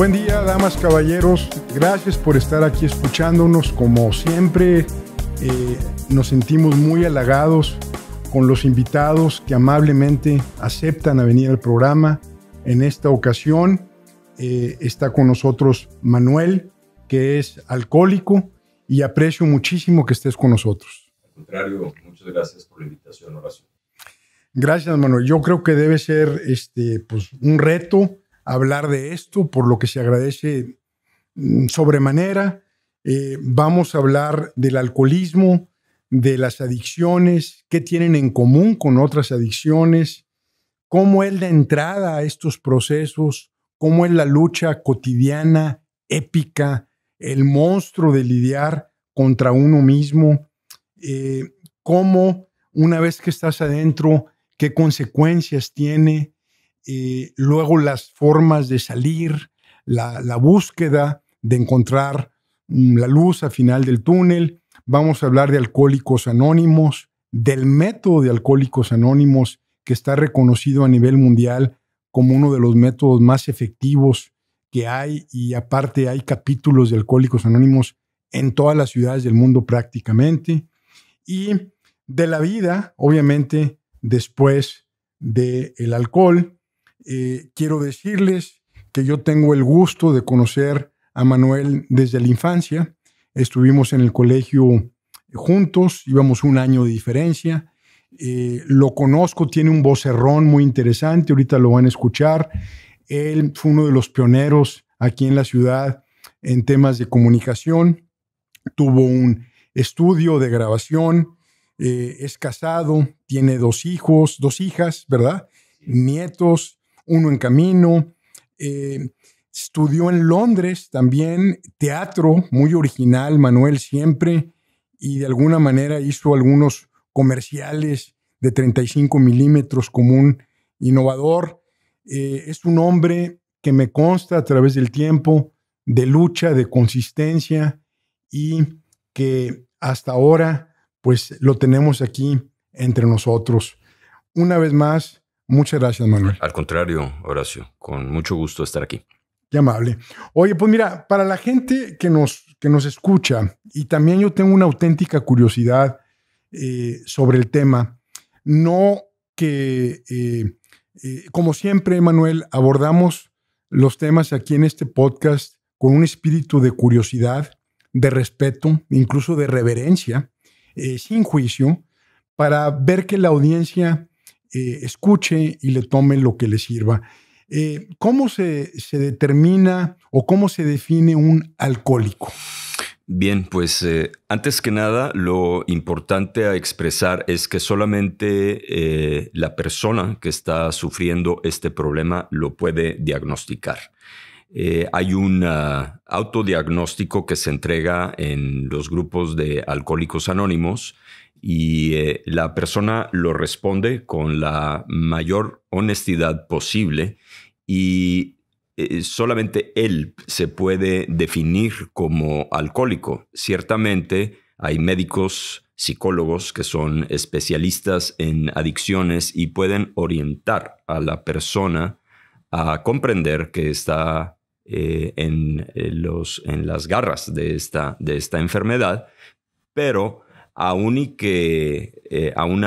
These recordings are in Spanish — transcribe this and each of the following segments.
Buen día, damas, caballeros. Gracias por estar aquí escuchándonos. Como siempre, eh, nos sentimos muy halagados con los invitados que amablemente aceptan a venir al programa. En esta ocasión eh, está con nosotros Manuel, que es alcohólico, y aprecio muchísimo que estés con nosotros. Al contrario, muchas gracias por la invitación, Gracias, Manuel. Yo creo que debe ser este, pues, un reto hablar de esto, por lo que se agradece mm, sobremanera. Eh, vamos a hablar del alcoholismo, de las adicciones, qué tienen en común con otras adicciones, cómo es la entrada a estos procesos, cómo es la lucha cotidiana, épica, el monstruo de lidiar contra uno mismo, eh, cómo una vez que estás adentro, qué consecuencias tiene, luego las formas de salir, la, búsqueda de encontrar mm, la luz al final del túnel. Vamos a hablar de alcohólicos anónimos, del método de alcohólicos anónimos que está reconocido a nivel mundial como uno de los métodos más efectivos que hay y aparte hay capítulos de alcohólicos anónimos en todas las ciudades del mundo prácticamente y de la vida, obviamente, después del de alcohol eh, quiero decirles que yo tengo el gusto de conocer a Manuel desde la infancia. Estuvimos en el colegio eh, juntos, íbamos un año de diferencia. Eh, lo conozco, tiene un vocerrón muy interesante, ahorita lo van a escuchar. Él fue uno de los pioneros aquí en la ciudad en temas de comunicación. Tuvo un estudio de grabación, es casado, tiene dos hijos, dos hijas, ¿verdad? Nietos, uno en Camino. Eh, estudió en Londres también teatro, muy original, Manuel siempre, y de alguna manera hizo algunos comerciales de 35 milímetros como un innovador. Eh, es un hombre que me consta a través del tiempo de lucha, de consistencia y que hasta ahora pues lo tenemos aquí entre nosotros. Una vez más, Muchas gracias, Manuel. Al contrario, Horacio, con mucho gusto estar aquí. Qué amable. Oye, pues mira, para la gente que nos, que nos escucha, y también yo tengo una auténtica curiosidad eh, sobre el tema, no que, eh, eh, como siempre, Manuel, abordamos los temas aquí en este podcast con un espíritu de curiosidad, de respeto, incluso de reverencia, sin juicio, para ver que la audiencia eh, escuche y le tome lo que le sirva. Eh, ¿Cómo se, determina o cómo se define un alcohólico? Bien, pues eh, antes que nada, lo importante a expresar es que solamente la persona que está sufriendo este problema lo puede diagnosticar. hay un ah, autodiagnóstico que se entrega en los grupos de alcohólicos anónimos y eh, la persona lo responde con la mayor honestidad posible y eh, solamente él se puede definir como alcohólico. Ciertamente hay médicos, psicólogos que son especialistas en adicciones y pueden orientar a la persona a comprender que está eh, en, en las garras de esta, de esta enfermedad, pero aún y que eh, a un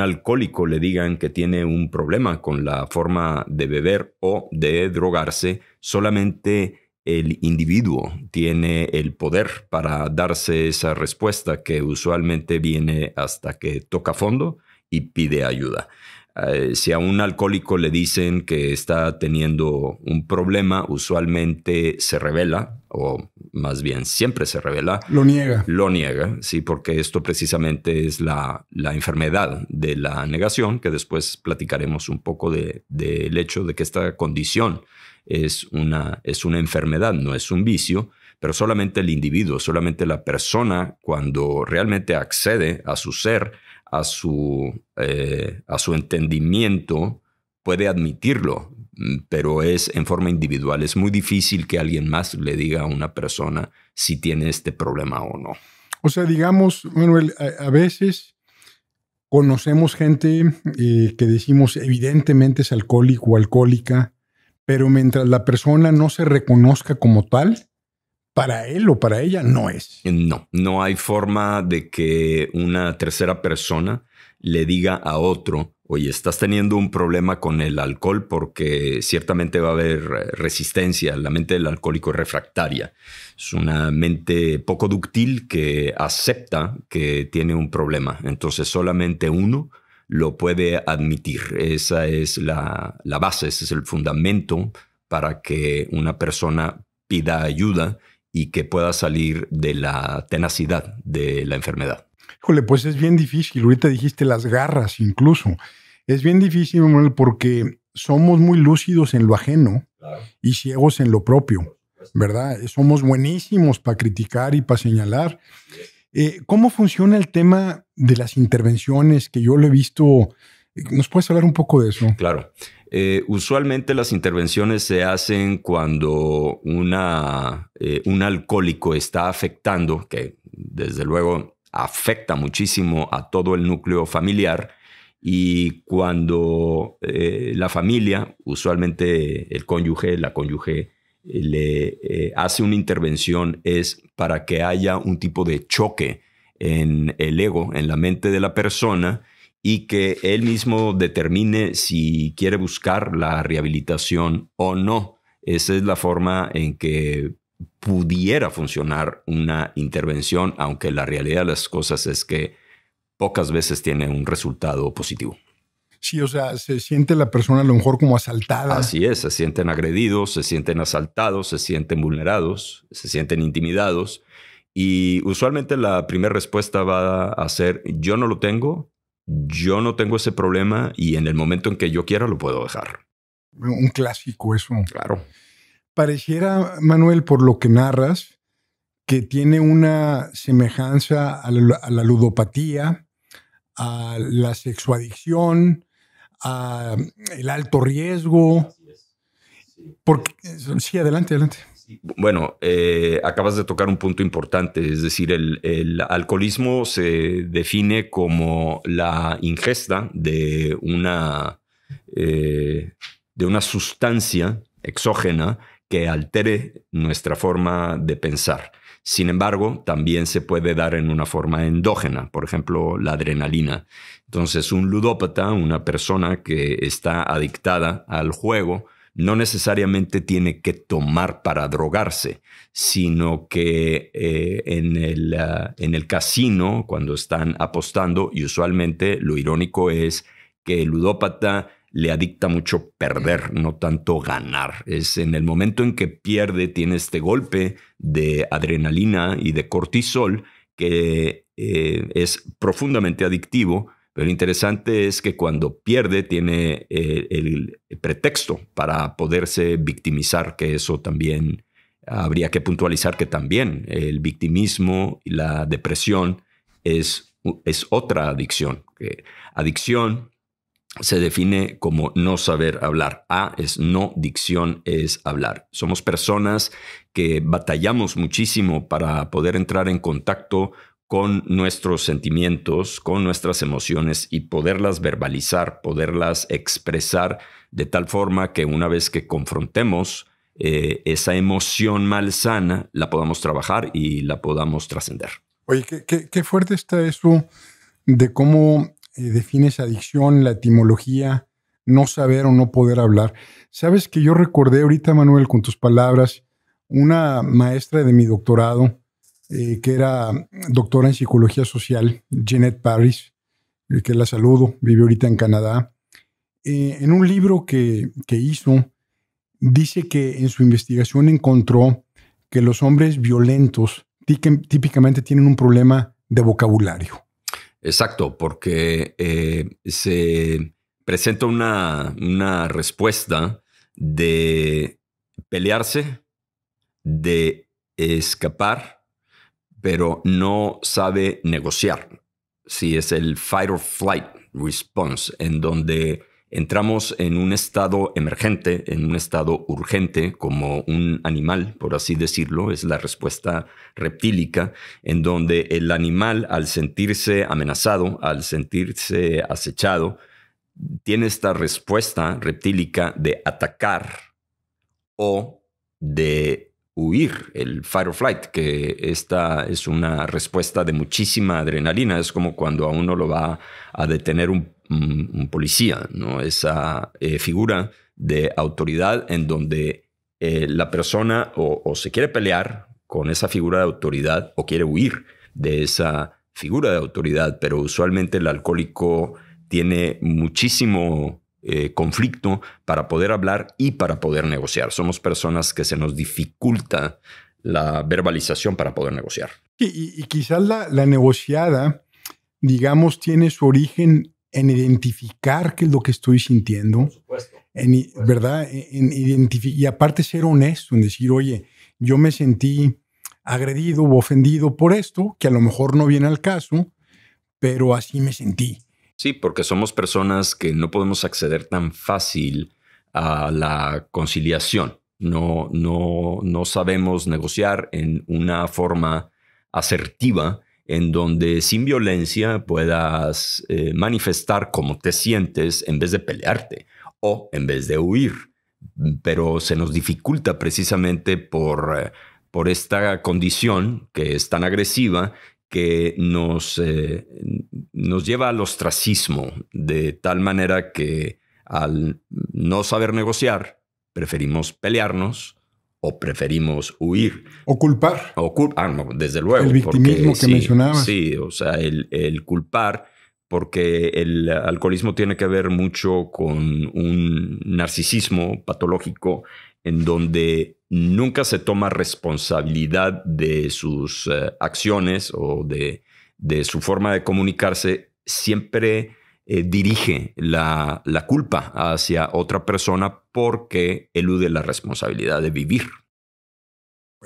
alcohólico le digan que tiene un problema con la forma de beber o de drogarse, solamente el individuo tiene el poder para darse esa respuesta que usualmente viene hasta que toca fondo y pide ayuda. Eh, si a un alcohólico le dicen que está teniendo un problema, usualmente se revela, o más bien siempre se revela. Lo niega. Lo niega, sí, porque esto precisamente es la, enfermedad de la negación, que después platicaremos un poco del de, hecho de que esta condición es es una enfermedad, no es un vicio pero solamente el individuo, solamente la persona, cuando realmente accede a su ser, a su, eh, a su entendimiento, puede admitirlo, mm, pero es en forma individual. Es muy difícil que alguien más le diga a una persona si tiene este problema o no. O sea, digamos, Manuel, a, veces conocemos gente eh, que decimos evidentemente es alcohólico o alcohólica, pero mientras la persona no se reconozca como tal, para él o para ella no es. No, no hay forma de que una tercera persona le diga a otro, oye, estás teniendo un problema con el alcohol porque ciertamente va a haber eh, resistencia. La mente del alcohólico es refractaria. Es una mente poco ductil que acepta que tiene un problema. Entonces solamente uno lo puede admitir. Esa es la, la base, ese es el fundamento para que una persona pida ayuda y que pueda salir de la tenacidad de la enfermedad. Híjole, pues es bien difícil. Ahorita dijiste las garras incluso. Es bien difícil, Manuel, porque somos muy lúcidos en lo ajeno y ciegos en lo propio, ¿verdad? Somos buenísimos para criticar y para señalar. Eh, ¿Cómo funciona el tema de las intervenciones que yo lo he visto? Eh, ¿Nos puedes hablar un poco de eso? Claro. Eh, usualmente las intervenciones se hacen cuando eh, un alcohólico está afectando, que desde luego afecta muchísimo a todo el núcleo familiar, y cuando eh, la familia, usualmente el cónyuge, la cónyuge, le hace una intervención es para que haya un tipo de choque en el ego, en la mente de la persona, y que él mismo determine si quiere buscar la rehabilitación o no. Esa es la forma en que pudiera funcionar una intervención, aunque la realidad de las cosas es que pocas veces tiene un resultado positivo. Sí, o sea, se siente la persona a lo mejor como asaltada. Así es, se sienten agredidos, se sienten asaltados, se sienten vulnerados, se sienten intimidados. Y usualmente la primera respuesta va a ser, yo no lo tengo, yo no tengo ese problema y en el momento en que yo quiera lo puedo dejar. Un clásico eso. Claro. Pareciera, Manuel, por lo que narras, que tiene una semejanza a la, ludopatía, a la sexuadicción, a el alto riesgo. Porque, eh, sí, adelante, adelante. Bueno, eh, acabas de tocar un punto importante, es decir, el, alcoholismo se define como la ingesta de una, eh, de una sustancia exógena que altere nuestra forma de pensar. Sin embargo, también se puede dar en una forma endógena, por ejemplo, la adrenalina. Entonces, un ludópata, una persona que está adictada al juego, no necesariamente tiene que tomar para drogarse, sino que eh, ah, en, el, casino, cuando están apostando, y usualmente lo irónico es que el ludópata le adicta mucho perder, no tanto ganar. Es en el momento en que pierde, tiene este golpe de adrenalina y de cortisol que eh, es profundamente adictivo lo interesante es que cuando pierde tiene eh, el pretexto para poderse victimizar, que eso también habría que puntualizar que también el victimismo y la depresión es, es otra adicción. adicción se define como no saber hablar. A es no, dicción es hablar. Somos personas que batallamos muchísimo para poder entrar en contacto con nuestros sentimientos, con nuestras emociones y poderlas verbalizar, poderlas expresar de tal forma que una vez que confrontemos eh, esa emoción malsana, la podamos trabajar y la podamos trascender. Oye, qué, fuerte está eso de cómo eh, defines adicción, la etimología, no saber o no poder hablar. Sabes que yo recordé ahorita, Manuel, con tus palabras, una maestra de mi doctorado, eh, que era doctora en psicología social, Jeanette Paris, eh, que la saludo, vive ahorita en Canadá. Eh, en un libro que, hizo, dice que en su investigación encontró que los hombres violentos típicamente tienen un problema de vocabulario. Exacto, porque se presenta una, una, respuesta de pelearse, de escapar pero no sabe negociar. Si es el fight or flight response, en donde entramos en un estado emergente, en un estado urgente, como un animal, por así decirlo, es la respuesta reptílica, en donde el animal al sentirse amenazado, al sentirse acechado, tiene esta respuesta reptílica de atacar o de huir, el fire or flight, que esta es una respuesta de muchísima adrenalina, es como cuando a uno lo va a detener un, policía, ¿no? esa eh, figura de autoridad en donde eh, la persona o, o, se quiere pelear con esa figura de autoridad o quiere huir de esa figura de autoridad, pero usualmente el alcohólico tiene muchísimo eh, conflicto para poder hablar y para poder negociar. Somos personas que se nos dificulta la verbalización para poder negociar. Y, quizás la, negociada, digamos, tiene su origen en identificar qué es lo que estoy sintiendo. En, ¿Verdad? E, en, identificar y aparte ser honesto, en decir, oye, yo me sentí agredido o ofendido por esto, que a lo mejor no viene al caso, pero así me sentí. Sí, porque somos personas que no podemos acceder tan fácil a la conciliación. No, no, sabemos negociar en una forma asertiva en donde sin violencia puedas eh, manifestar cómo te sientes en vez de pelearte o en vez de huir. Pero se nos dificulta precisamente por, eh, por esta condición que es tan agresiva que nos, eh, nos lleva al ostracismo de tal manera que al no saber negociar, preferimos pelearnos o preferimos huir. O culpar. ah, no, desde luego. El victimismo que mencionabas. Sí, o sea, el, el, culpar, porque el alcoholismo tiene que ver mucho con un narcisismo patológico en donde nunca se toma responsabilidad de sus eh, acciones o de, su forma de comunicarse, siempre eh, dirige la, la culpa hacia otra persona porque elude la responsabilidad de vivir.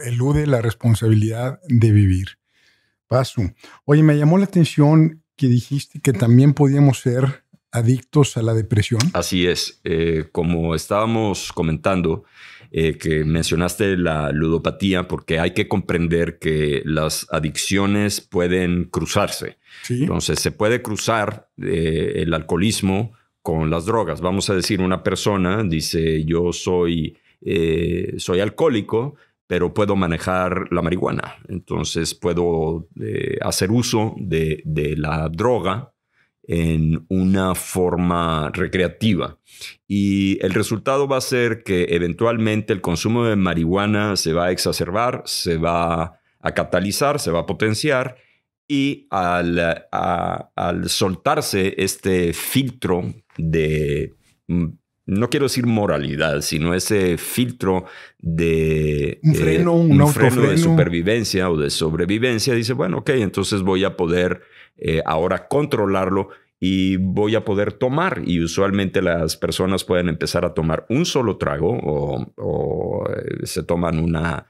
Elude la responsabilidad de vivir. Paso. Oye, me llamó la atención que dijiste que también podíamos ser adictos a la depresión. Así es. Eh, como estábamos comentando, eh, que mencionaste la ludopatía, porque hay que comprender que las adicciones pueden cruzarse. Entonces, se puede cruzar eh, el alcoholismo con las drogas. Vamos a decir, una persona dice, yo soy, soy alcohólico, pero puedo manejar la marihuana. Entonces puedo hacer uso de, de, la droga en una forma recreativa. Y el resultado va a ser que eventualmente el consumo de marihuana se va a exacerbar, se va a catalizar, se va a potenciar y al, soltarse este filtro de, mm, no quiero decir moralidad, sino ese filtro de un eh, freno, un freno de supervivencia o de sobrevivencia, dice, bueno, ok, entonces voy a poder eh, ahora controlarlo y voy a poder tomar. Y usualmente las personas pueden empezar a tomar un solo trago o, eh, se toman una,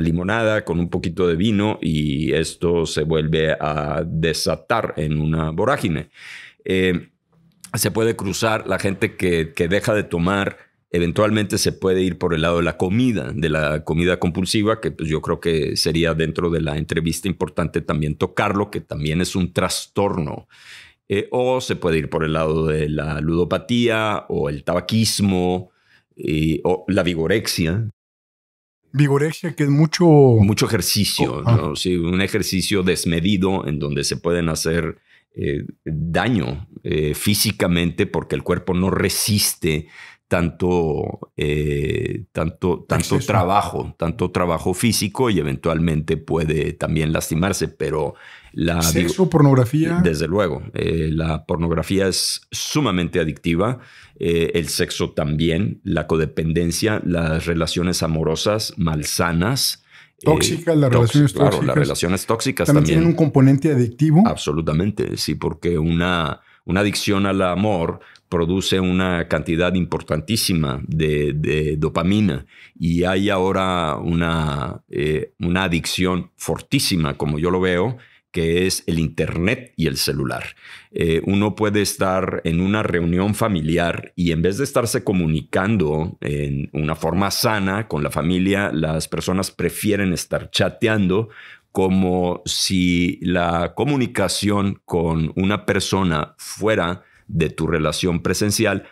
limonada con un poquito de vino y esto se vuelve a desatar en una vorágine. Eh, se puede cruzar la gente que, que deja de tomar eventualmente se puede ir por el lado de la comida, de la comida compulsiva, que pues yo creo que sería dentro de la entrevista importante también tocarlo, que también es un trastorno. Eh, o se puede ir por el lado de la ludopatía o el tabaquismo o la vigorexia. Vigorexia, que es mucho... Mucho ejercicio, oh, ah. un ejercicio desmedido en donde se pueden hacer eh, daño eh, físicamente porque el cuerpo no resiste eh, tanto, tanto, tanto trabajo, tanto trabajo físico y eventualmente puede también lastimarse, pero la... ¿Sexo, pornografía? Desde luego, eh, la pornografía es sumamente adictiva, eh, el sexo también, la codependencia, las relaciones amorosas malsanas. Tóxicas, las relaciones tóxicas. las relaciones tóxicas también. tienen un componente adictivo? Absolutamente, sí, porque una una adicción al amor produce una cantidad importantísima de, dopamina y hay ahora eh, una, adicción fortísima, como yo lo veo, que es el Internet y el celular. Eh, uno puede estar en una reunión familiar y en vez de estarse comunicando en una forma sana con la familia, las personas prefieren estar chateando como si la comunicación con una persona fuera de tu relación presencial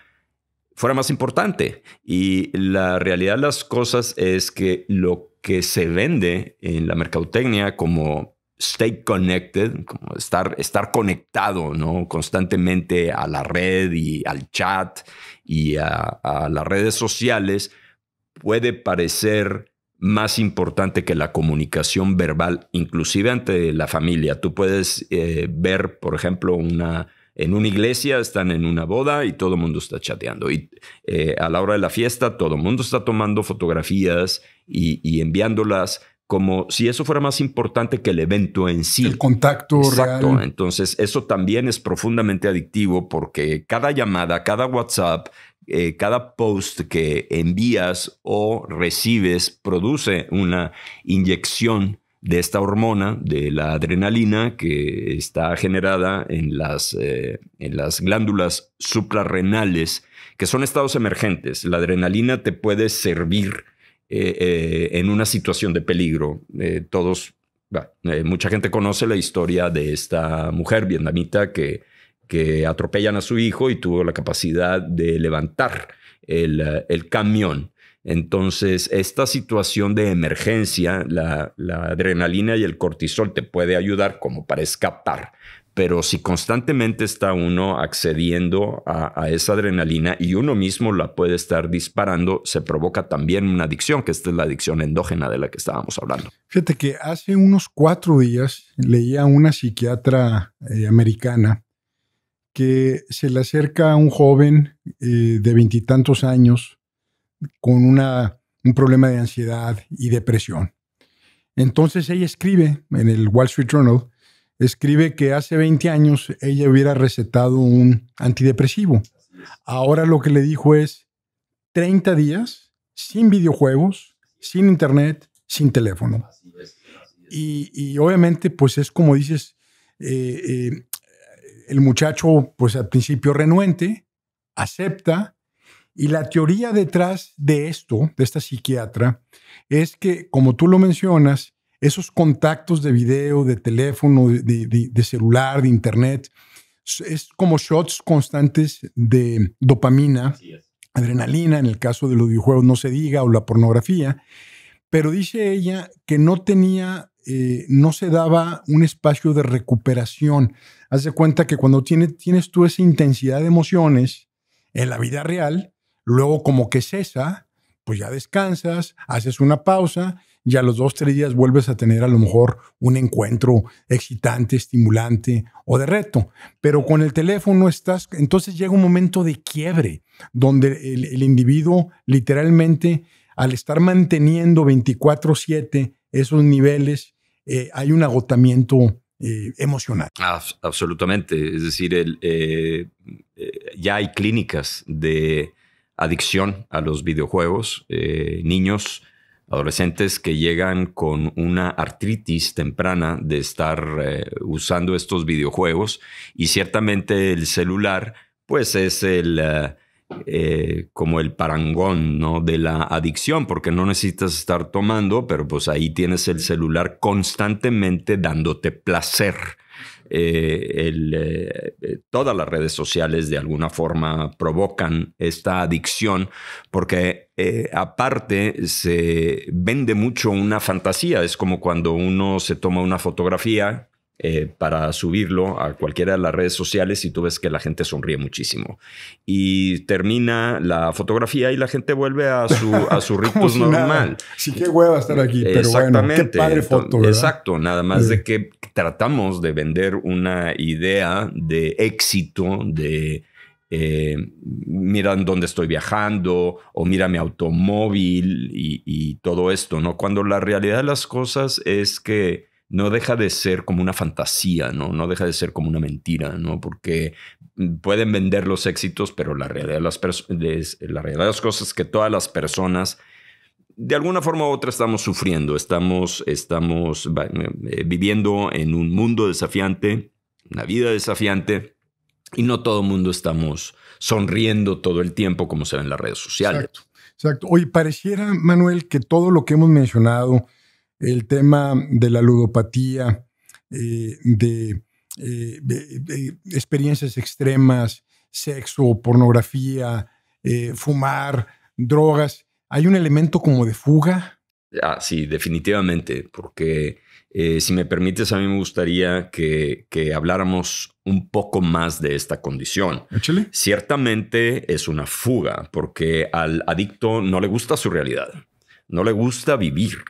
fuera más importante. Y la realidad de las cosas es que lo que se vende en la mercadotecnia como stay connected, como estar, estar conectado ¿no? constantemente a la red y al chat y a, las redes sociales, puede parecer más importante que la comunicación verbal, inclusive ante la familia. Tú puedes eh, ver, por ejemplo, una en una iglesia, están en una boda y todo el mundo está chateando. Y eh, a la hora de la fiesta, todo el mundo está tomando fotografías y, enviándolas como si eso fuera más importante que el evento en sí. El contacto Exacto. Entonces, eso también es profundamente adictivo porque cada llamada, cada WhatsApp, eh, cada post que envías o recibes produce una inyección de esta hormona, de la adrenalina, que está generada en las, eh, en las glándulas suprarrenales, que son estados emergentes. La adrenalina te puede servir eh, eh, en una situación de peligro. todos, mucha gente conoce la historia de esta mujer vietnamita que, que atropellan a su hijo y tuvo la capacidad de levantar el, el camión. Entonces, esta situación de emergencia, la, adrenalina y el cortisol te puede ayudar como para escapar, pero si constantemente está uno accediendo a, esa adrenalina y uno mismo la puede estar disparando, se provoca también una adicción, que esta es la adicción endógena de la que estábamos hablando. Fíjate que hace unos cuatro días leía a una psiquiatra eh, americana que se le acerca a un joven eh, de veintitantos años con un problema de ansiedad y depresión. Entonces ella escribe en el Wall Street Journal, escribe que hace 20 años ella hubiera recetado un antidepresivo. Ahora lo que le dijo es 30 días sin videojuegos, sin internet, sin teléfono. Y, obviamente, pues es como dices, eh, eh, el muchacho, pues al principio renuente, acepta, y la teoría detrás de esto, de esta psiquiatra, es que, como tú lo mencionas, esos contactos de video, de teléfono, de, celular, de internet, es como shots constantes de dopamina, adrenalina, en el caso de los videojuegos no se diga, o la pornografía, pero dice ella que no tenía, eh, no se daba un espacio de recuperación. Haz de cuenta que cuando tienes tú esa intensidad de emociones en la vida real, luego como que cesa, pues ya descansas, haces una pausa y a los dos, tres días vuelves a tener a lo mejor un encuentro excitante, estimulante o de reto. Pero con el teléfono estás, entonces llega un momento de quiebre, donde el, individuo literalmente, al estar manteniendo 24/7 esos niveles, eh, hay un agotamiento eh, emocional. absolutamente. Es decir, eh, ya hay clínicas de adicción a los videojuegos, eh, niños, adolescentes que llegan con una artritis temprana de estar eh, usando estos videojuegos y ciertamente el celular pues es el... Eh, como el parangón de la adicción, porque no necesitas estar tomando, pero pues ahí tienes el celular constantemente dándote placer. Eh, eh, eh, todas las redes sociales de alguna forma provocan esta adicción porque aparte se vende mucho una fantasía. Es como cuando uno se toma una fotografía eh, para subirlo a cualquiera de las redes sociales y tú ves que la gente sonríe muchísimo. Y termina la fotografía y la gente vuelve a su, a su ritmo normal. Sí, qué hueva estar aquí, pero Exactamente. Bueno, qué padre foto, Exacto, nada más de que tratamos de vender una idea de éxito, de... Eh, miran dónde estoy viajando o mira mi automóvil y, y, todo esto, ¿no? Cuando la realidad de las cosas es que no deja de ser como una fantasía, ¿no? No deja de ser como una mentira, ¿no? Porque mm, pueden vender los éxitos, pero la realidad de las, la realidad las cosas es que todas las personas, de alguna forma u otra, estamos sufriendo, estamos, estamos eh, eh, viviendo en un mundo desafiante, una vida desafiante, y no todo el mundo estamos sonriendo todo el tiempo como se ve en las redes sociales. Exacto, exacto. pareciera, Manuel, que todo lo que hemos mencionado el tema de la ludopatía, eh, eh, de, experiencias extremas, sexo, pornografía, eh, fumar, drogas, ¿hay un elemento como de fuga? Ah, sí, definitivamente, porque si me permites, a mí me gustaría que, habláramos un poco más de esta condición. Ciertamente es una fuga, porque al adicto no le gusta su realidad no le gusta vivir.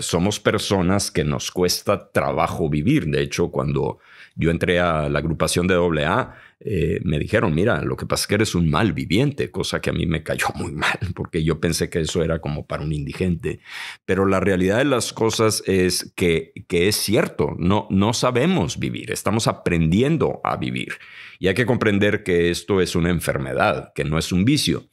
somos personas que nos cuesta trabajo vivir. De hecho, cuando yo entré a la agrupación de AA, eh, me dijeron, mira, lo que pasa es que eres un mal viviente, cosa que a mí me cayó muy mal, porque yo pensé que eso era como para un indigente. Pero la realidad de las cosas es que, es cierto, no, no sabemos vivir, estamos aprendiendo a vivir. Y hay que comprender que esto es una enfermedad, que no es un vicio.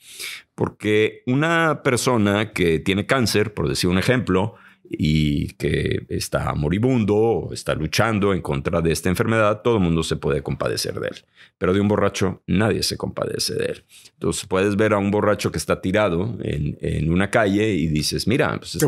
Porque una persona que tiene cáncer, por decir un ejemplo, y que está moribundo está luchando en contra de esta enfermedad, todo el mundo se puede compadecer de él. Pero de un borracho nadie se compadece de él. Entonces puedes ver a un borracho que está tirado en, una calle y dices, mira, pues, este,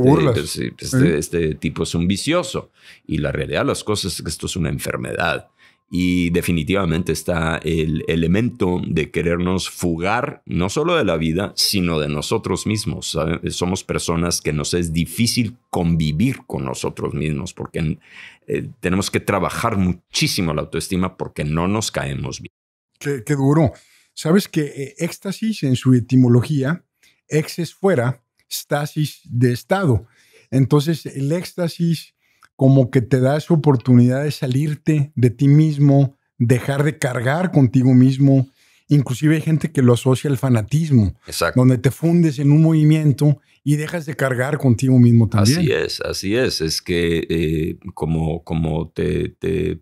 pues este, este, tipo es un vicioso. Y la realidad de las cosas es que esto es una enfermedad. Y definitivamente está el elemento de querernos fugar no solo de la vida, sino de nosotros mismos. Somos personas que nos es difícil convivir con nosotros mismos porque eh, tenemos que trabajar muchísimo la autoestima porque no nos caemos bien. Qué, duro. Sabes que eh, éxtasis en su etimología, ex es fuera, stasis de estado. Entonces el éxtasis como que te da esa oportunidad de salirte de ti mismo, dejar de cargar contigo mismo. Inclusive hay gente que lo asocia al fanatismo, donde te fundes en un movimiento y dejas de cargar contigo mismo también. Así es, así es. Es que eh, como, como te,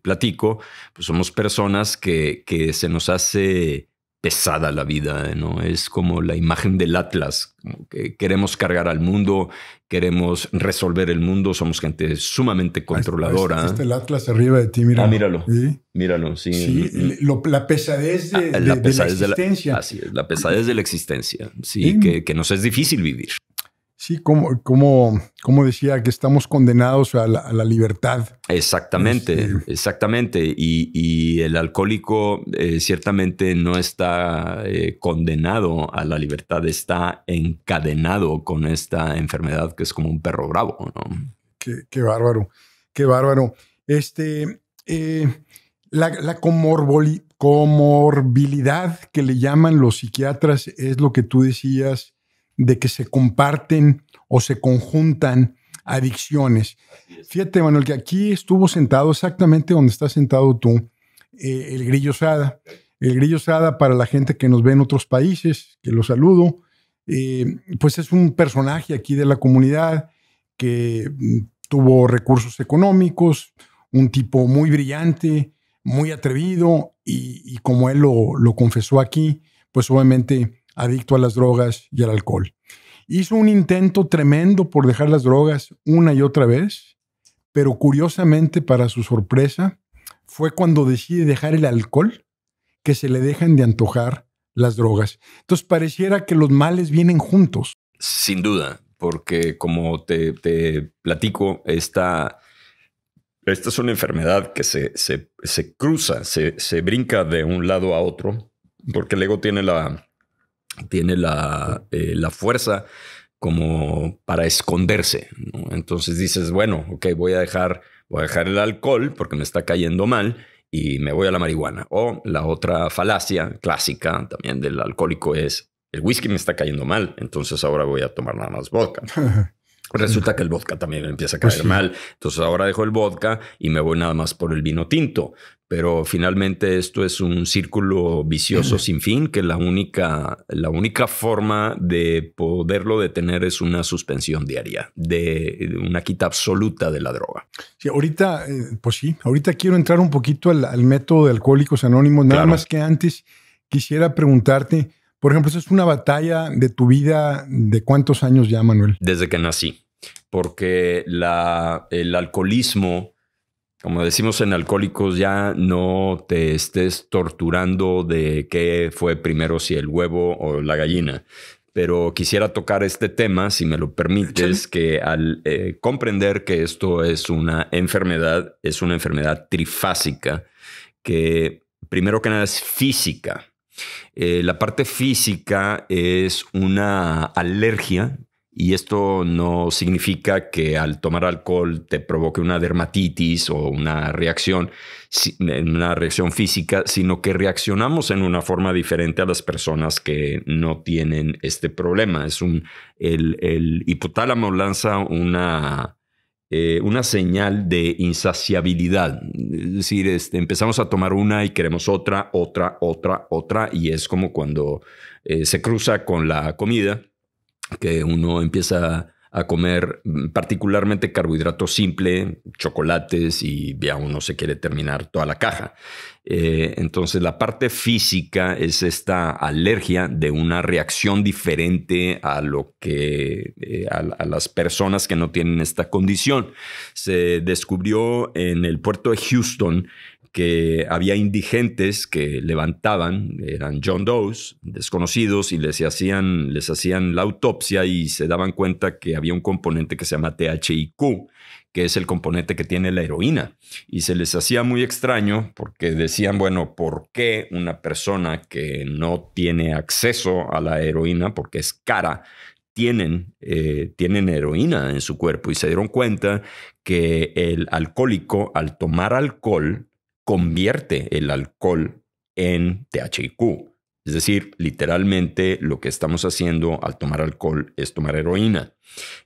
platico, pues somos personas que, que se nos hace pesada la vida, eh, ¿no? Es como la imagen del Atlas, que queremos cargar al mundo, queremos resolver el mundo, somos gente sumamente controladora. el Atlas arriba de ti, míralo. Ah, míralo, míralo, sí. la pesadez de, la, existencia. así la pesadez de la existencia, sí, que, nos es difícil vivir. Sí, como, como, como decía, que estamos condenados a la, libertad. Exactamente, este, exactamente. Y, el alcohólico eh, ciertamente no está eh, condenado a la libertad, está encadenado con esta enfermedad que es como un perro bravo. Qué, bárbaro, qué bárbaro. Este, eh, la, la comorbilidad que le llaman los psiquiatras es lo que tú decías de que se comparten o se conjuntan adicciones. Fíjate, Manuel, que aquí estuvo sentado exactamente donde está sentado tú, eh, el grillo Sada. El grillo Sada, para la gente que nos ve en otros países, que lo saludo, eh, pues es un personaje aquí de la comunidad que mm, tuvo recursos económicos, un tipo muy brillante, muy atrevido y, como él lo, lo confesó aquí, pues obviamente adicto a las drogas y al alcohol. Hizo un intento tremendo por dejar las drogas una y otra vez, pero curiosamente para su sorpresa fue cuando decide dejar el alcohol que se le dejan de antojar las drogas. Entonces pareciera que los males vienen juntos. Sin duda, porque como te, platico, esta, esta es una enfermedad que se, se, cruza, se, se, brinca de un lado a otro, porque el ego tiene la, tiene eh, la, fuerza como para esconderse. ¿no? Entonces dices, bueno, ok, voy a dejar, voy a dejar el alcohol porque me está cayendo mal y me voy a la marihuana. O la otra falacia clásica también del alcohólico es, el whisky me está cayendo mal, entonces ahora voy a tomar nada más vodka. Resulta que el vodka también empieza a caer pues mal. Entonces ahora dejo el vodka y me voy nada más por el vino tinto. Pero finalmente esto es un círculo vicioso sin fin que la única, la única forma de poderlo detener es una suspensión diaria, de una quita absoluta de la droga. Sí, ahorita, eh, pues sí, ahorita quiero entrar un poquito al, método de Alcohólicos Anónimos, nada más que antes quisiera preguntarte, por ejemplo, ¿esa es una batalla de tu vida de cuántos años ya, Manuel? Desde que nací, porque la, el alcoholismo como decimos en Alcohólicos, ya no te estés torturando de qué fue primero, si el huevo o la gallina. Pero quisiera tocar este tema, si me lo permites, que al eh, comprender que esto es una enfermedad, es una enfermedad trifásica, que primero que nada es física. Eh, la parte física es una alergia y esto no significa que al tomar alcohol te provoque una dermatitis o una reacción, una reacción física, sino que reaccionamos en una forma diferente a las personas que no tienen este problema. Es un, el, hipotálamo lanza una, eh, una señal de insaciabilidad. Es decir, este, empezamos a tomar una y queremos otra, otra, otra, otra, y es como cuando eh, se cruza con la comida que uno empieza a comer mm, particularmente carbohidrato simple, chocolates y ya uno se quiere terminar toda la caja. Eh, entonces la parte física es esta alergia de una reacción diferente a lo que eh, a, las personas que no tienen esta condición. Se descubrió en el puerto de Houston que había indigentes que levantaban, eran John Doe's, desconocidos, y les hacían, les hacían la autopsia y se daban cuenta que había un componente que se llama THIQ, que es el componente que tiene la heroína. Y se les hacía muy extraño porque decían, bueno, ¿por qué una persona que no tiene acceso a la heroína, porque es cara, tienen, eh, tienen heroína en su cuerpo? Y se dieron cuenta que el alcohólico, al tomar alcohol, convierte el alcohol en THQ. Es decir, literalmente lo que estamos haciendo al tomar alcohol es tomar heroína.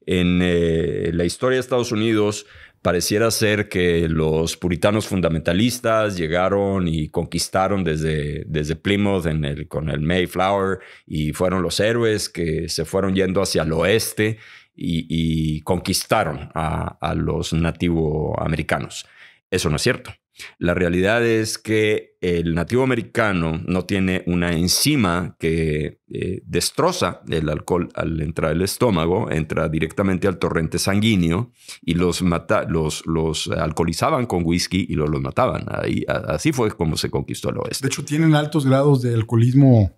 En eh, la historia de Estados Unidos pareciera ser que los puritanos fundamentalistas llegaron y conquistaron desde, desde Plymouth con el Mayflower y fueron los héroes que se fueron yendo hacia el oeste y, conquistaron a, a los nativoamericanos. Eso no es cierto. La realidad es que el nativo americano no tiene una enzima que eh, destroza el alcohol al entrar al estómago, entra directamente al torrente sanguíneo y los, los, alcoholizaban con whisky y los, los mataban. Ahí, así fue como se conquistó el oeste. De hecho, tienen altos grados de alcoholismo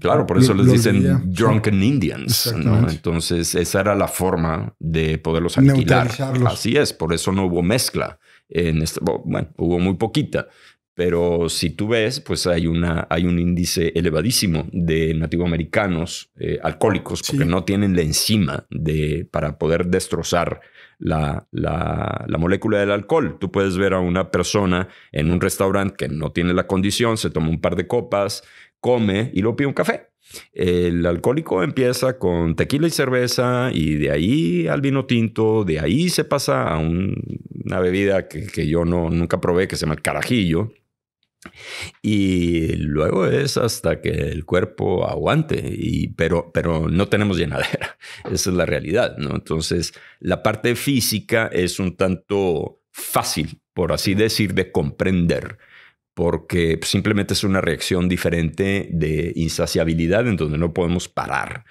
claro, por eso les dicen drunken indians. Entonces, esa era la forma de poderlos alquilar. Así es, por eso no hubo mezcla. En bueno, hubo muy poquita, pero si tú ves, pues hay, una, hay un índice elevadísimo de nativoamericanos eh, alcohólicos porque no tienen la enzima de, para poder destrozar la, la, la, molécula del alcohol. Tú puedes ver a una persona en un restaurante que no tiene la condición, se toma un par de copas, come y lo pide un café. El alcohólico empieza con tequila y cerveza y de ahí al vino tinto, de ahí se pasa a una bebida que, yo nunca probé que se llama el carajillo. Y luego es hasta que el cuerpo aguante, pero, no tenemos llenadera. Esa es la realidad, ¿no? Entonces, la parte física es un tanto fácil, por así decir, de comprender porque simplemente es una reacción diferente de insaciabilidad en donde no podemos parar.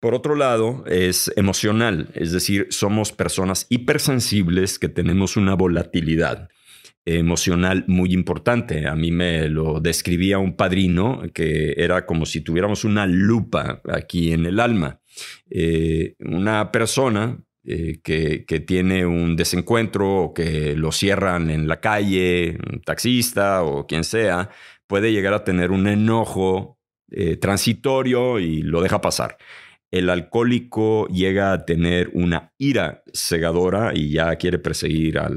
Por otro lado, es emocional, es decir, somos personas hipersensibles que tenemos una volatilidad emocional muy importante. A mí me lo describía un padrino que era como si tuviéramos una lupa aquí en el alma. Eh, una persona eh, que, tiene un desencuentro o que lo cierran en la calle, un taxista o quien sea, puede llegar a tener un enojo eh, transitorio y lo deja pasar. El alcohólico llega a tener una ira cegadora y ya quiere perseguir a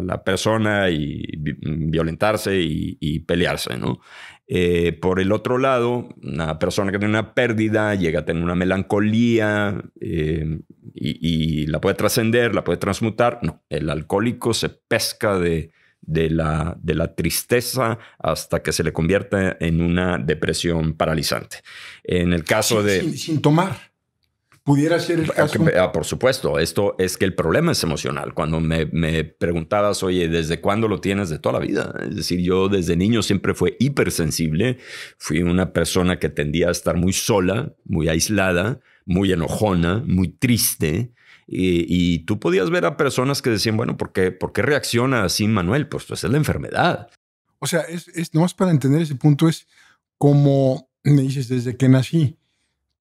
la persona y violentarse y, y pelearse, ¿no? Eh, por el otro lado, una persona que tiene una pérdida llega a tener una melancolía eh, y, la puede trascender, la puede transmutar. No, el alcohólico se pesca de, la, tristeza hasta que se le convierte en una depresión paralizante. En el caso de... sin tomar pudiera ser el ah, caso. Ah, por supuesto, esto es que el problema es emocional. Cuando me, preguntabas, oye, ¿desde cuándo lo tienes? De toda la vida. Es decir, yo desde niño siempre fui hipersensible. Fui una persona que tendía a estar muy sola, muy aislada, muy enojona, muy triste. Y, tú podías ver a personas que decían, bueno, ¿por qué, reacciona así Manuel? Pues, pues es la enfermedad. O sea, es, es nomás para entender ese punto, es como me dices, desde que nací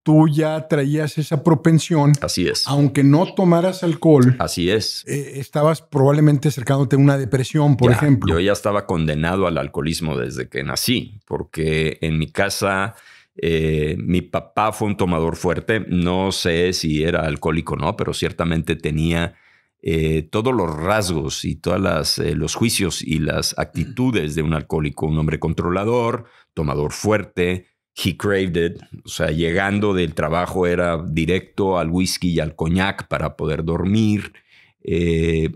tú ya traías esa propensión. Así es. Aunque no tomaras alcohol. Así es. Eh, estabas probablemente acercándote a una depresión, por ejemplo. Yo ya estaba condenado al alcoholismo desde que nací, porque en mi casa eh, mi papá fue un tomador fuerte. No sé si era alcohólico o no, pero ciertamente tenía eh, todos los rasgos y todos los juicios y las mm. actitudes de un alcohólico, un hombre controlador, tomador fuerte, He craved it. O sea, llegando del trabajo era directo al whisky y al coñac para poder dormir. Eh,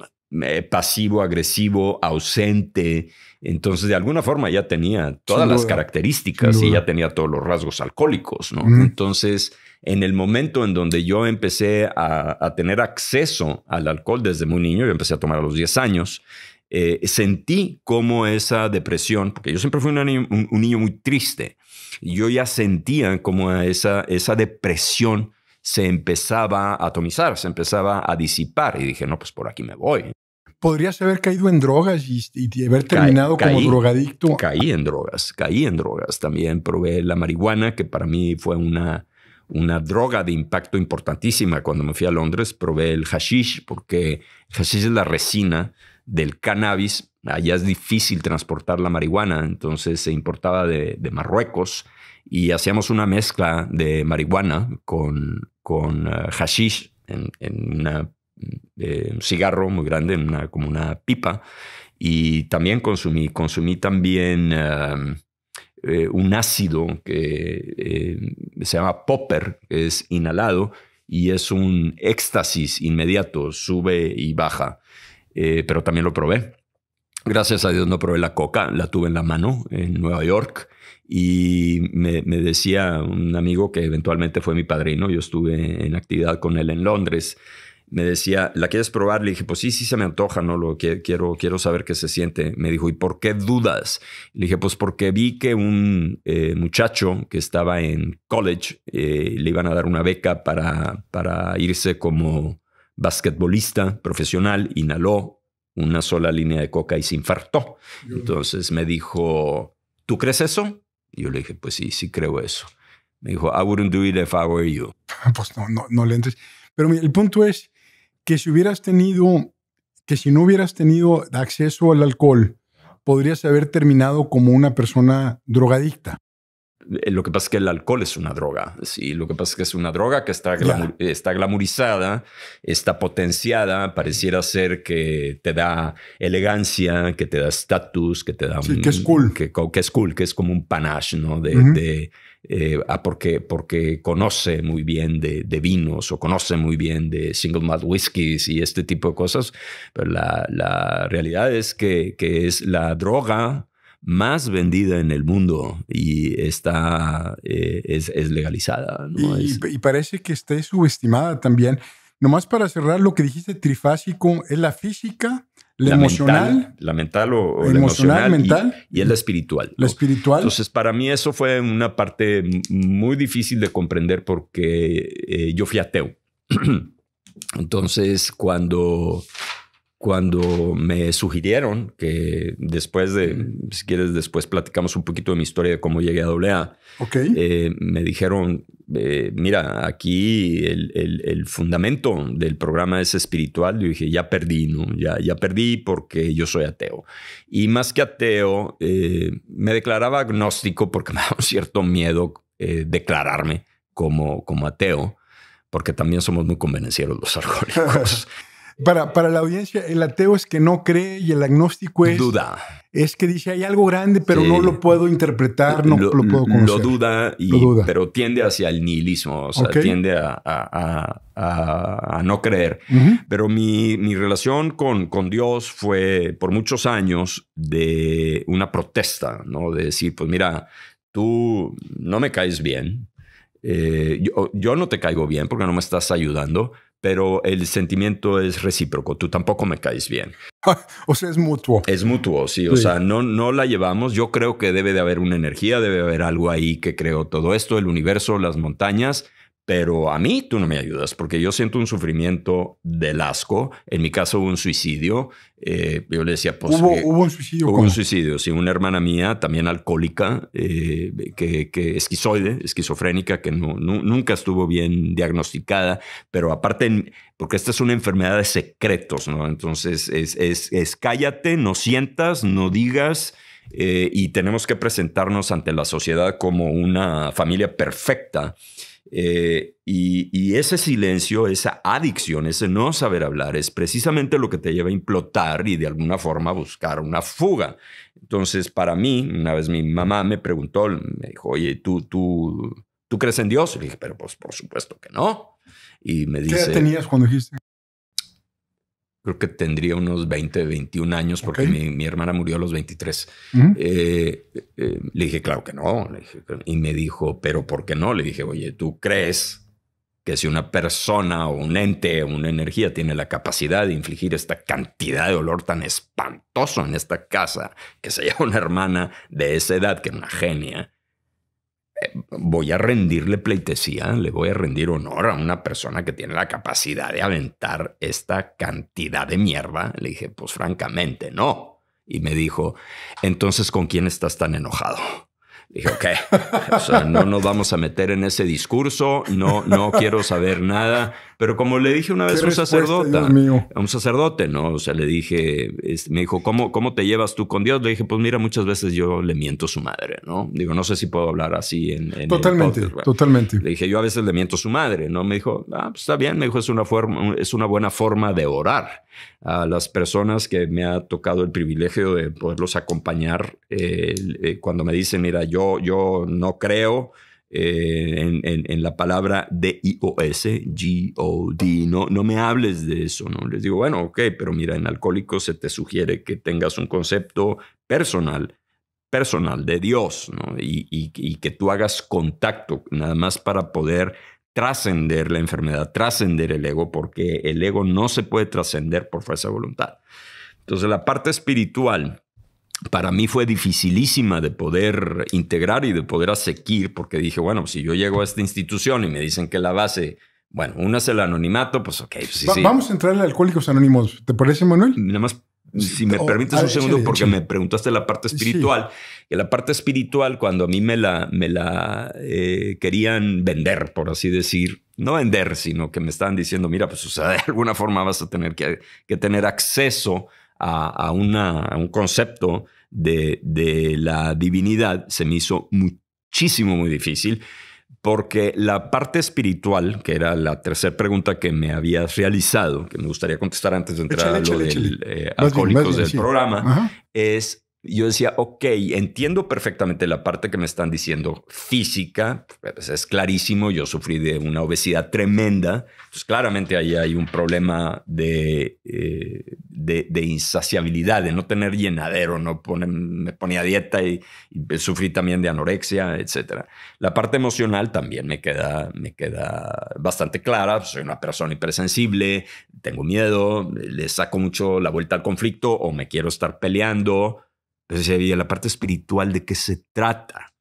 pasivo, agresivo, ausente. Entonces, de alguna forma ya tenía todas las características y ya tenía todos los rasgos alcohólicos, ¿no? Entonces, en el momento en donde yo empecé a, tener acceso al alcohol desde muy niño, yo empecé a tomar a los 10 años, eh, sentí como esa depresión, porque yo siempre fui un niño muy triste, yo ya sentía como esa, esa depresión se empezaba a atomizar, se empezaba a disipar y dije, no, pues por aquí me voy. Podrías haber caído en drogas y, haber terminado como drogadicto. Caí en drogas, caí en drogas. También probé la marihuana, que para mí fue una, una droga de impacto importantísima. Cuando me fui a Londres probé el hashish, porque el hashish es la resina del cannabis. Allá es difícil transportar la marihuana, entonces se importaba de, Marruecos y hacíamos una mezcla de marihuana con, eh, hashish en, eh, un cigarro muy grande, como una pipa. Y también consumí, también em, eh, un ácido que se llama popper, que es inhalado y es un éxtasis inmediato, sube y baja. Eh, pero también lo probé. Gracias a Dios no probé la coca, la tuve en la mano en Nueva York y me, decía un amigo que eventualmente fue mi padrino, yo estuve en actividad con él en Londres, me decía, ¿la quieres probar? Le dije, pues sí, sí se me antoja, no lo quiero, quiero saber qué se siente. Me dijo, ¿y por qué dudas? Le dije, pues porque vi que un eh, muchacho que estaba en college eh, le iban a dar una beca para, para irse como basquetbolista profesional, inhaló una sola línea de coca y se infartó. Entonces me dijo, ¿tú crees eso? Y yo le dije, pues sí, sí creo eso. Me dijo, I wouldn't do it if I were you. Pues no, no, no le entres. Pero el punto es que si hubieras tenido, que si no hubieras tenido acceso al alcohol, podrías haber terminado como una persona drogadicta. Eh, lo que pasa es que el alcohol es una droga, ¿sí? Lo que pasa es que es una droga que está, glamurizada, está está potenciada, pareciera ser que te da elegancia, que te da estatus, que te da... Sí, que es cool. Que, es cool, que es como un panache, ¿no? De, de eh, ah, porque, conoce muy bien de, de, vinos o conoce muy bien de single malt whiskies y este tipo de cosas, pero la, la realidad es que, que es la droga más vendida en el mundo y está, eh, es, legalizada. Y, parece que está subestimada también. Nomás para cerrar lo que dijiste, trifásico, es la física, la, emocional. la mental o, emocional, mental. Y, es la espiritual. La espiritual. Entonces, para mí eso fue una parte muy difícil de comprender porque eh, yo fui ateo. Entonces, cuando cuando me sugirieron que después de, si quieres, después platicamos un poquito de mi historia de cómo llegué a AA. Eh, me dijeron, eh, mira, aquí el, el, fundamento del programa es espiritual. Yo dije, ya perdí, ¿no? Ya, ya perdí porque yo soy ateo. Y más que ateo, eh, me declaraba agnóstico porque me daba un cierto miedo eh, declararme como, como ateo, porque también somos muy convencieros los alcohólicos. Para, para la audiencia, el ateo es que no cree y el agnóstico es... Duda. Es que dice, hay algo grande, pero no lo puedo interpretar, no lo, puedo conocer. Lo duda, pero tiende hacia el nihilismo, o sea, tiende a, a, a, no creer. Pero mi, mi relación con, con Dios fue por muchos años de una protesta, ¿no? De decir, pues mira, tú no me caes bien, eh, yo, yo, no te caigo bien porque no me estás ayudando, pero el sentimiento es recíproco. Tú tampoco me caes bien. o sea, es mutuo. Es mutuo, sí. O sea, no, no la llevamos. Yo creo que debe de haber una energía, debe haber algo ahí que creó todo esto, el universo, las montañas pero a mí tú no me ayudas porque yo siento un sufrimiento de asco. En mi caso hubo un suicidio. Eh, yo le decía, pues, ¿Hubo, un suicidio? Hubo un suicidio, sí. Una hermana mía, también alcohólica, eh, que, esquizoide, esquizofrénica, que nunca estuvo bien diagnosticada, pero aparte, porque esta es una enfermedad de secretos, ¿no? Entonces es, cállate, no sientas, no digas. Eh, y tenemos que presentarnos ante la sociedad como una familia perfecta eh, y, ese silencio, esa adicción, ese no saber hablar, es precisamente lo que te lleva a implotar y de alguna forma buscar una fuga. Entonces, para mí, una vez mi mamá me preguntó, me dijo, oye, ¿tú, tú, tú crees en Dios? le dije, pero pues por supuesto que no. Y me dice... ¿Qué tenías cuando dijiste? creo que tendría unos 20, 21 años, porque mi, hermana murió a los 23. Eh, eh, le dije, claro que no. dije, y me dijo, pero ¿por qué no? Le dije, oye, ¿tú crees que si una persona o un ente o una energía tiene la capacidad de infligir esta cantidad de olor tan espantoso en esta casa, que se lleva una hermana de esa edad, que es una genia, voy a rendirle pleitesía, le voy a rendir honor a una persona que tiene la capacidad de aventar esta cantidad de mierda. Le dije, pues francamente, no. Y me dijo, entonces, ¿con quién estás tan enojado? dije, ok, o no nos vamos a meter en ese discurso, no, no quiero saber nada, pero como le dije una vez a un a un sacerdote, ¿no? O sea, le dije, me dijo, ¿cómo, ¿cómo te llevas tú con Dios? Le dije, pues mira, muchas veces yo le miento a su madre, ¿no? Digo, no sé si puedo hablar así en... totalmente, totalmente. Le dije, yo a veces le miento a su madre, ¿no? Me dijo, ah, pues está bien, me dijo, es una, forma, es una buena forma de orar a las personas que me ha tocado el privilegio de poderlos acompañar eh, eh, cuando me dicen, mira, yo, yo no creo, eh, en, la palabra D-I-O-S, G-O-D, no, no me hables de eso, ¿no? Les digo, bueno, ok, pero mira, en alcohólico se te sugiere que tengas un concepto personal, personal de Dios, ¿no? Y, y que tú hagas contacto, nada más para poder trascender la enfermedad, trascender el ego, porque el ego no se puede trascender por fuerza de voluntad. Entonces la parte espiritual para mí fue dificilísima de poder integrar y de poder asequir, porque dije, bueno, si yo llego a esta institución y me dicen que la base, bueno, una es el anonimato, pues ok. Pues, sí, sí. Vamos a entrar en Alcohólicos Anónimos, ¿te parece, Manuel? Nada más, si me oh, permites un segundo, porque me preguntaste la parte espiritual. Que la parte espiritual, cuando a mí me la, me la eh, querían vender, por así decir, no vender, sino que me estaban diciendo, mira, pues o sea, de alguna forma vas a tener que, tener acceso a, una, a un concepto de, la divinidad se me hizo muchísimo, muy difícil, porque la parte espiritual, que era la tercera pregunta que me habías realizado, que me gustaría contestar antes de entrar a lo del, alcohólicos del programa, es yo decía, ok, entiendo perfectamente la parte que me están diciendo física, es clarísimo, yo sufrí de una obesidad tremenda, claramente ahí hay un problema eh, de, insaciabilidad, de no tener llenadero, no me ponía dieta y, sufrí también de anorexia, etc. La parte emocional también me queda, me queda bastante clara, pues, soy una persona hipersensible, tengo miedo, le saco mucho la vuelta al conflicto o me quiero estar peleando entonces la parte espiritual de qué se trata?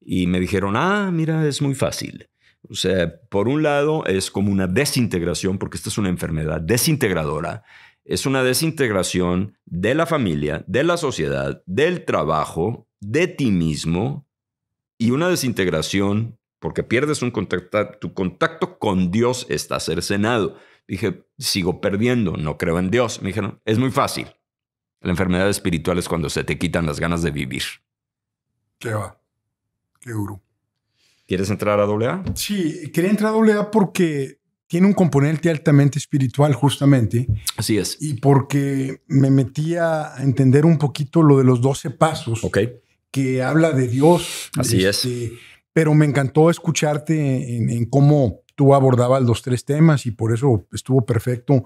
Y me dijeron, ah, mira, es muy fácil. O sea, por un lado es como una desintegración, porque esta es una enfermedad desintegradora. Es una desintegración de la familia, de la sociedad, del trabajo, de ti mismo y una desintegración porque pierdes un contacto, tu contacto con Dios está cercenado. Dije, sigo perdiendo, no creo en Dios. Me dijeron, es muy fácil. La enfermedad espiritual es cuando se te quitan las ganas de vivir. Qué va. Qué duro. ¿Quieres entrar a AA? Sí, quería entrar a A porque tiene un componente altamente espiritual, justamente. Así es. Y porque me metía a entender un poquito lo de los 12 pasos. Ok. Que habla de Dios. Así es. Este, pero me encantó escucharte en, en cómo tú abordabas los tres temas y por eso estuvo perfecto.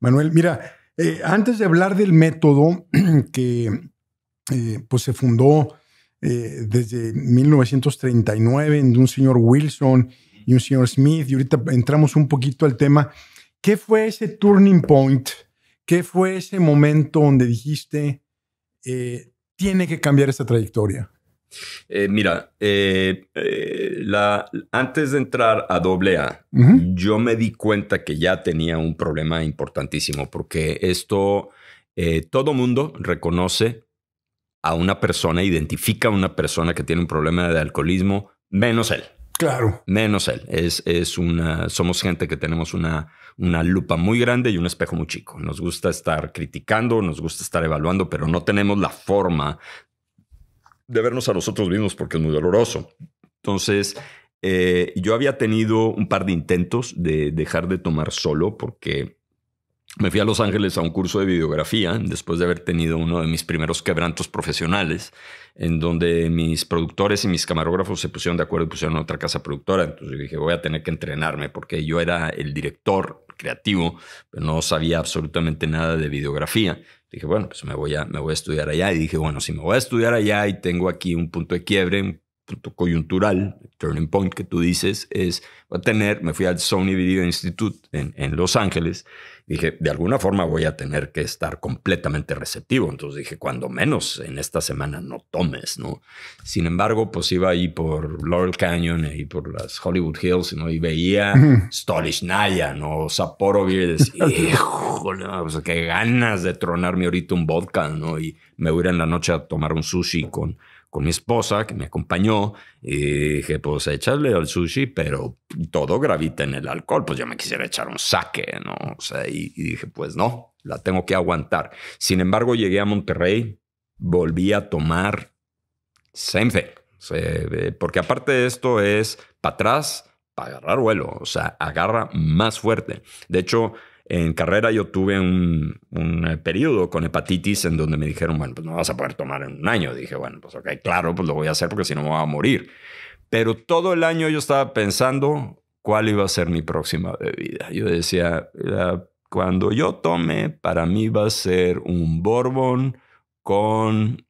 Manuel, mira, eh, antes de hablar del método que eh, pues se fundó eh, desde 1939 en un señor Wilson y un señor Smith, y ahorita entramos un poquito al tema, ¿qué fue ese turning point? ¿Qué fue ese momento donde dijiste, tiene que cambiar esta trayectoria? Eh, mira, eh, eh, antes de entrar a doble A, yo me di cuenta que ya tenía un problema importantísimo, porque esto todo mundo reconoce a una persona, identifica a una persona que tiene un problema de alcoholismo, menos él. Claro. Menos él. Es, es una, somos gente que tenemos una, una lupa muy grande y un espejo muy chico. Nos gusta estar criticando, nos gusta estar evaluando, pero no tenemos la forma de vernos a nosotros mismos porque es muy doloroso. Entonces, eh, yo había tenido un par de intentos de dejar de tomar solo porque me fui a Los Ángeles a un curso de videografía después de haber tenido uno de mis primeros quebrantos profesionales, en donde mis productores y mis camarógrafos se pusieron de acuerdo y pusieron otra casa productora. Entonces yo dije, voy a tener que entrenarme porque yo era el director creativo, pero no sabía absolutamente nada de videografía. Dije, bueno, pues me voy, a, me voy a estudiar allá. Y dije, bueno, si me voy a estudiar allá y tengo aquí un punto de quiebre, coyuntural, turning point que tú dices, es va a tener, me fui al Sony Video Institute en, en, Los Ángeles, dije, de alguna forma voy a tener que estar completamente receptivo, entonces dije, cuando menos en esta semana no tomes, ¿no? Sin embargo, pues iba ahí por Laurel Canyon y por las Hollywood Hills, ¿no? Y veía Stolichnaya, ¿no? Sapporo, y decía, híjole, o sea, qué ganas de tronarme ahorita un vodka, ¿no? Y me voy a ir en la noche a tomar un sushi con con mi esposa que me acompañó y dije, pues echarle al sushi, pero todo gravita en el alcohol, pues yo me quisiera echar un saque, ¿no? O sea, y, dije, pues no, la tengo que aguantar. Sin embargo, llegué a Monterrey, volví a tomar, same thing. porque aparte de esto es para atrás, para agarrar vuelo, o sea, agarra más fuerte. De hecho, en carrera yo tuve un, un, eh, periodo con hepatitis en donde me dijeron, bueno, pues no vas a poder tomar en un año. Dije, bueno, pues ok, claro, pues lo voy a hacer porque si no me voy a morir. Pero todo el año yo estaba pensando cuál iba a ser mi próxima bebida. Yo decía, cuando yo tome, para mí va a ser un bourbon con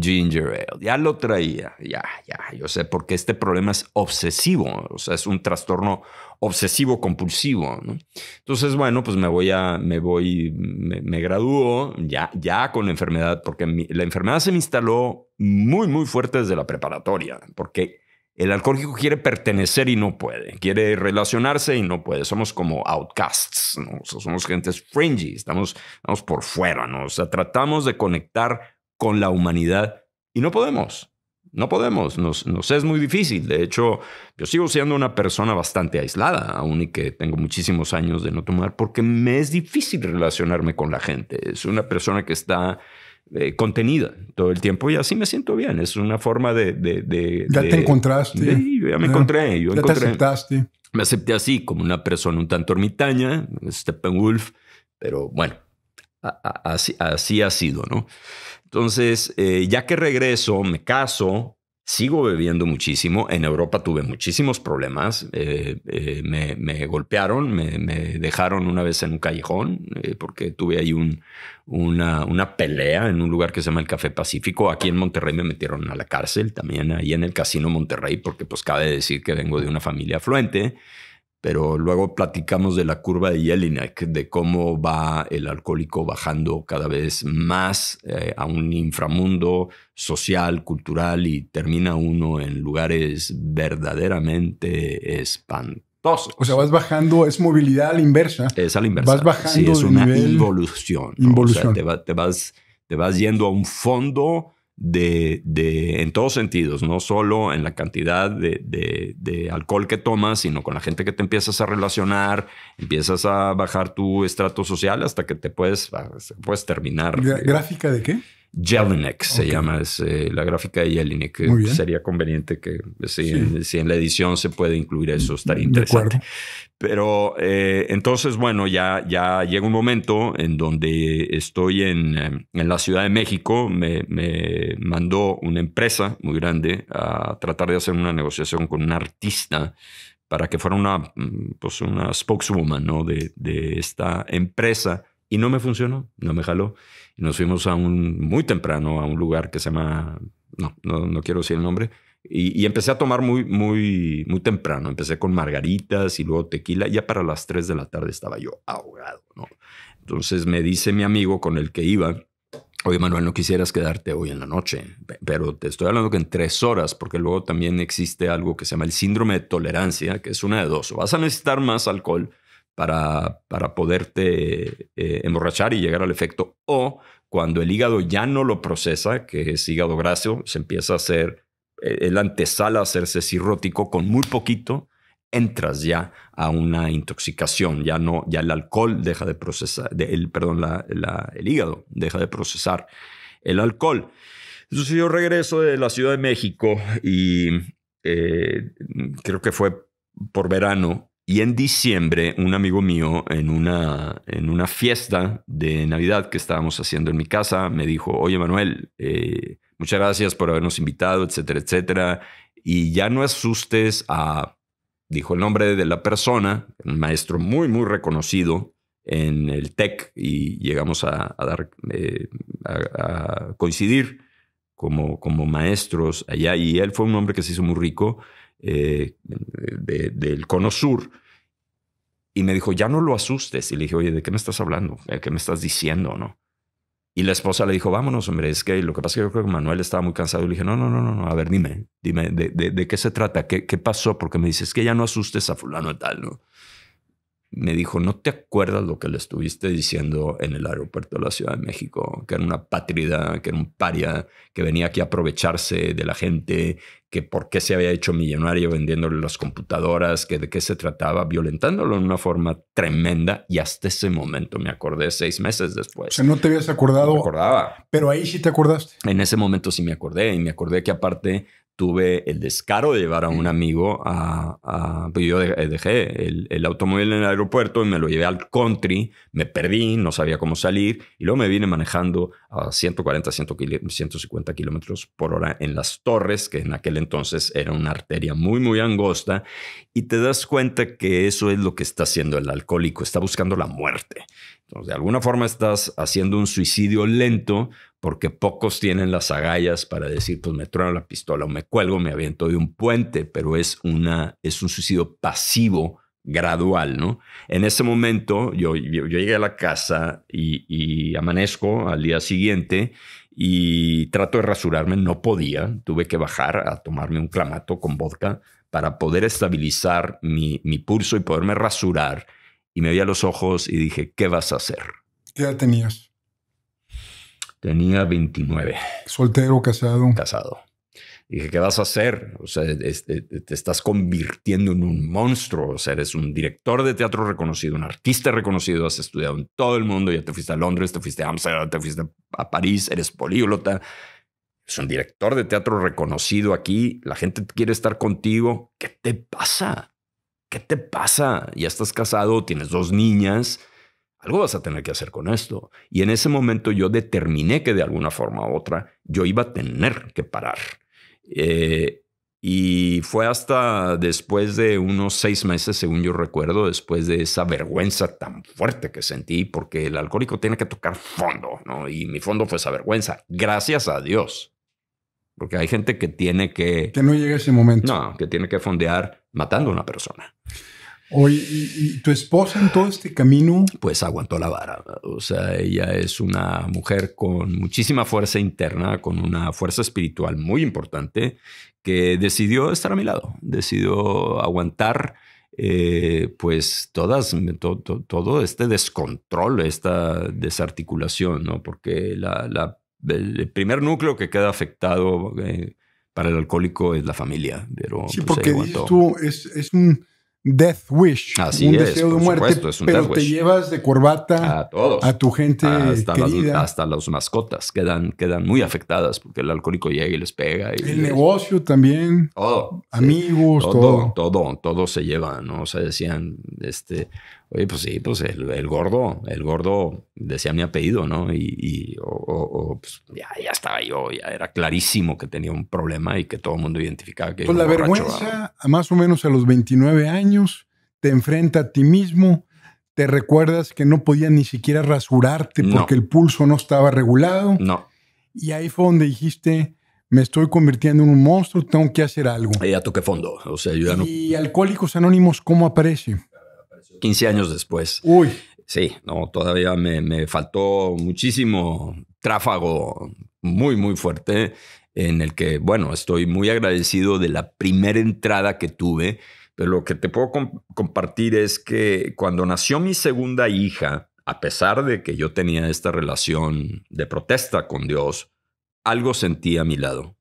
Ginger Ale. Ya lo traía, ya, ya, yo sé, porque este problema es obsesivo, o sea, es un trastorno obsesivo compulsivo. ¿no? Entonces, bueno, pues me voy a, me voy, me, gradúo ya, ya con la enfermedad, porque la enfermedad se me instaló muy, muy fuerte desde la preparatoria, porque el alcohólico quiere pertenecer y no puede, quiere relacionarse y no puede. Somos como outcasts, ¿no? somos gentes fringy, estamos, estamos por fuera, ¿no? O sea, tratamos de conectar con la humanidad y no podemos. No podemos, nos, nos, es muy difícil. De hecho, yo sigo siendo una persona bastante aislada, aún y que tengo muchísimos años de no tomar, porque me es difícil relacionarme con la gente. Es una persona que está eh, contenida todo el tiempo y así me siento bien. Es una forma de... ya te encontraste. yo ya me ah, encontré. Yo Me acepté así, como una persona un tanto ermitaña, Steppenwolf, pero bueno, así, así ha sido, ¿no? Entonces, eh, ya que regreso, me caso, sigo bebiendo muchísimo. En Europa tuve muchísimos problemas. Eh, eh, me, golpearon, me, dejaron una vez en un callejón porque tuve ahí una, una, pelea en un lugar que se llama el Café Pacífico. Aquí en Monterrey me metieron a la cárcel, también ahí en el Casino Monterrey, porque pues cabe decir que vengo de una familia afluente pero luego platicamos de la curva de Jelinek, de cómo va el alcohólico bajando cada vez más eh, a un inframundo social, cultural y termina uno en lugares verdaderamente espantosos. O sea, vas bajando, es movilidad a la inversa. Es a la inversa. Vas bajando. Sí, es una involución. involución. O sea, te, te, vas, te vas yendo a un fondo de, de, en todos sentidos, no solo en la cantidad de, alcohol que tomas, sino con la gente que te empiezas a relacionar, empiezas a bajar tu estrato social hasta que te puedes, puedes terminar. ¿Gráfica de qué? Jelinek se llama es, eh, la gráfica de Jelinek. Eh, sería conveniente que si, pues, en, la edición se puede incluir eso, estaría interesante. Pero eh, entonces, bueno, ya, ya llega un momento en donde estoy en, en la Ciudad de México. Me, mandó una empresa muy grande a tratar de hacer una negociación con un artista para que fuera una, mm, pues una spokeswoman ¿no? de, de esta empresa. Y no me funcionó, no me jaló nos fuimos a un, muy temprano, a un lugar que se llama, no, no, quiero decir el nombre, y, y, empecé a tomar muy, muy, muy temprano. Empecé con margaritas y luego tequila. Ya para las 3 de la tarde estaba yo ahogado, ¿no? Entonces me dice mi amigo con el que iba, Oye, Manuel, no quisieras quedarte hoy en la noche, pero te estoy hablando que en tres horas, porque luego también existe algo que se llama el síndrome de tolerancia, que es una de dos. O vas a necesitar más alcohol para, para poderte eh, emborrachar y llegar al efecto. O cuando el hígado ya no lo procesa, que es hígado graso, se empieza a hacer eh, el antesala a hacerse cirrótico con muy poquito, entras ya a una intoxicación, ya no, ya el alcohol deja de procesar, el, perdón, el hígado deja de procesar el alcohol. Entonces yo regreso de la Ciudad de México y eh, creo que fue por verano y en diciembre, un amigo mío, en una, en una fiesta de Navidad que estábamos haciendo en mi casa, me dijo, oye Manuel, eh, muchas gracias por habernos invitado, etcétera, etcétera. Y ya no asustes a, dijo el nombre de la persona, un maestro muy, muy reconocido en el TEC y llegamos a, dar, eh, coincidir como, como maestros allá. Y él fue un hombre que se hizo muy rico eh, del Cono Sur. Y me dijo, ya no lo asustes. Y le dije, oye, ¿de qué me estás hablando? qué me estás diciendo? ¿No? Y la esposa le dijo, vámonos, hombre, es que lo que pasa es que yo creo que Manuel estaba muy cansado. Y le dije, no, no, no, no, a ver, dime, dime, ¿de, qué se trata? ¿Qué, ¿Qué, pasó? Porque me dice, es que ya no asustes a fulano tal, ¿no? me dijo, ¿no te acuerdas lo que le estuviste diciendo en el aeropuerto de la Ciudad de México? Que era una patrida, que era un paria, que venía aquí a aprovecharse de la gente, que por qué se había hecho millonario vendiéndole las computadoras, que de qué se trataba, violentándolo de una forma tremenda. Y hasta ese momento me acordé seis meses después. O sea, no te habías acordado. me acordaba. Pero ahí sí te acordaste. En ese momento sí me acordé. Y me acordé que aparte tuve el descaro de llevar a un mm. amigo a... Pues yo dejé el, automóvil en el aeropuerto y me lo llevé al country, me perdí, no sabía cómo salir y luego me vine manejando a 140, 150 kilómetros por hora en las torres, que en aquel entonces era una arteria muy, muy angosta y te das cuenta que eso es lo que está haciendo el alcohólico, está buscando la muerte de alguna forma estás haciendo un suicidio lento porque pocos tienen las agallas para decir, pues me trueno la pistola o me cuelgo, me aviento de un puente, pero es, una, es un suicidio pasivo gradual, En ese momento yo, llegué a la casa y, amanezco al día siguiente y trato de rasurarme, no podía, tuve que bajar a tomarme un clamato con vodka para poder estabilizar mi, mi pulso y poderme rasurar y me vi los ojos y dije, ¿qué vas a hacer? ¿Qué edad tenías? Tenía 29. ¿Soltero, casado? Casado. Dije, ¿qué vas a hacer? O sea, eh, eh, te estás convirtiendo en un monstruo. O sea, eres un director de teatro reconocido, un artista reconocido, has estudiado en todo el mundo, ya te fuiste a Londres, te fuiste a Amsterdam, te fuiste a París, eres políglota. Es un director de teatro reconocido aquí, la gente quiere estar contigo. ¿Qué te pasa? ¿Qué te pasa? Ya estás casado, tienes dos niñas, algo vas a tener que hacer con esto. Y en ese momento yo determiné que de alguna forma u otra yo iba a tener que parar. Eh, y fue hasta después de unos seis meses, según yo recuerdo, después de esa vergüenza tan fuerte que sentí, porque el alcohólico tiene que tocar fondo, ¿no? Y mi fondo fue esa vergüenza, gracias a Dios. Porque hay gente que tiene que... Que no llega ese momento. No, que tiene que fondear matando a una persona. ¿y, tu esposa en todo este camino? Pues aguantó la vara. O sea, ella es una mujer con muchísima fuerza interna, con una fuerza espiritual muy importante, que decidió estar a mi lado, decidió aguantar. Eh, pues todas, todo este descontrol, esta desarticulación, ¿no? Porque el primer núcleo que queda afectado eh, para el alcohólico es la familia, pero sí, pues, porque dices tú, es, un death wish, un deseo de muerte, pero te llevas de corbata a, todos, a tu gente hasta querida. Las, hasta las mascotas quedan, quedan muy afectadas porque el alcohólico llega y les pega. el negocio también, todo, amigos, todo, todo, todo, se lleva, ¿no? O decían, este, Oye, pues sí, pues el, gordo, el gordo decía mi apellido, ¿no? Y, pues ya, estaba yo, ya era clarísimo que tenía un problema y que todo el mundo identificaba que... Pues la vergüenza, más o menos a los 29 años, te enfrenta a ti mismo, te recuerdas que no podía ni siquiera rasurarte porque el pulso no estaba regulado. No. Y ahí fue donde dijiste, me estoy convirtiendo en un monstruo, tengo que hacer algo. Ahí ya toqué fondo. O sea, yo no... ¿Y Alcohólicos Anónimos cómo aparece? 15 años después. Uy. Sí, no, todavía me, faltó muchísimo tráfago muy, muy fuerte en el que, bueno, estoy muy agradecido de la primera entrada que tuve, pero lo que te puedo compartir es que cuando nació mi segunda hija, a pesar de que yo tenía esta relación de protesta con Dios, algo sentí a mi lado.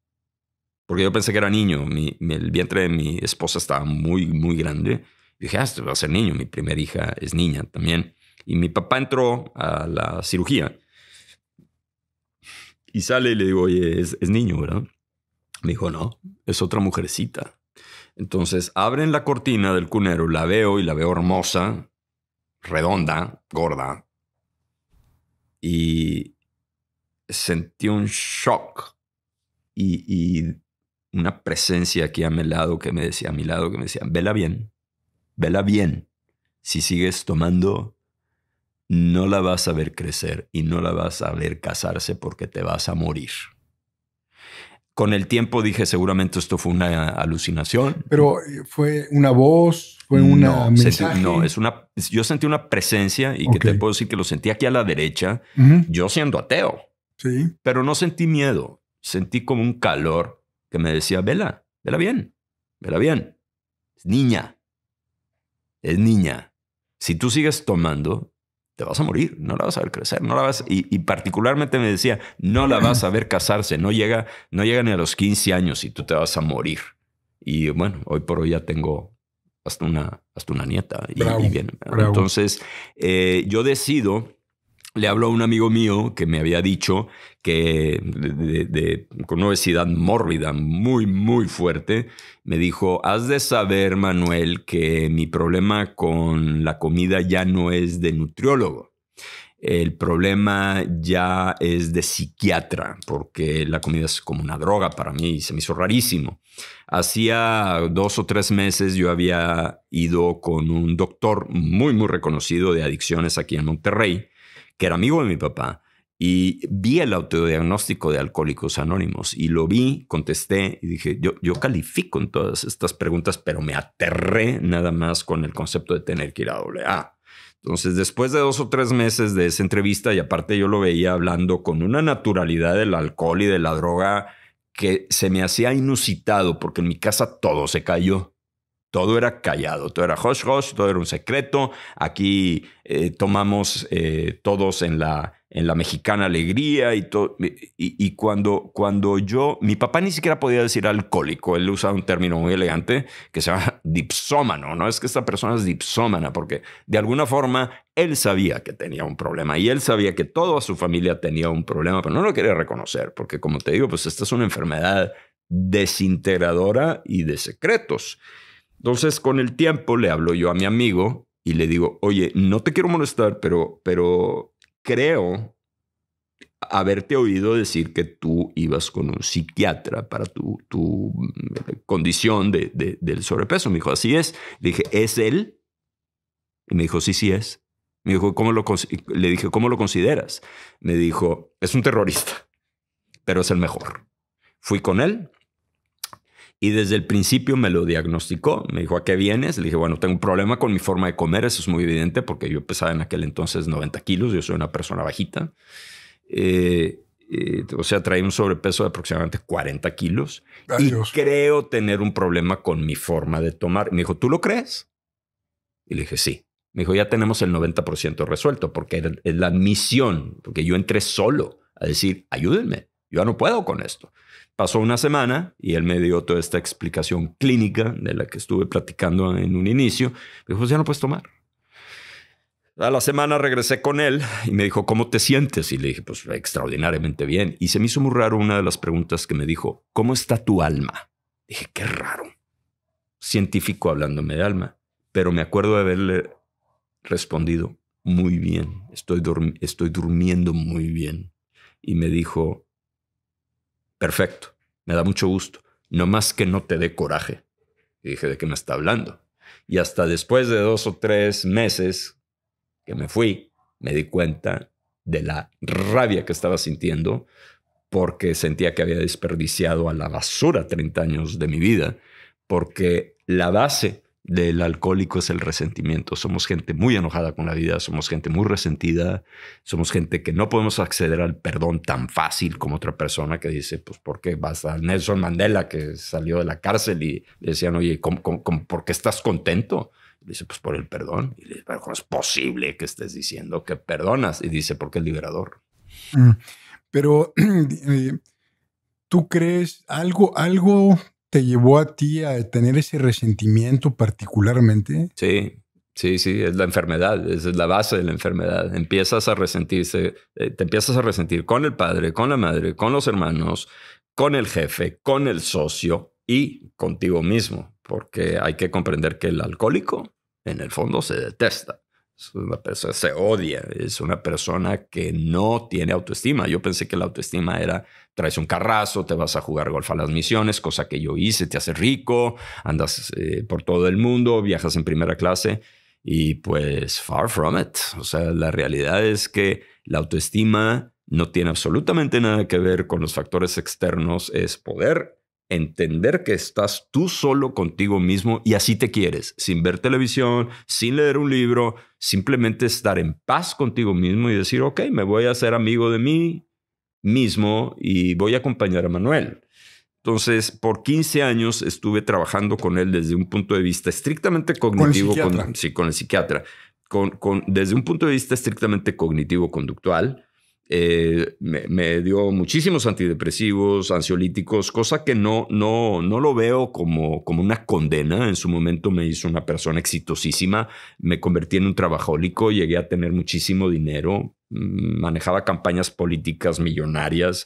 Porque yo pensé que era niño, el vientre de mi esposa estaba muy, muy grande dije, ah, esto va a ser niño, mi primera hija es niña también. Y mi papá entró a la cirugía y sale y le digo, oye, es, es niño, ¿verdad? Me dijo, no, es otra mujercita. Entonces abren la cortina del cunero, la veo y la veo hermosa, redonda, gorda. Y sentí un shock y, y, una presencia aquí a mi lado que me decía, a mi lado que me decía, vela bien, vela bien. Si sigues tomando, no la vas a ver crecer y no la vas a ver casarse porque te vas a morir. Con el tiempo dije, seguramente esto fue una alucinación. Pero eh, fue una voz, fue una no, no, es una. Yo sentí una presencia y que te puedo decir que lo sentí aquí a la derecha. Yo siendo ateo. Sí. Pero no sentí miedo. Sentí como un calor que me decía, vela, vela bien, vela bien, niña, es niña. Si tú sigues tomando, te vas a morir, no la vas a ver crecer, no la vas y, particularmente me decía, no la vas a ver casarse, no llega, no ni a los 15 años y tú te vas a morir. Y bueno, hoy por hoy ya tengo hasta una, hasta una nieta y, bien. Entonces, eh, yo decido le habló a un amigo mío que me había dicho que con una obesidad mórbida muy, muy fuerte, me dijo, has de saber, Manuel, que mi problema con la comida ya no es de nutriólogo. El problema ya es de psiquiatra, porque la comida es como una droga para mí y se me hizo rarísimo. Hacía dos o tres meses yo había ido con un doctor muy, muy reconocido de adicciones aquí en Monterrey que era amigo de mi papá, y vi el autodiagnóstico de Alcohólicos Anónimos y lo vi, contesté y dije, yo, yo califico en todas estas preguntas, pero me aterré nada más con el concepto de tener que ir a AA. Entonces, después de dos o tres meses de esa entrevista, y aparte yo lo veía hablando con una naturalidad del alcohol y de la droga que se me hacía inusitado, porque en mi casa todo se cayó. Todo era callado, todo era hush hush, todo era un secreto. Aquí eh, tomamos eh, todos en la, en la mexicana alegría y, y, cuando, cuando yo, mi papá ni siquiera podía decir alcohólico, él usaba un término muy elegante que se llama dipsómano, ¿no? Es que esta persona es dipsómana porque de alguna forma él sabía que tenía un problema y él sabía que toda su familia tenía un problema, pero no lo quería reconocer porque como te digo, pues esta es una enfermedad desintegradora y de secretos. Entonces, con el tiempo le hablo yo a mi amigo y le digo, oye, no te quiero molestar, pero, pero creo haberte oído decir que tú ibas con un psiquiatra para tu, tu eh, condición de, del sobrepeso. Me dijo, así es. Le dije, ¿es él? Y me dijo, sí, sí es. Me dijo, ¿cómo lo le dije, ¿cómo lo consideras? Me dijo, es un terrorista, pero es el mejor. Fui con él, y desde el principio me lo diagnosticó, me dijo, ¿a qué vienes? Le dije, bueno, tengo un problema con mi forma de comer, eso es muy evidente porque yo pesaba en aquel entonces 90 kilos, yo soy una persona bajita. Eh, eh, o sea, traía un sobrepeso de aproximadamente 40 kilos y creo tener un problema con mi forma de tomar. Me dijo, ¿tú lo crees? Y le dije, sí. Me dijo, ya tenemos el 90% resuelto porque es la misión, porque yo entré solo a decir, ayúdenme, yo ya no puedo con esto. Pasó una semana y él me dio toda esta explicación clínica de la que estuve platicando en un inicio. Me dijo, pues ya no puedes tomar. A la semana regresé con él y me dijo, ¿cómo te sientes? Y le dije, pues extraordinariamente bien. Y se me hizo muy raro una de las preguntas que me dijo, ¿cómo está tu alma? Dije, qué raro. Científico hablándome de alma. Pero me acuerdo de haberle respondido, muy bien, estoy durmiendo muy bien. Y me dijo, perfecto, me da mucho gusto, no más que no te dé coraje. Y dije, ¿de qué me está hablando? Y hasta después de dos o tres meses que me fui, me di cuenta de la rabia que estaba sintiendo porque sentía que había desperdiciado a la basura 30 años de mi vida, porque la base del alcohólico es el resentimiento. Somos gente muy enojada con la vida, somos gente muy resentida, somos gente que no podemos acceder al perdón tan fácil como otra persona que dice, pues, ¿por qué vas a Nelson Mandela que salió de la cárcel y le decían, oye, por qué estás contento? dice, pues por el perdón. Y le dice, ¿cómo es posible que estés diciendo que perdonas? Y dice, porque el liberador. Mm, pero, eh, ¿tú crees algo, algo te llevó a ti a tener ese resentimiento particularmente? Sí, sí, sí, es la enfermedad, es la base de la enfermedad. Empiezas a resentirse, eh, te empiezas a resentir con el padre, con la madre, con los hermanos, con el jefe, con el socio y contigo mismo, porque hay que comprender que el alcohólico en el fondo se detesta. Es una persona, se odia, es una persona que no tiene autoestima. Yo pensé que la autoestima era traes un carrazo, te vas a jugar golf a las misiones, cosa que yo hice, te hace rico, andas eh, por todo el mundo, viajas en primera clase y pues far from it. O sea, la realidad es que la autoestima no tiene absolutamente nada que ver con los factores externos, es poder entender que estás tú solo contigo mismo y así te quieres, sin ver televisión, sin leer un libro, simplemente estar en paz contigo mismo y decir, ok, me voy a hacer amigo de mí mismo y voy a acompañar a Manuel. Entonces, por 15 años estuve trabajando con él desde un punto de vista estrictamente cognitivo, con, el psiquiatra, desde un punto de vista estrictamente cognitivo-conductual eh, me, dio muchísimos antidepresivos, ansiolíticos, cosa que no, no, no lo veo como, como una condena. En su momento me hizo una persona exitosísima, me convertí en un trabajólico, llegué a tener muchísimo dinero, mm, manejaba campañas políticas millonarias,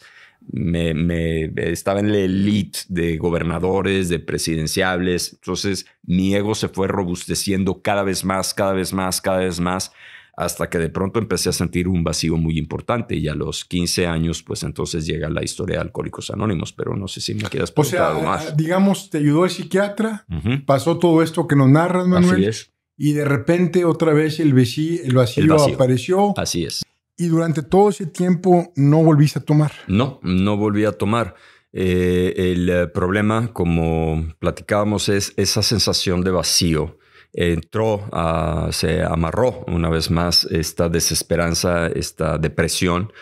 me, estaba en la elite de gobernadores, de presidenciables. Entonces mi ego se fue robusteciendo cada vez más, cada vez más, cada vez más hasta que de pronto empecé a sentir un vacío muy importante y a los 15 años, pues entonces llega la historia de Alcohólicos Anónimos, pero no sé si me quieras preguntar más. Ah, digamos, te ayudó el psiquiatra, pasó todo esto que nos narras, Manuel. Así es. Y de repente otra vez el, vacío, el vacío, apareció. Así es. Y durante todo ese tiempo no volviste a tomar. No, no volví a tomar. Eh, el eh, problema, como platicábamos, es esa sensación de vacío entró, ah, se amarró una vez más esta desesperanza, esta depresión.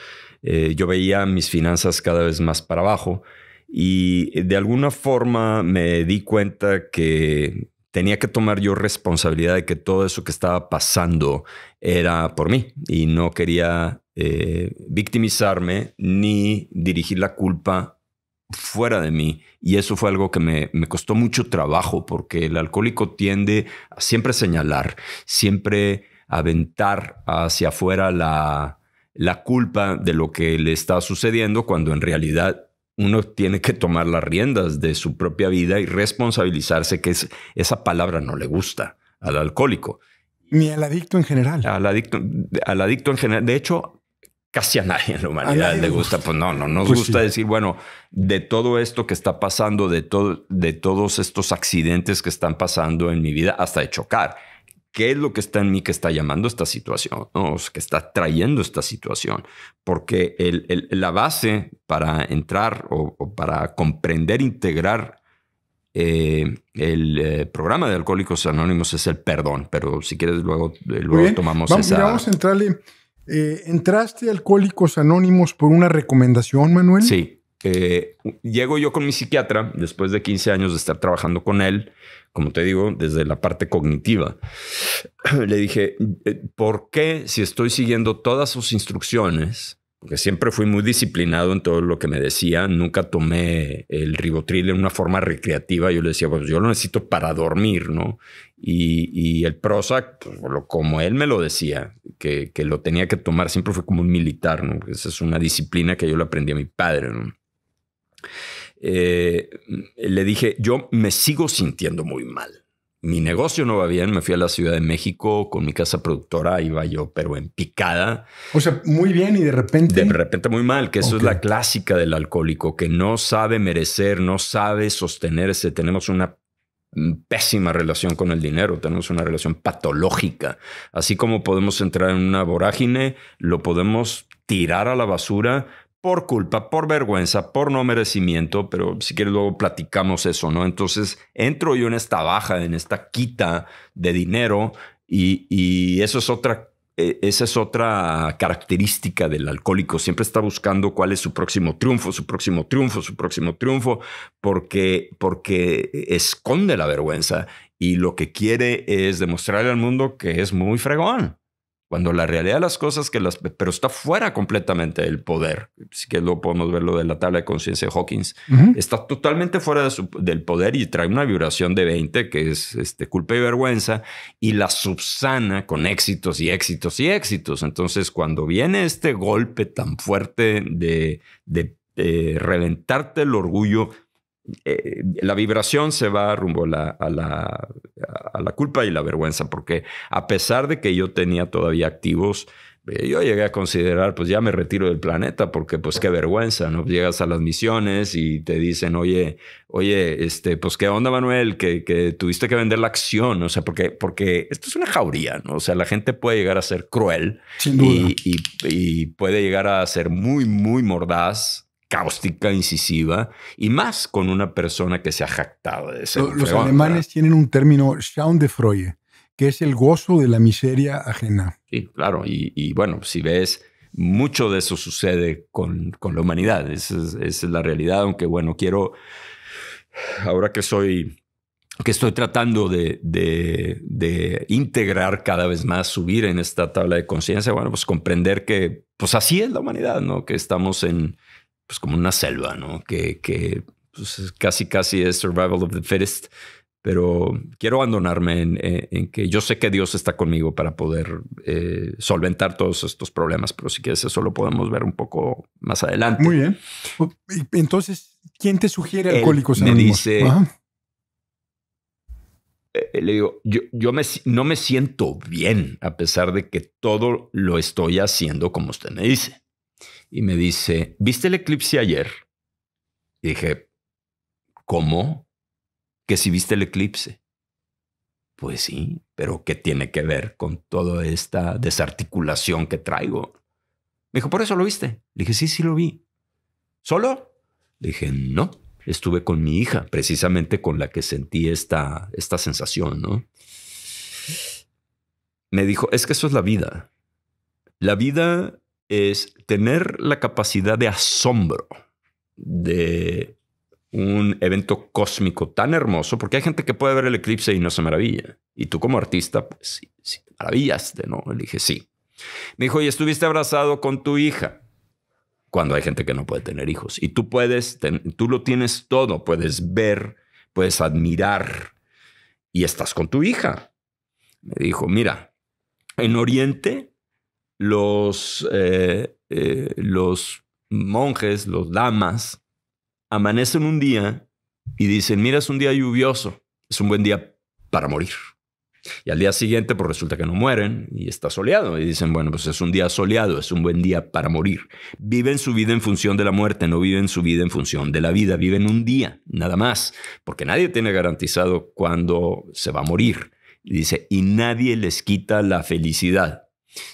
Eh, yo veía mis finanzas cada vez más para abajo y de alguna forma me di cuenta que tenía que tomar yo responsabilidad de que todo eso que estaba pasando era por mí y no quería eh, victimizarme ni dirigir la culpa fuera de mí y eso fue algo que me, me costó mucho trabajo porque el alcohólico tiende a siempre señalar, siempre aventar hacia afuera la, culpa de lo que le está sucediendo cuando en realidad uno tiene que tomar las riendas de su propia vida y responsabilizarse, que esa palabra no le gusta al alcohólico. Ni al adicto en general. Al adicto, al adicto en general. De hecho, casi a nadie en la humanidad le gusta. Pues no, no nos pues gusta decir, bueno, de todo esto que está pasando, de, todo, de todos estos accidentes que están pasando en mi vida, hasta de chocar. ¿Qué es lo que está en mí que está llamando esta situación? ¿Qué que está trayendo esta situación. Porque la base para entrar o, para comprender, integrar eh, el eh, programa de Alcohólicos Anónimos es el perdón, pero si quieres luego, eh, luego tomamos vamos, esa... Vamos a entrarle eh, ¿Entraste a Alcohólicos Anónimos por una recomendación, Manuel? Sí. llego yo con mi psiquiatra después de 15 años de estar trabajando con él, como te digo, desde la parte cognitiva. Le dije, eh, ¿por qué si estoy siguiendo todas sus instrucciones? porque siempre fui muy disciplinado en todo lo que me decía, nunca tomé el ribotril en una forma recreativa, yo le decía, pues yo lo necesito para dormir, ¿no? Y, el Prozac, pues, como él me lo decía, que, lo tenía que tomar, siempre fue como un militar, ¿no? Esa es una disciplina que yo le aprendí a mi padre, ¿no? Eh, le dije, yo me sigo sintiendo muy mal mi negocio no va bien, me fui a la Ciudad de México con mi casa productora, iba yo, pero en picada. O sea, muy bien y de repente. De repente muy mal, que eso es la clásica del alcohólico, que no sabe merecer, no sabe sostenerse. Tenemos una pésima relación con el dinero, tenemos una relación patológica. Así como podemos entrar en una vorágine, lo podemos tirar a la basura por culpa, por vergüenza, por no merecimiento, pero si quieres luego platicamos eso, ¿no? Entonces entro yo en esta baja, en esta quita de dinero y, eso es otra eh, esa es otra característica del alcohólico. Siempre está buscando cuál es su próximo triunfo, su próximo triunfo, su próximo triunfo, porque, porque esconde la vergüenza y lo que quiere es demostrarle al mundo que es muy fregón. Cuando la realidad de las cosas que las... Pero está fuera completamente del poder. Sí que lo podemos ver lo de la tabla de conciencia de Hawkins. Está totalmente fuera del poder y trae una vibración de 20 que es este, culpa y vergüenza y la subsana con éxitos y éxitos y éxitos. Entonces cuando viene este golpe tan fuerte de, de reventarte el orgullo eh, la vibración se va rumbo a, la, a, la, culpa y la vergüenza, porque a pesar de que yo tenía todavía activos, eh, yo llegué a considerar, pues ya me retiro del planeta, porque pues qué vergüenza, ¿no? Pues, llegas a las misiones y te dicen, oye, oye, este, pues qué onda, Manuel, que, tuviste que vender la acción, o sea, porque, porque esto es una jauría, ¿no? O sea, la gente puede llegar a ser cruel Y, y puede llegar a ser muy, muy mordaz cáustica, incisiva, y más con una persona que se ha jactado de ser. Los, los alemanes tienen un término Freude, que es el gozo de la miseria ajena. Sí, claro, y, bueno, si ves, mucho de eso sucede con, con la humanidad, esa es, la realidad, aunque bueno, quiero, ahora que soy que estoy tratando de, de, de integrar cada vez más, subir en esta tabla de conciencia, bueno, pues comprender que pues así es la humanidad, ¿no? Que estamos en, pues como una selva, ¿no? Que, que pues, casi, casi es survival of the fittest, pero quiero abandonarme en, que yo sé que Dios está conmigo para poder eh, solventar todos estos problemas, pero si quieres eso lo podemos ver un poco más adelante. Muy bien. Entonces, ¿quién te sugiere Alcohólicos Me dice... Eh, eh, le digo, yo, yo no me siento bien a pesar de que todo lo estoy haciendo como usted me dice y me dice, ¿viste el eclipse ayer? dije, ¿cómo? ¿Que si viste el eclipse? Pues sí, pero ¿qué tiene que ver con toda esta desarticulación que traigo? Me dijo, ¿por eso lo viste? Le dije, sí, sí lo vi. ¿Solo? Le dije, no, estuve con mi hija, precisamente con la que sentí esta, esta sensación, ¿no? Me dijo, es que eso es la vida. La vida es tener la capacidad de asombro de un evento cósmico tan hermoso, porque hay gente que puede ver el eclipse y no se maravilla. Y tú como artista, pues sí, sí te maravillaste, ¿no? Le dije, sí. Me dijo, y estuviste abrazado con tu hija, cuando hay gente que no puede tener hijos. Y tú puedes, tú lo tienes todo, puedes ver, puedes admirar, y estás con tu hija. Me dijo, mira, en Oriente los, eh, eh, los monjes, los damas, amanecen un día y dicen, mira, es un día lluvioso, es un buen día para morir. Y al día siguiente, pues resulta que no mueren y está soleado. Y dicen, bueno, pues es un día soleado, es un buen día para morir. Viven su vida en función de la muerte, no viven su vida en función de la vida, viven un día, nada más, porque nadie tiene garantizado cuándo se va a morir. Y dice, y nadie les quita la felicidad.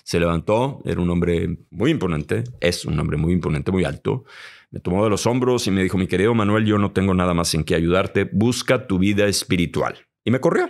Se levantó, era un hombre muy imponente, es un hombre muy imponente, muy alto. Me tomó de los hombros y me dijo, mi querido Manuel, yo no tengo nada más en que ayudarte, busca tu vida espiritual. Y me corrió.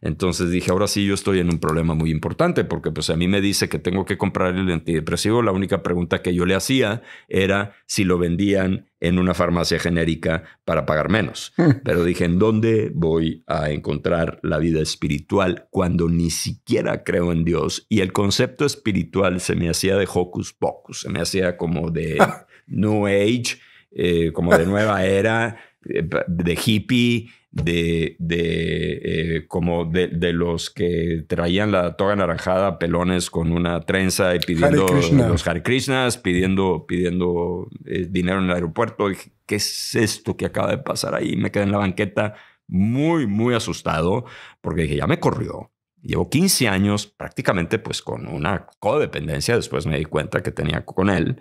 Entonces dije, ahora sí yo estoy en un problema muy importante porque pues a mí me dice que tengo que comprar el antidepresivo. La única pregunta que yo le hacía era si lo vendían en una farmacia genérica para pagar menos. Pero dije, ¿en dónde voy a encontrar la vida espiritual cuando ni siquiera creo en Dios? Y el concepto espiritual se me hacía de hocus pocus, se me hacía como de New Age, eh, como de nueva era, eh, de hippie de, eh, como de, los que traían la toga naranjada, pelones con una trenza y pidiendo los Hare Krishnas, pidiendo, pidiendo eh, dinero en el aeropuerto. Dije, ¿qué es esto que acaba de pasar ahí? Me quedé en la banqueta muy, muy asustado porque dije, ya me corrió. Llevo 15 años prácticamente pues con una codependencia. Después me di cuenta que tenía con él.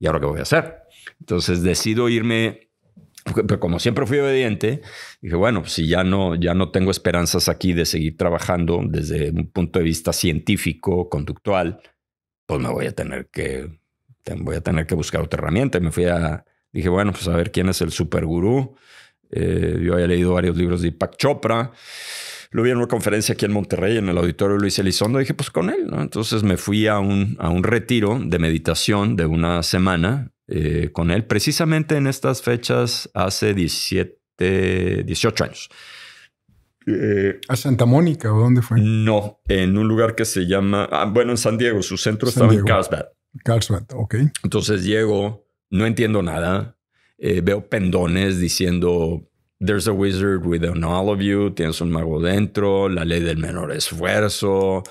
¿Y ahora qué voy a hacer? Entonces decido irme pero como siempre fui obediente, dije, bueno, pues, si ya no, ya no tengo esperanzas aquí de seguir trabajando desde un punto de vista científico, conductual, pues me voy a tener que, voy a tener que buscar otra herramienta. Y me fui a, dije, bueno, pues a ver quién es el supergurú. Eh, yo había leído varios libros de Ipak Chopra. Lo vi en una conferencia aquí en Monterrey, en el auditorio Luis Elizondo. Dije, pues con él, ¿no? Entonces me fui a un, a un retiro de meditación de una semana eh, con él precisamente en estas fechas hace 17, 18 años. Eh, ¿A Santa Mónica o dónde fue? No, en un lugar que se llama, ah, bueno, en San Diego, su centro estaba en Carlsbad. Carlsbad, ok. Entonces llego, no entiendo nada, eh, veo pendones diciendo, there's a wizard within all of you, tienes un mago dentro, la ley del menor esfuerzo,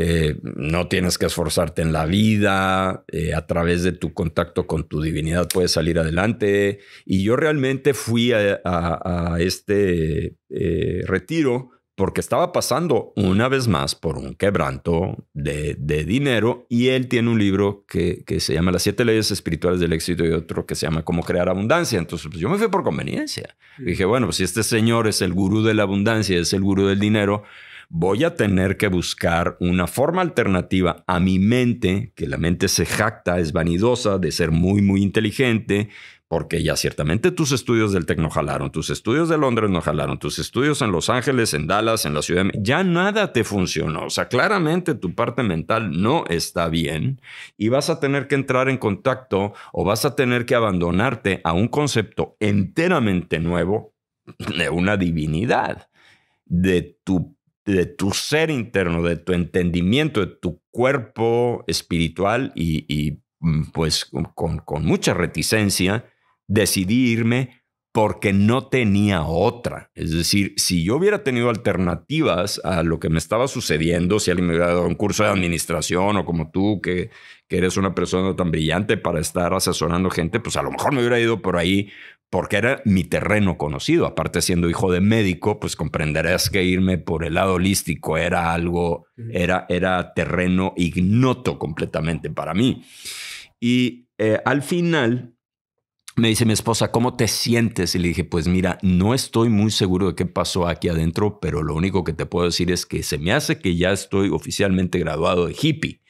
eh, no tienes que esforzarte en la vida, eh, a través de tu contacto con tu divinidad puedes salir adelante. Y yo realmente fui a, este eh, retiro porque estaba pasando una vez más por un quebranto de, dinero y él tiene un libro que, se llama Las siete leyes espirituales del éxito y otro que se llama Cómo crear abundancia. Entonces pues, yo me fui por conveniencia. Dije, bueno, pues, si este señor es el gurú de la abundancia, es el gurú del dinero, voy a tener que buscar una forma alternativa a mi mente, que la mente se jacta, es vanidosa de ser muy, muy inteligente, porque ya ciertamente tus estudios del Tec jalaron, tus estudios de Londres no jalaron, tus estudios en Los Ángeles, en Dallas, en la Ciudad de ya nada te funcionó. O sea, claramente tu parte mental no está bien y vas a tener que entrar en contacto o vas a tener que abandonarte a un concepto enteramente nuevo de una divinidad, de tu de tu ser interno, de tu entendimiento, de tu cuerpo espiritual y, mm, pues con, mucha reticencia decidí irme porque no tenía otra. Es decir, si yo hubiera tenido alternativas a lo que me estaba sucediendo, si alguien me hubiera dado un curso de administración o como tú, que, que eres una persona tan brillante para estar asesorando gente, pues a lo mejor me hubiera ido por ahí porque era mi terreno conocido. Aparte, siendo hijo de médico, pues comprenderás que irme por el lado holístico era algo, era, era terreno ignoto completamente para mí. Y eh, al final me dice mi esposa, ¿cómo te sientes? Y le dije, pues mira, no estoy muy seguro de qué pasó aquí adentro, pero lo único que te puedo decir es que se me hace que ya estoy oficialmente graduado de hippie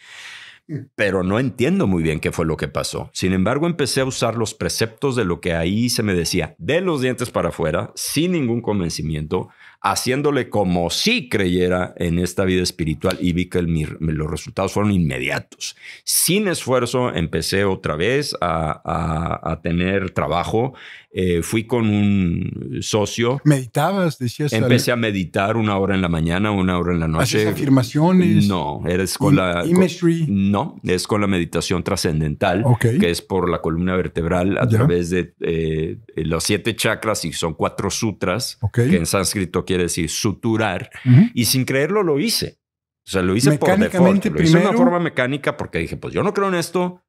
pero no entiendo muy bien qué fue lo que pasó. Sin embargo, empecé a usar los preceptos de lo que ahí se me decía, de los dientes para afuera, sin ningún convencimiento, haciéndole como si creyera en esta vida espiritual y vi que los resultados fueron inmediatos. Sin esfuerzo, empecé otra vez a tener trabajo, eh, fui con un socio. ¿Meditabas? Decías. Empecé a meditar una hora en la mañana, una hora en la noche. ¿Hacías afirmaciones? No, eres con la. no, es con la meditación trascendental, que es por la columna vertebral a través de eh, eh, los siete chakras y son cuatro sutras, que en sánscrito quiere decir suturar. Y sin creerlo lo hice. O sea, lo hice por default. Lo hice de una forma mecánica porque dije, pues yo no creo en esto,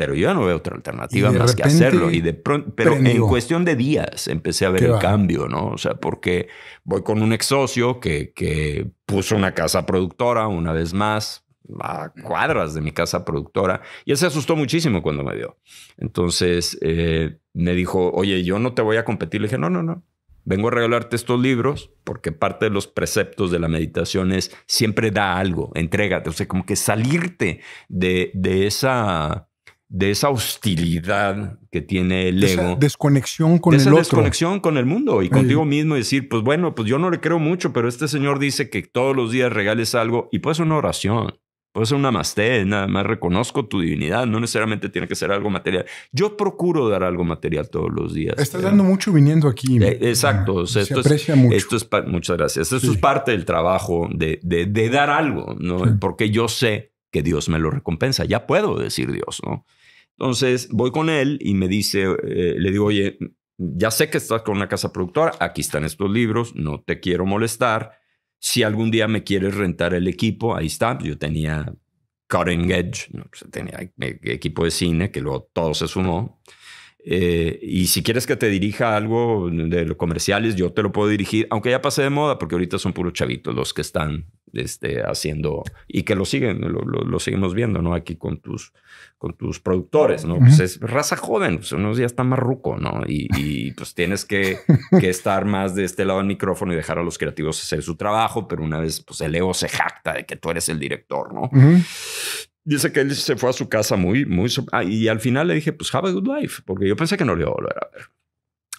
pero yo no veo otra alternativa más que hacerlo. Y de pronto, pero en cuestión de días empecé a ver el cambio, ¿no? O sea, porque voy con un ex socio que, que puso una casa productora una vez más, a cuadras de mi casa productora, y él se asustó muchísimo cuando me vio. Entonces eh, me dijo, oye, yo no te voy a competir. Le dije, no, no, no. Vengo a regalarte estos libros porque parte de los preceptos de la meditación es siempre da algo, entrégate, o sea, como que salirte de, de esa de esa hostilidad que tiene el ego. desconexión con el otro. desconexión con el mundo y contigo mismo mismo. Decir, pues bueno, pues yo no le creo mucho, pero este señor dice que todos los días regales algo y puede ser una oración, puede ser una nada más reconozco tu divinidad. No necesariamente tiene que ser algo material. Yo procuro dar algo material todos los días. Estás ¿eh? dando mucho viniendo aquí. Eh, exacto. esto es, mucho. muchas gracias. Esto es parte del trabajo de, de, dar algo, ¿no? Porque yo sé que Dios me lo recompensa. Ya puedo decir Dios, ¿no? Entonces voy con él y me dice, eh, le digo, oye, ya sé que estás con una casa productora, aquí están estos libros, no te quiero molestar. Si algún día me quieres rentar el equipo, ahí está. Yo tenía Cutting Edge, pues, tenía eh, equipo de cine que luego todo se sumó. Eh, y si quieres que te dirija algo de los comerciales, yo te lo puedo dirigir, aunque ya pasé de moda, porque ahorita son puros chavitos los que están este, haciendo y que lo siguen, lo, seguimos viendo, ¿no? Aquí con tus, con tus productores, ¿no? Pues es raza joven, pues unos días está más ruco, ¿no? Y, pues tienes que, estar más de este lado del micrófono y dejar a los creativos hacer su trabajo, pero una vez, pues el ego se jacta de que tú eres el director, ¿no? dice que él se fue a su casa muy, muy... Ah, y al final le dije, pues have a good life, porque yo pensé que no le iba a volver a ver.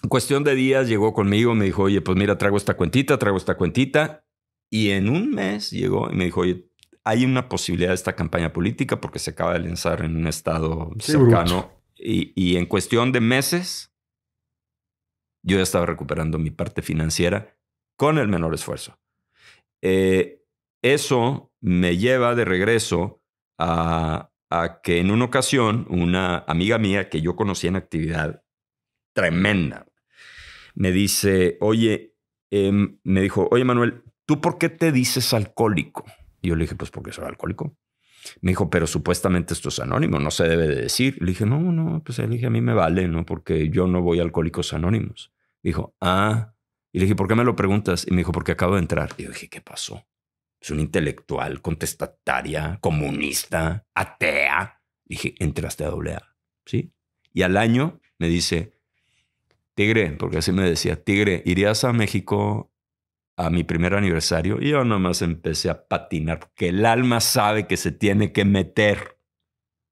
En cuestión de días llegó conmigo, me dijo, oye, pues mira, traigo esta cuentita, traigo esta cuentita. Y en un mes llegó y me dijo, oye, hay una posibilidad de esta campaña política porque se acaba de lanzar en un estado cercano. Y, y, en cuestión de meses, yo ya estaba recuperando mi parte financiera con el menor esfuerzo. Eh, eso me lleva de regreso a, que en una ocasión una amiga mía que yo conocí en actividad tremenda me dice, oye, em, me dijo, oye Manuel, ¿tú por qué te dices alcohólico? Y yo le dije, pues porque soy alcohólico. Me dijo, pero supuestamente esto es anónimo, no se debe de decir. Le dije, no, no, pues le dije, a mí me vale, ¿no? Porque yo no voy a Alcohólicos Anónimos. Dijo, ah. Y le dije, ¿por qué me lo preguntas? Y me dijo, porque acabo de entrar. Y yo dije, ¿qué pasó? Es una intelectual, contestataria, comunista, atea. Dije, entraste a doble ¿Sí? Y al año me dice, Tigre, porque así me decía, Tigre, ¿irías a México a mi primer aniversario? Y yo nomás empecé a patinar, porque el alma sabe que se tiene que meter.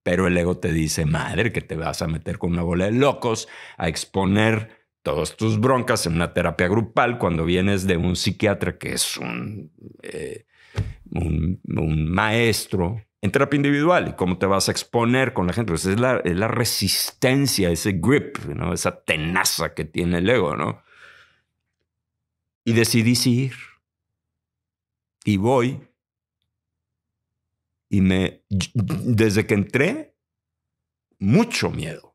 Pero el ego te dice, madre, que te vas a meter con una bola de locos a exponer todas tus broncas en una terapia grupal cuando vienes de un psiquiatra que es un eh, un, maestro en terapia individual y cómo te vas a exponer con la gente. Esa pues es, la, resistencia, ese grip, esa tenaza que tiene el ego. ¿no? Y decidí seguir. Y voy. Y me, desde que entré, mucho miedo.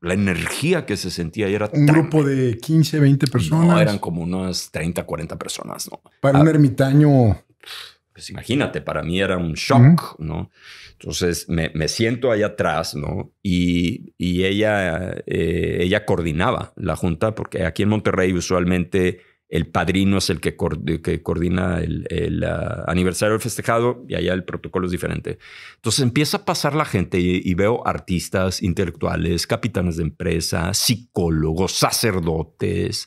La energía que se sentía y era Un grupo de 15, 20 personas. No, eran como unas 30, 40 personas, ¿no? Para ah. un ermitaño pues imagínate, para mí era un shock, ¿no? Entonces me, me, siento ahí atrás, ¿no? Y, y ella, eh, ella coordinaba la junta, porque aquí en Monterrey usualmente el padrino es el que, que coordina el, el ah, aniversario del festejado y allá el protocolo es diferente. Entonces empieza a pasar la gente y, veo artistas, intelectuales, capitanes de empresa, psicólogos, sacerdotes,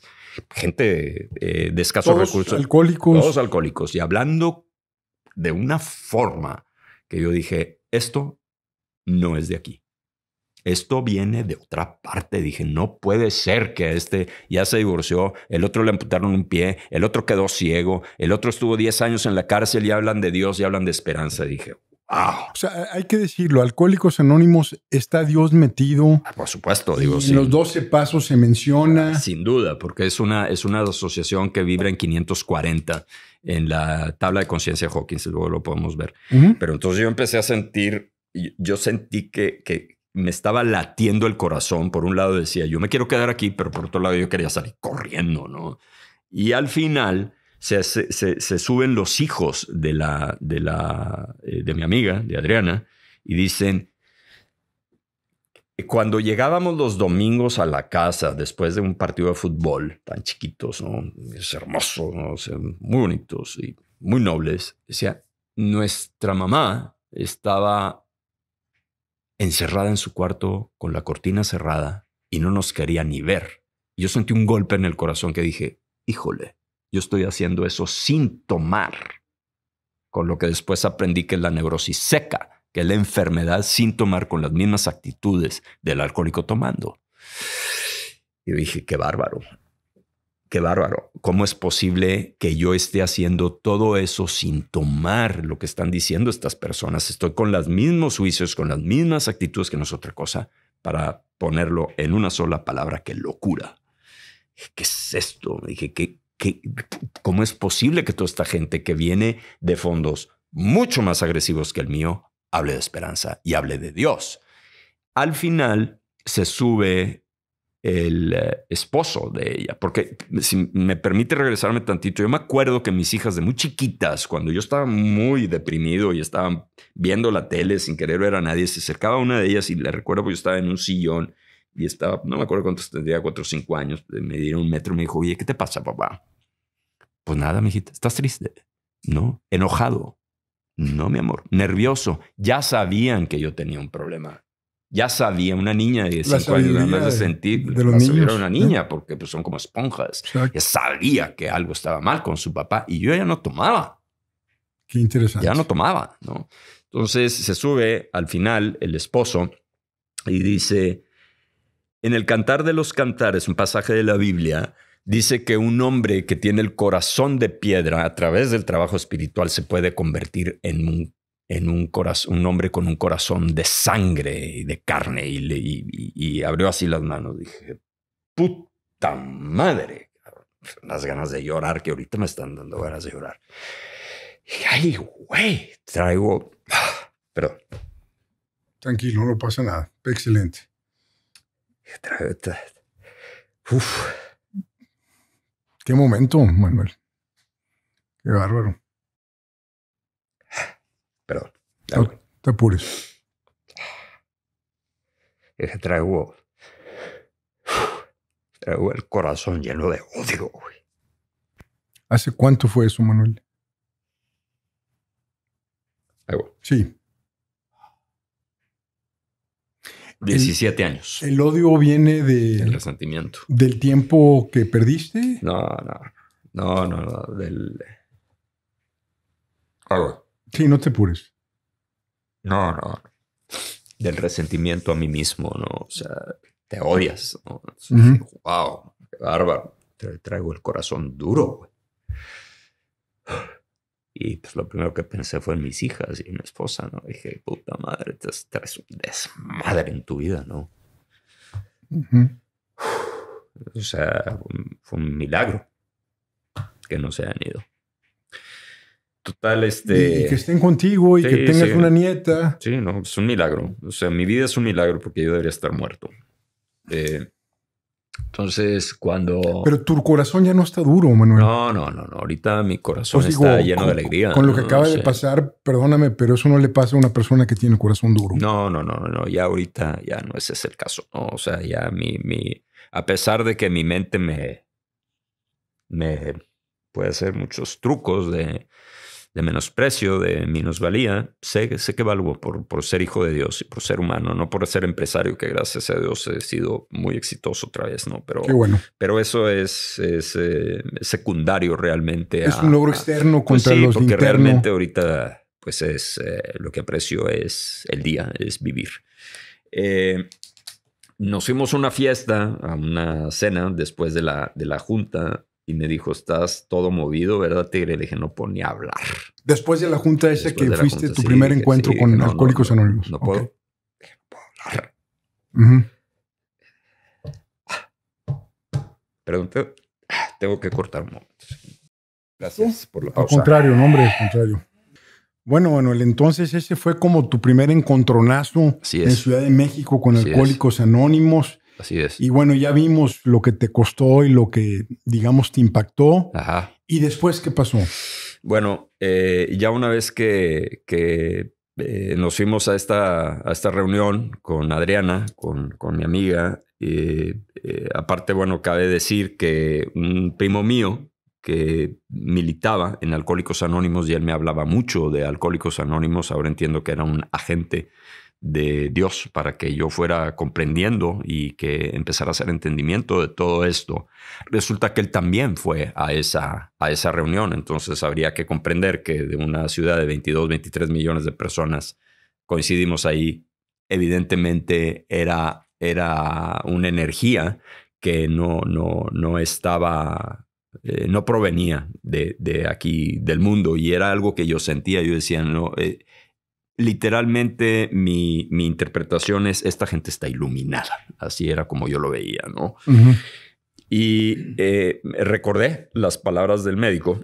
gente eh, de escasos todos recursos. Alcohólicos. Todos alcohólicos. Y hablando de una forma que yo dije, esto no es de aquí. Esto viene de otra parte. Dije, no puede ser que este ya se divorció, el otro le amputaron un pie, el otro quedó ciego, el otro estuvo 10 años en la cárcel y hablan de Dios y hablan de esperanza. Dije, o sea, hay que decirlo, Alcohólicos Anónimos está Dios metido. Ah, por supuesto, digo, sí. En los 12 pasos se menciona. Ah, sin duda, porque es una, es una asociación que vibra en 540 en la tabla de conciencia de Hawkins, luego lo podemos ver. Pero entonces yo empecé a sentir, yo sentí que, que me estaba latiendo el corazón. Por un lado decía, yo me quiero quedar aquí, pero por otro lado yo quería salir corriendo, ¿no? Y al final se, suben los hijos de, la, eh, de, mi amiga, de Adriana, y dicen, cuando llegábamos los domingos a la casa después de un partido de fútbol, tan chiquitos, ¿no? es hermoso, muy bonitos y muy nobles, decía, nuestra mamá estaba encerrada en su cuarto con la cortina cerrada y no nos quería ni ver. Yo sentí un golpe en el corazón que dije, híjole, yo estoy haciendo eso sin tomar, con lo que después aprendí que es la neurosis seca, que es la enfermedad sin tomar con las mismas actitudes del alcohólico tomando. Y dije, qué bárbaro, qué bárbaro. ¿Cómo es posible que yo esté haciendo todo eso sin tomar lo que están diciendo estas personas? Estoy con los mismos juicios, con las mismas actitudes que no es otra cosa, para ponerlo en una sola palabra, que locura. ¿Qué es esto? Dije, ¿qué, que, ¿cómo es posible que toda esta gente que viene de fondos mucho más agresivos que el mío hable de esperanza y hable de Dios? Al final se sube el eh, esposo de ella, porque si me permite regresarme tantito, yo me acuerdo que mis hijas de muy chiquitas, cuando yo estaba muy deprimido y estaban viendo la tele sin querer ver a nadie, se acercaba una de ellas y le recuerdo que pues, yo estaba en un sillón y estaba, no me acuerdo cuántos tendría, cuatro o cinco años, eh, me dieron un metro y me dijo, oye, ¿qué te pasa, papá? Pues nada, mijita, ¿estás triste? No, enojado. No, mi amor, nervioso. Ya sabían que yo tenía un problema. Ya sabía, una niña de cinco años, nada más de sentir, de los era una ¿eh? niña, porque pues, son como esponjas. Ya sabía que algo estaba mal con su papá y yo ya no tomaba. Qué interesante. Ya no tomaba, ¿no? Entonces se sube al final el esposo y dice, en el Cantar de los Cantares, un pasaje de la Biblia, dice que un hombre que tiene el corazón de piedra a través del trabajo espiritual se puede convertir en un, en un, un hombre con un corazón de sangre y de carne. Y, abrió así las manos. Dije, puta madre. Las ganas de llorar, que ahorita me están dando ganas de llorar. Y, ay, güey, traigo... Ah, perdón. Tranquilo, no pasa nada. Excelente. Uf. Qué momento, Manuel. Qué bárbaro. Perdón. te apures. Es que traigo, el corazón lleno de odio. ¿Hace cuánto fue eso, Manuel? Sí. Sí. 17 años. ¿El odio viene de, resentimiento. del tiempo que perdiste? No, no. No, no, no. Del. Algo. Sí, no te apures. No, no. Del resentimiento a mí mismo, ¿no? O sea, te odias. ¿no? Wow, qué bárbaro. Te traigo el corazón duro, güey. Y pues lo primero que pensé fue en mis hijas y mi esposa, ¿no? Dije, puta madre, traes un desmadre en tu vida, ¿no? O sea, fue un milagro que no se hayan ido. Total, este... Y que estén contigo y que tengas una nieta. Sí, no, es un milagro. O sea, mi vida es un milagro porque yo debería estar muerto. Eh, entonces, cuando. Pero tu corazón ya no está duro, Manuel. No, no, no. no. Ahorita mi corazón pues está lleno de alegría. Con lo que acaba de pasar, perdóname, pero eso no le pasa a una persona que tiene corazón duro. No, no, no, no. Ya ahorita ya no ese es el caso. O sea, ya mi, mi. A pesar de que mi mente me. me puede hacer muchos trucos de de menosprecio, de menosvalía. sé, sé que valgo por, por ser hijo de Dios y por ser humano, no por ser empresario, que gracias a Dios he sido muy exitoso otra vez, ¿no? Pero, pero eso eh, es, secundario realmente. Es un logro externo pues contra porque realmente ahorita pues es eh, lo que aprecio es el día, es vivir. Eh, nos fuimos a una fiesta, a una cena después de la, de la junta y me dijo, estás todo movido, ¿verdad, Tigre? Le dije, no puedo ni hablar. Después de la junta esa que fuiste tu primer encuentro con Alcohólicos Anónimos. No, puedo. Dije, no puedo hablar. tengo que cortar un momento. Gracias por la pausa. Al contrario, no, hombre, al contrario. Bueno, Manuel, entonces ese fue como tu primer encontronazo en Ciudad de México con Alcohólicos Anónimos. Así es. Y bueno, ya vimos lo que te costó y lo que, digamos, te impactó. Ajá. ¿Y después qué pasó? Bueno, eh, ya una vez que, eh, nos fuimos a esta, a esta reunión con Adriana, con, mi amiga, eh, aparte, bueno, cabe decir que un primo mío que militaba en Alcohólicos Anónimos y él me hablaba mucho de Alcohólicos Anónimos, ahora entiendo que era un agente de Dios para que yo fuera comprendiendo y que empezara a hacer entendimiento de todo esto. Resulta que él también fue a esa, a esa reunión, entonces habría que comprender que de una ciudad de 22, 23 millones de personas coincidimos ahí, evidentemente era, era una energía que no, no, no estaba, eh, no provenía de, aquí, del mundo, y era algo que yo sentía, yo decía, no, eh, literalmente mi, interpretación es, esta gente está iluminada. Así era como yo lo veía, ¿no? Y eh, recordé las palabras del médico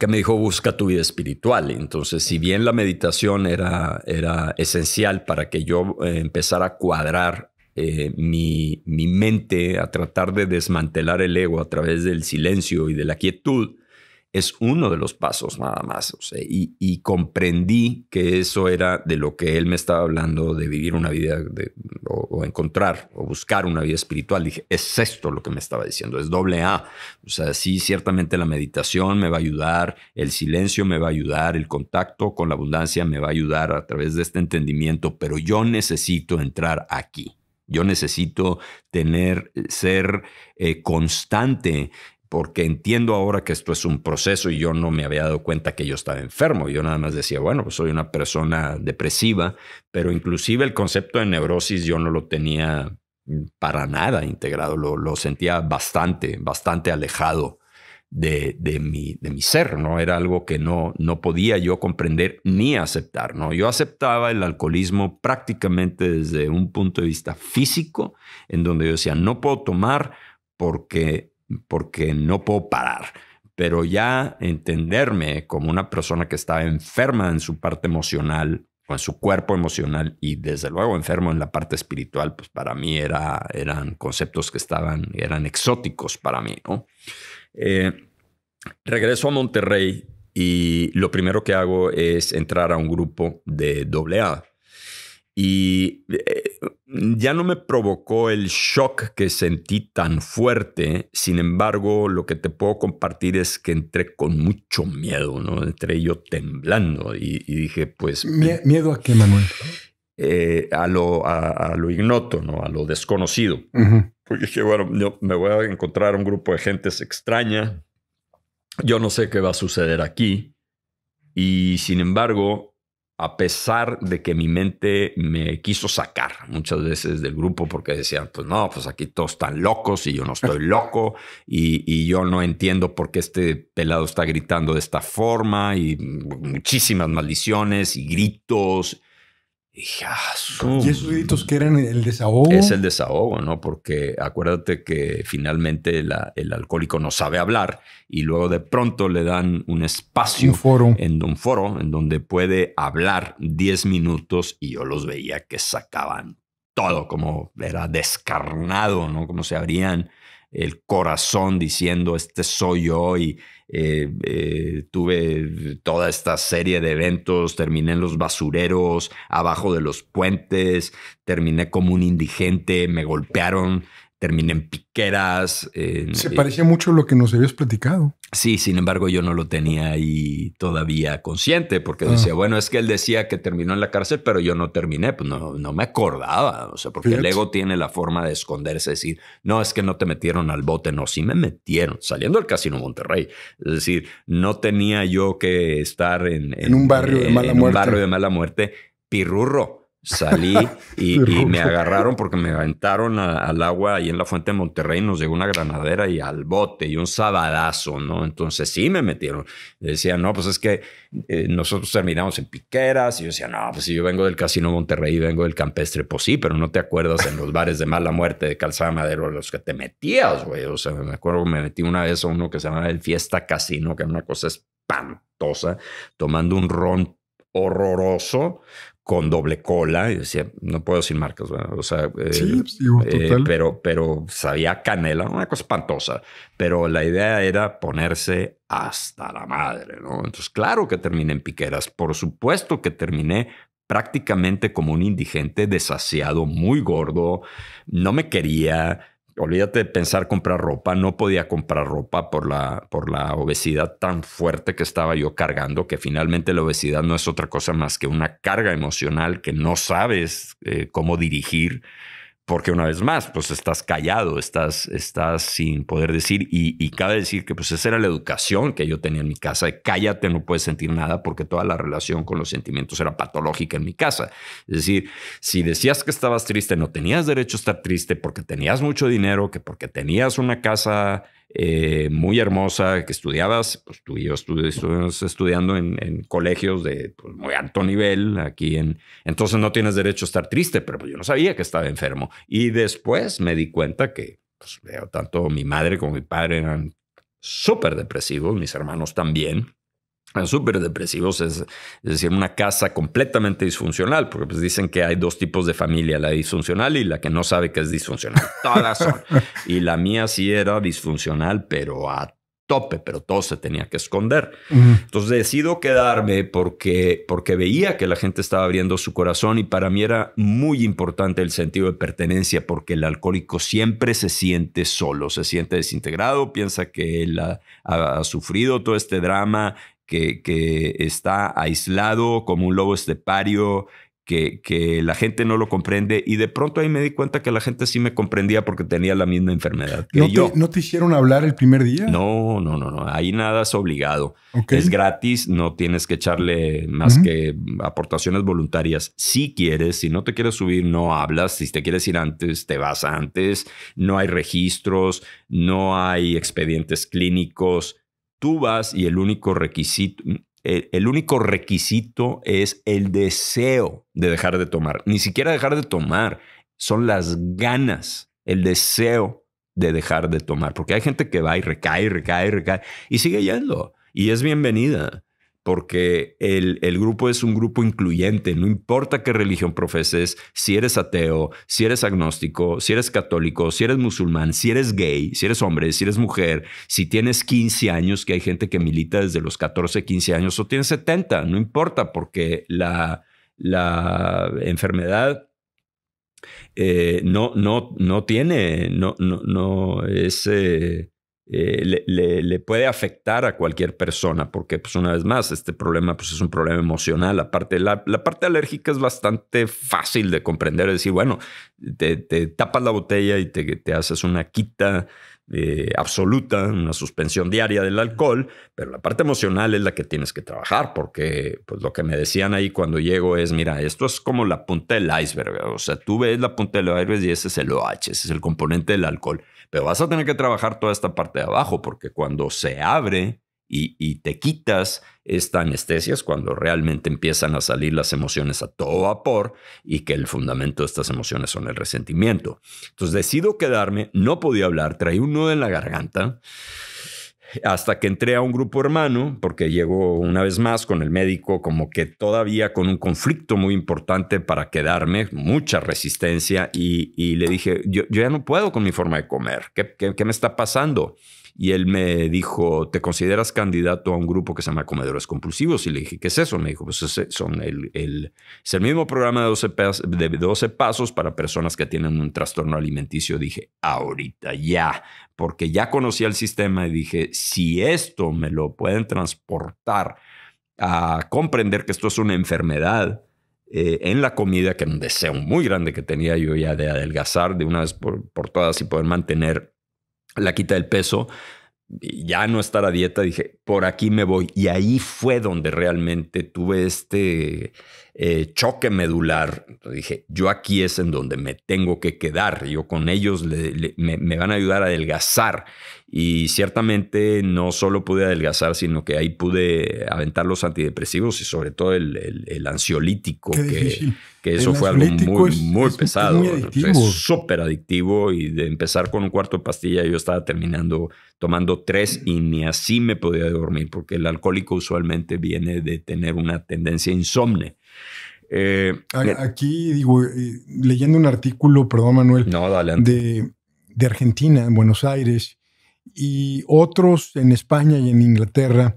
que me dijo, busca tu vida espiritual. Entonces, si bien la meditación era, era esencial para que yo eh, empezara a cuadrar eh, mi mente, a tratar de desmantelar el ego a través del silencio y de la quietud, es uno de los pasos nada más. y, comprendí que eso era de lo que él me estaba hablando, de vivir una vida o, encontrar o buscar una vida espiritual. Dije, es esto lo que me estaba diciendo, es doble A. O sea, sí, ciertamente la meditación me va a ayudar, el silencio me va a ayudar, el contacto con la abundancia me va a ayudar a través de este entendimiento, pero yo necesito entrar aquí. Yo necesito tener, ser eh, constante porque entiendo ahora que esto es un proceso y yo no me había dado cuenta que yo estaba enfermo. Yo nada más decía, bueno, pues soy una persona depresiva, pero inclusive el concepto de neurosis yo no lo tenía mm, para nada integrado, lo, sentía bastante, bastante alejado de, mi, de mi ser, ¿no? Era algo que no, no podía yo comprender ni aceptar, ¿no? Yo aceptaba el alcoholismo prácticamente desde un punto de vista físico, en donde yo decía, no puedo tomar porque porque no puedo parar. Pero ya entenderme como una persona que estaba enferma en su parte emocional o en su cuerpo emocional y desde luego enfermo en la parte espiritual, pues para mí eran conceptos que estaban, eran exóticos para mí. Eh, regreso a Monterrey y lo primero que hago es entrar a un grupo de A y eh, ya no me provocó el shock que sentí tan fuerte. Sin embargo, lo que te puedo compartir es que entré con mucho miedo, ¿no? Entré yo temblando y, dije, pues... ¿Miedo a qué, Manuel? Eh, a, lo, a, lo ignoto, ¿no? A lo desconocido. Porque dije, bueno, yo me voy a encontrar un grupo de gentes extraña. Yo no sé qué va a suceder aquí. Y sin embargo, a pesar de que mi mente me quiso sacar muchas veces del grupo porque decían, pues no, pues aquí todos están locos y yo no estoy loco y, y, yo no entiendo por qué este pelado está gritando de esta forma y muchísimas maldiciones y gritos ¿Y esos gritos que eran el desahogo? Es el desahogo, ¿no? Porque acuérdate que finalmente el alcohólico no sabe hablar y luego de pronto le dan un espacio. Un foro. En un foro en donde puede hablar 10 minutos y yo los veía que sacaban todo, como era descarnado, ¿no? Como se abrían el corazón diciendo, este soy yo y eh, eh, tuve toda esta serie de eventos, terminé en los basureros, abajo de los puentes, terminé como un indigente, me golpearon, terminé en piqueras. Se eh, parecía mucho a lo que nos habías platicado. Sí, sin embargo, yo no lo tenía ahí todavía consciente, porque ah. decía, bueno, es que él decía que terminó en la cárcel, pero yo no terminé, pues no, no me acordaba, o sea, porque el ego tiene la forma de esconderse, decir, no, es que no te metieron al bote, no, sí me metieron, saliendo del Casino Monterrey. Es decir, no tenía yo que estar en, un, barrio de, eh, mala un barrio de mala muerte, pirurro Salí y, me agarraron porque me aventaron al agua ahí en la fuente de Monterrey. Nos llegó una granadera y al bote y un sabadazo, ¿no? Entonces sí me metieron. Decían, no, pues es que eh, nosotros terminamos en piqueras. Y yo decía, no, pues si yo vengo del Casino Monterrey, vengo del Campestre, pues sí, pero no te acuerdas en los bares de mala muerte de Calzada Madero los que te metías, güey. O sea, me acuerdo que me metí una vez a uno que se llamaba el Fiesta Casino, que era una cosa espantosa, tomando un ron horroroso con doble cola. Y decía, no puedo sin marcas. O sea, eh, pues, eh, pero, pero sabía canela, una cosa espantosa. Pero la idea era ponerse hasta la madre, ¿no? Entonces, claro que terminé en piqueras. Por supuesto que terminé prácticamente como un indigente desasiado, muy gordo. No me quería olvídate de pensar comprar ropa, no podía comprar ropa por la, por la obesidad tan fuerte que estaba yo cargando, que finalmente la obesidad no es otra cosa más que una carga emocional que no sabes eh, cómo dirigir porque una vez más, pues estás callado, estás, estás sin poder decir y, cabe decir que pues esa era la educación que yo tenía en mi casa, cállate, no puedes sentir nada porque toda la relación con los sentimientos era patológica en mi casa. Es decir, si decías que estabas triste, no tenías derecho a estar triste porque tenías mucho dinero, que porque tenías una casa eh, muy hermosa que estudiabas, pues tú y yo estudiando en, colegios de pues, muy alto nivel aquí Entonces no tienes derecho a estar triste, pero pues, yo no sabía que estaba enfermo. Y después me di cuenta que pues, tanto mi madre como mi padre eran súper depresivos, mis hermanos también súper depresivos, es, decir, una casa completamente disfuncional, porque pues dicen que hay dos tipos de familia, la disfuncional y la que no sabe que es disfuncional. Todas son. y la mía sí era disfuncional, pero a tope, pero todo se tenía que esconder. Entonces decido quedarme porque, porque veía que la gente estaba abriendo su corazón y para mí era muy importante el sentido de pertenencia porque el alcohólico siempre se siente solo, se siente desintegrado, piensa que él ha, ha sufrido todo este drama que, está aislado como un lobo estepario, que, que, la gente no lo comprende y de pronto ahí me di cuenta que la gente sí me comprendía porque tenía la misma enfermedad que ¿No te, ¿No te hicieron hablar el primer día? No, no, no, no. Ahí nada es obligado. Es gratis, no tienes que echarle más que aportaciones voluntarias. Si quieres, si no te quieres subir, no hablas. Si te quieres ir antes, te vas antes. No hay registros, no hay expedientes clínicos tú vas y el único requisito, eh, el, único requisito es el deseo de dejar de tomar. Ni siquiera dejar de tomar, son las ganas, el deseo de dejar de tomar. Porque hay gente que va y recae, recae, recae y sigue yendo. Y es bienvenida porque el, grupo es un grupo incluyente, no importa qué religión profeses, si eres ateo, si eres agnóstico, si eres católico, si eres musulmán, si eres gay, si eres hombre, si eres mujer, si tienes 15 años, que hay gente que milita desde los 14, 15 años, o tienes 70, no importa, porque la, la enfermedad eh, no, no, no tiene, no, no, no es... Eh, eh, le, puede afectar a cualquier persona, porque pues una vez más, este problema pues, es un problema emocional. la, parte alérgica es bastante fácil de comprender, es decir, bueno, te, tapas la botella y te, haces una quita eh, absoluta, una suspensión diaria del alcohol, pero la parte emocional es la que tienes que trabajar, porque pues lo que me decían ahí cuando llego es, mira, esto es como la punta del iceberg, o sea, tú ves la punta del iceberg y ese es el OH, ese es el componente del alcohol pero vas a tener que trabajar toda esta parte de abajo, porque cuando se abre y, te quitas esta anestesia es cuando realmente empiezan a salir las emociones a todo vapor y que el fundamento de estas emociones son el resentimiento. Entonces decido quedarme, no podía hablar, traí un nudo en la garganta hasta que entré a un grupo hermano, porque llegó una vez más con el médico, como que todavía con un conflicto muy importante para quedarme, mucha resistencia, y, le dije, yo, ya no puedo con mi forma de comer, qué me está pasando? y él me dijo, ¿te consideras candidato a un grupo que se llama Comedores Compulsivos? Y le dije, ¿qué es eso? Me dijo, pues es, son el, el, mismo programa de 12, de pasos para personas que tienen un trastorno alimenticio. Dije, ahorita ya, porque ya conocía el sistema y dije, si esto me lo pueden transportar a comprender que esto es una enfermedad, eh, en la comida, que era un deseo muy grande que tenía yo ya de adelgazar de una vez por, por todas y poder mantener la quita del peso, ya no estar a dieta, dije, por aquí me voy. Y ahí fue donde realmente tuve este eh, choque medular. dije, yo aquí es en donde me tengo que quedar. Yo con ellos me, van a ayudar a adelgazar. Y ciertamente no solo pude adelgazar, sino que ahí pude aventar los antidepresivos y sobre todo el, el, ansiolítico, que, que, eso fue algo muy, muy pesado. súper adictivo y de empezar con un cuarto de pastilla yo estaba terminando tomando tres y ni así me podía dormir, porque el alcohólico usualmente viene de tener una tendencia insomne. Eh, aquí, digo, eh, leyendo un artículo, perdón Manuel, de, de Argentina, en Buenos Aires, y otros en España y en Inglaterra,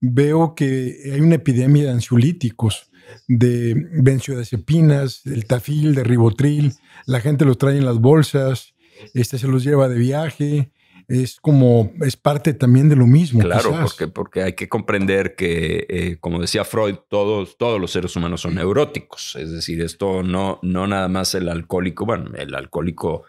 veo que hay una epidemia de ansiolíticos, de benzodiazepinas, del tafil, de ribotril, la gente los trae en las bolsas, este se los lleva de viaje, es como, es parte también de lo mismo. Claro, porque, porque hay que comprender que, eh, como decía Freud, todos, todos los seres humanos son neuróticos. Es decir, esto no, no nada más el alcohólico, bueno, el alcohólico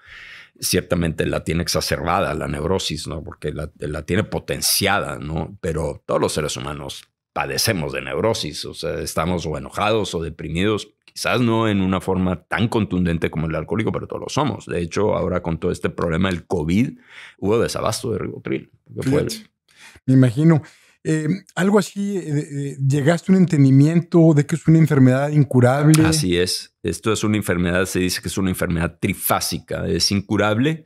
ciertamente la tiene exacerbada la neurosis, ¿no? Porque la, tiene potenciada, ¿no? Pero todos los seres humanos padecemos de neurosis, o sea, estamos o enojados o deprimidos, quizás no en una forma tan contundente como el alcohólico, pero todos lo somos. De hecho, ahora con todo este problema del COVID, hubo desabasto de ribotril. Me imagino. Eh, algo así, eh, eh, llegaste a un entendimiento de que es una enfermedad incurable. Así es. Esto es una enfermedad, se dice que es una enfermedad trifásica, es incurable,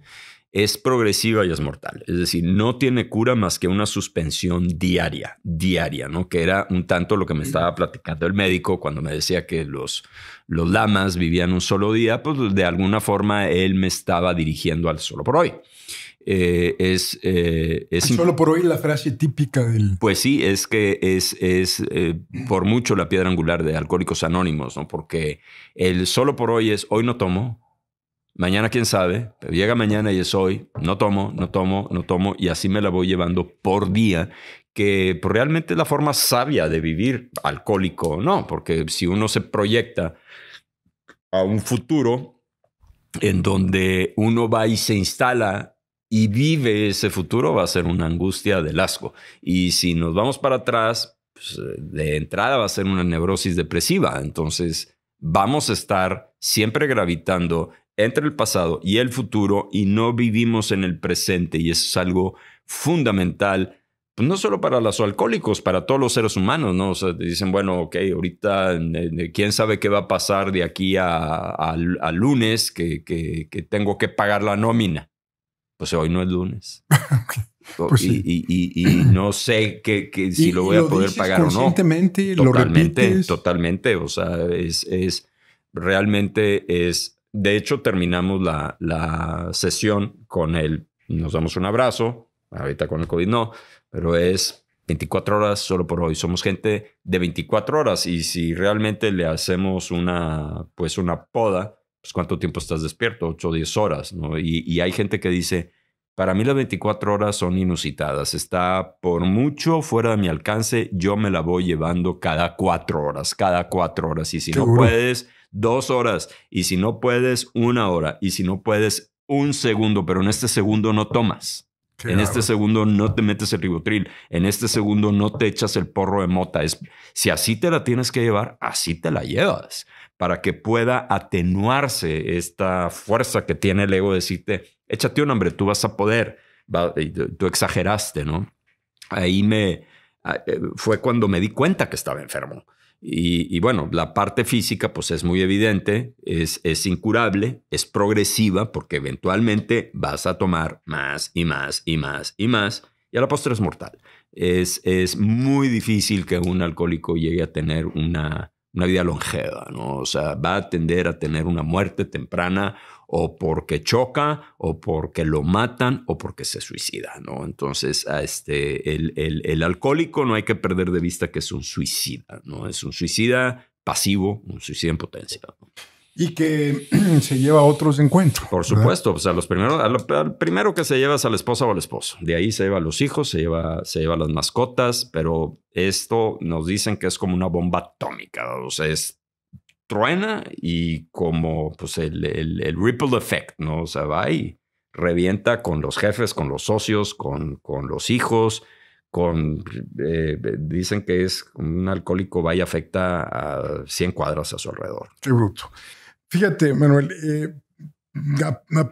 es progresiva y es mortal. Es decir, no tiene cura más que una suspensión diaria, diaria, ¿no? Que era un tanto lo que me estaba platicando el médico cuando me decía que los, los lamas vivían un solo día, pues de alguna forma él me estaba dirigiendo al solo por hoy. Eh, eh, es, Solo por hoy la frase típica del... Pues sí, es que es, es eh, por mucho la piedra angular de Alcohólicos Anónimos, ¿no? Porque el solo por hoy es hoy no tomo, mañana quién sabe, pero llega mañana y es hoy, no tomo, no tomo, no tomo, y así me la voy llevando por día, que pues, realmente es la forma sabia de vivir alcohólico no, porque si uno se proyecta a un futuro en donde uno va y se instala y vive ese futuro va a ser una angustia del asco. Y si nos vamos para atrás, pues, de entrada va a ser una neurosis depresiva. Entonces vamos a estar siempre gravitando entre el pasado y el futuro y no vivimos en el presente y eso es algo fundamental pues, no solo para los alcohólicos, para todos los seres humanos, ¿no? dicen, bueno, ok, ahorita eh, eh, quién sabe qué va a pasar de aquí a, lunes que, tengo que pagar la nómina. O sea, hoy no es lunes. Pues y, no sé que, si lo voy a poder pagar o no. Totalmente, lo Totalmente, o sea, es, realmente es... De hecho, terminamos la, la sesión con el, nos damos un abrazo, ahorita con el COVID no, pero es 24 horas solo por hoy. Somos gente de 24 horas y si realmente le hacemos una, pues una poda, pues cuánto tiempo estás despierto, 8 o 10 horas, ¿no? Y, hay gente que dice, para mí las 24 horas son inusitadas, está por mucho fuera de mi alcance, yo me la voy llevando cada 4 horas, cada 4 horas, y si no puedes, 2 horas, y si no puedes, 1 hora, y si no puedes, un segundo, pero en este segundo no tomas en este segundo no te metes el ribotril, en este segundo no te echas el porro de mota. Es, si así te la tienes que llevar, así te la llevas, para que pueda atenuarse esta fuerza que tiene el ego de decirte, échate un hombre, tú vas a poder, tú exageraste, ¿no? Ahí me, ah, eh, fue cuando me di cuenta que estaba enfermo. Y, bueno, la parte física pues es muy evidente, es, es incurable, es progresiva porque eventualmente vas a tomar más y más y más y más y a la postre es mortal. Es, es muy difícil que un alcohólico llegue a tener una, vida longeva, ¿no? O sea, va a tender a tener una muerte temprana o porque choca, o porque lo matan, o porque se suicida, ¿no? Entonces, este, el, alcohólico no hay que perder de vista que es un suicida, ¿no? Es un suicida pasivo, un suicida en potencia. y que se lleva a otros encuentros. Por supuesto, o sea, los primeros, al, primero que se lleva es a la esposa o al esposo. De ahí se lleva a los hijos, se lleva, se lleva a las mascotas, pero esto nos dicen que es como una bomba atómica, o sea, es ruena y como pues el, el, ripple effect, ¿no? O sea, va y revienta con los jefes, con los socios, con, con los hijos, con... Eh, dicen que es un alcohólico va y afecta a 100 cuadras a su alrededor. Qué bruto. Fíjate, Manuel, eh,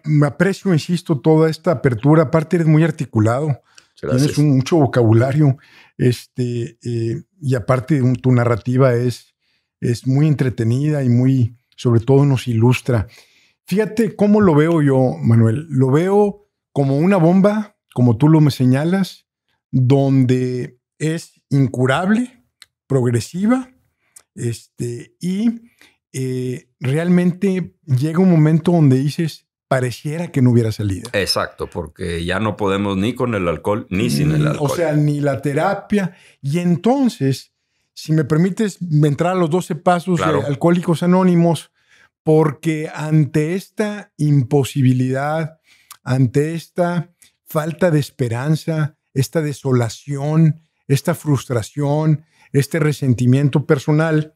me aprecio, insisto, toda esta apertura. Aparte, eres muy articulado. Tienes mucho vocabulario. Este, eh, y aparte, tu narrativa es es muy entretenida y muy, sobre todo, nos ilustra. Fíjate cómo lo veo yo, Manuel. Lo veo como una bomba, como tú lo me señalas, donde es incurable, progresiva, este, y eh, realmente llega un momento donde dices, pareciera que no hubiera salido. Exacto, porque ya no podemos ni con el alcohol ni sin el mm, alcohol. O sea, ni la terapia. Y entonces si me permites, entrar a los 12 pasos de Alcohólicos Anónimos, porque ante esta imposibilidad, ante esta falta de esperanza, esta desolación, esta frustración, este resentimiento personal,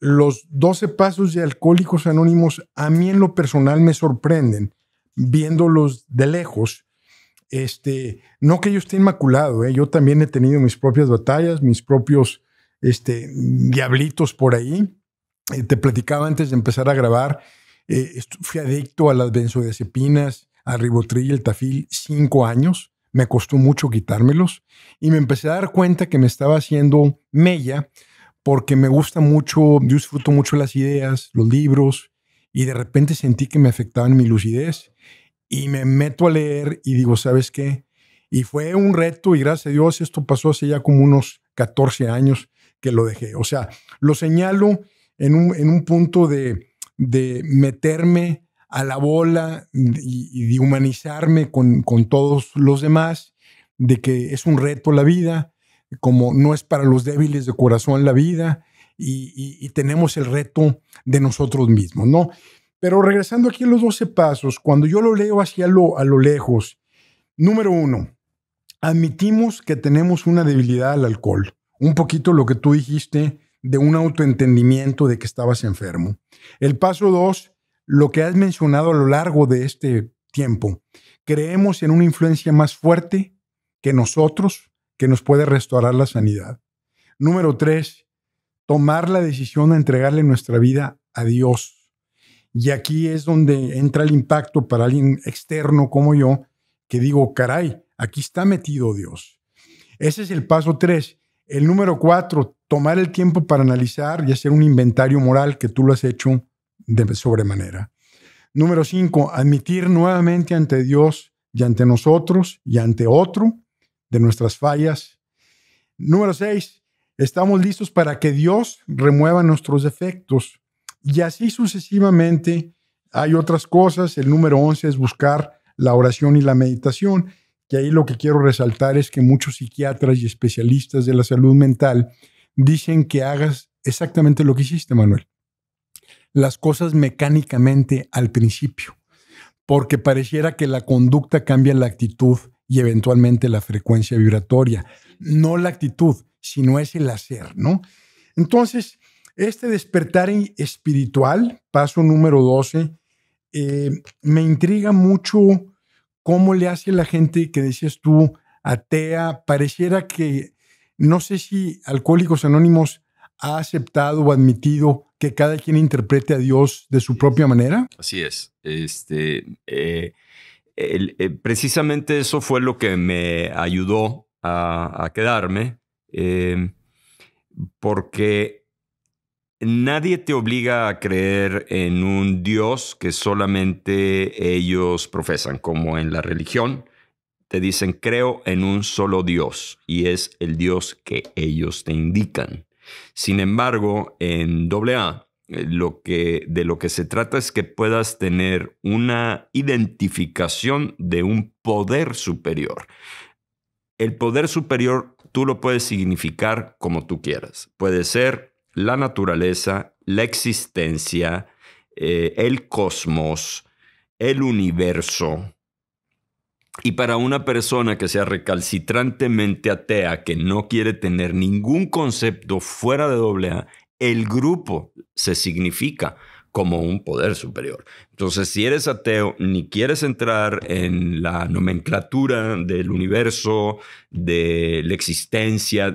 los 12 pasos de Alcohólicos Anónimos a mí en lo personal me sorprenden, viéndolos de lejos. Este, no que yo esté inmaculado, ¿eh? yo también he tenido mis propias batallas, mis propios este, diablitos por ahí. Eh, te platicaba antes de empezar a grabar, eh, fui adicto a las benzodiazepinas, al ribotril, el tafil, cinco años. Me costó mucho quitármelos y me empecé a dar cuenta que me estaba haciendo mella porque me gusta mucho, yo disfruto mucho las ideas, los libros y de repente sentí que me afectaban mi lucidez y me meto a leer y digo, ¿sabes qué? Y fue un reto y gracias a Dios esto pasó hace ya como unos 14 años que lo dejé. O sea, lo señalo en un, punto de, meterme a la bola y, de humanizarme con, todos los demás, de que es un reto la vida, como no es para los débiles de corazón la vida, y, tenemos el reto de nosotros mismos, ¿no? Pero regresando aquí a los 12 pasos, cuando yo lo leo hacia lo, a lo lejos, número uno, admitimos que tenemos una debilidad al alcohol un poquito lo que tú dijiste de un autoentendimiento de que estabas enfermo. El paso dos, lo que has mencionado a lo largo de este tiempo. Creemos en una influencia más fuerte que nosotros que nos puede restaurar la sanidad. Número tres, tomar la decisión de entregarle nuestra vida a Dios. Y aquí es donde entra el impacto para alguien externo como yo, que digo, caray, aquí está metido Dios. Ese es el paso tres. El número cuatro, tomar el tiempo para analizar y hacer un inventario moral que tú lo has hecho de sobremanera. Número cinco, admitir nuevamente ante Dios y ante nosotros y ante otro de nuestras fallas. Número seis, estamos listos para que Dios remueva nuestros defectos. Y así sucesivamente hay otras cosas. El número once es buscar la oración y la meditación que ahí lo que quiero resaltar es que muchos psiquiatras y especialistas de la salud mental dicen que hagas exactamente lo que hiciste, Manuel. Las cosas mecánicamente al principio, porque pareciera que la conducta cambia la actitud y eventualmente la frecuencia vibratoria. No la actitud, sino es el hacer, ¿no? Entonces, este despertar espiritual, paso número 12, eh, me intriga mucho ¿Cómo le hace la gente que decías tú, atea? Pareciera que, no sé si Alcohólicos Anónimos ha aceptado o admitido que cada quien interprete a Dios de su propia manera? Así es. Este, eh, eh, precisamente eso fue lo que me ayudó a, quedarme, eh, porque Nadie te obliga a creer en un Dios que solamente ellos profesan, como en la religión. Te dicen, creo en un solo Dios, y es el Dios que ellos te indican. Sin embargo, en AA, eh, lo que, de lo que se trata es que puedas tener una identificación de un poder superior. El poder superior tú lo puedes significar como tú quieras. Puede ser la naturaleza, la existencia, eh, el cosmos, el universo. Y para una persona que sea recalcitrantemente atea, que no quiere tener ningún concepto fuera de doble A, el grupo se significa como un poder superior. Entonces, si eres ateo, ni quieres entrar en la nomenclatura del universo, de la existencia,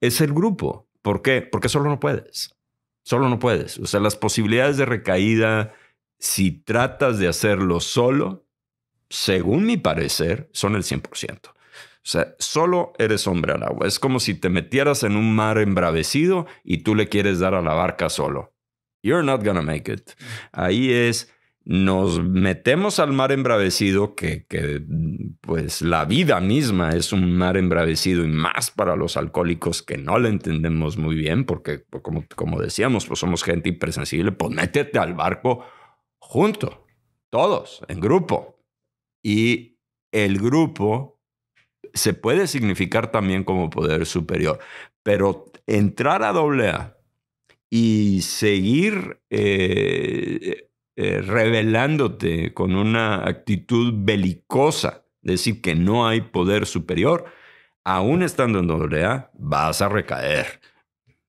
es el grupo. ¿Por qué? Porque solo no puedes. Solo no puedes. O sea, las posibilidades de recaída, si tratas de hacerlo solo, según mi parecer, son el 100%. O sea, solo eres hombre al agua. Es como si te metieras en un mar embravecido y tú le quieres dar a la barca solo. You're not gonna make it. Mm. Ahí es nos metemos al mar embravecido, que, pues la vida misma es un mar embravecido y más para los alcohólicos que no lo entendemos muy bien, porque pues, como, como decíamos, pues somos gente hipersensible, pues métete al barco junto, todos, en grupo. Y el grupo se puede significar también como poder superior, pero entrar a doble A y seguir... Eh, eh, revelándote con una actitud belicosa, decir que no hay poder superior, aún estando en AA, vas a recaer.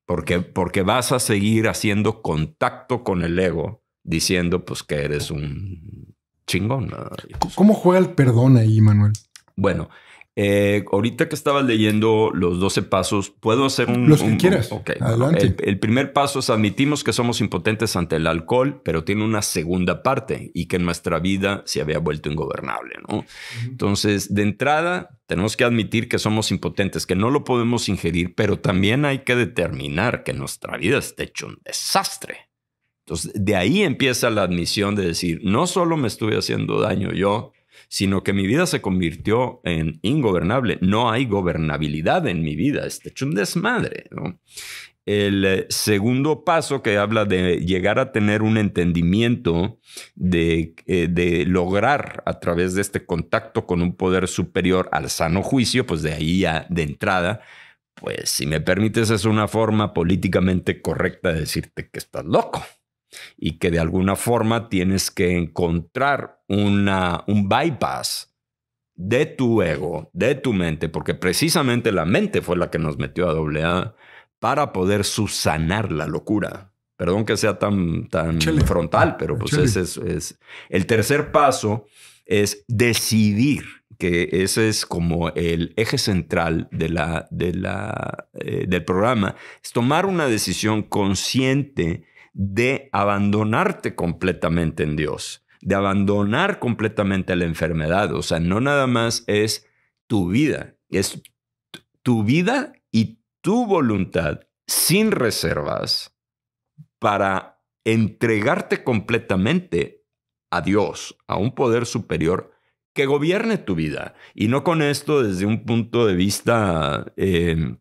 Porque, porque vas a seguir haciendo contacto con el ego, diciendo pues que eres un chingón. ¿Cómo juega el perdón ahí, Manuel? Bueno, eh, ahorita que estabas leyendo los 12 pasos, ¿puedo hacer un... Los que quieras. El, primer paso es admitimos que somos impotentes ante el alcohol, pero tiene una segunda parte y que nuestra vida se había vuelto ingobernable, Entonces, de entrada, tenemos que admitir que somos impotentes, que no lo podemos ingerir, pero también hay que determinar que nuestra vida está hecho un desastre. Entonces, de ahí empieza la admisión de decir, no solo me estoy haciendo daño yo, sino que mi vida se convirtió en ingobernable. No hay gobernabilidad en mi vida, está hecho un desmadre. El eh, segundo paso que habla de llegar a tener un entendimiento, eh, de, lograr a través de este contacto con un poder superior al sano juicio, pues de ahí ya de entrada, pues si me permites es una forma políticamente correcta de decirte que estás loco y que de alguna forma tienes que encontrar una, un bypass de tu ego, de tu mente, porque precisamente la mente fue la que nos metió a doble A para poder subsanar la locura. Perdón que sea tan, tan frontal, pero pues ese es, el tercer paso es decidir que ese es como el eje central de la, de la, eh, del programa, es tomar una decisión consciente de abandonarte completamente en Dios, de abandonar completamente la enfermedad. O sea, no nada más es tu vida, es tu vida y tu voluntad sin reservas para entregarte completamente a Dios, a un poder superior que gobierne tu vida. Y no con esto desde un punto de vista eh,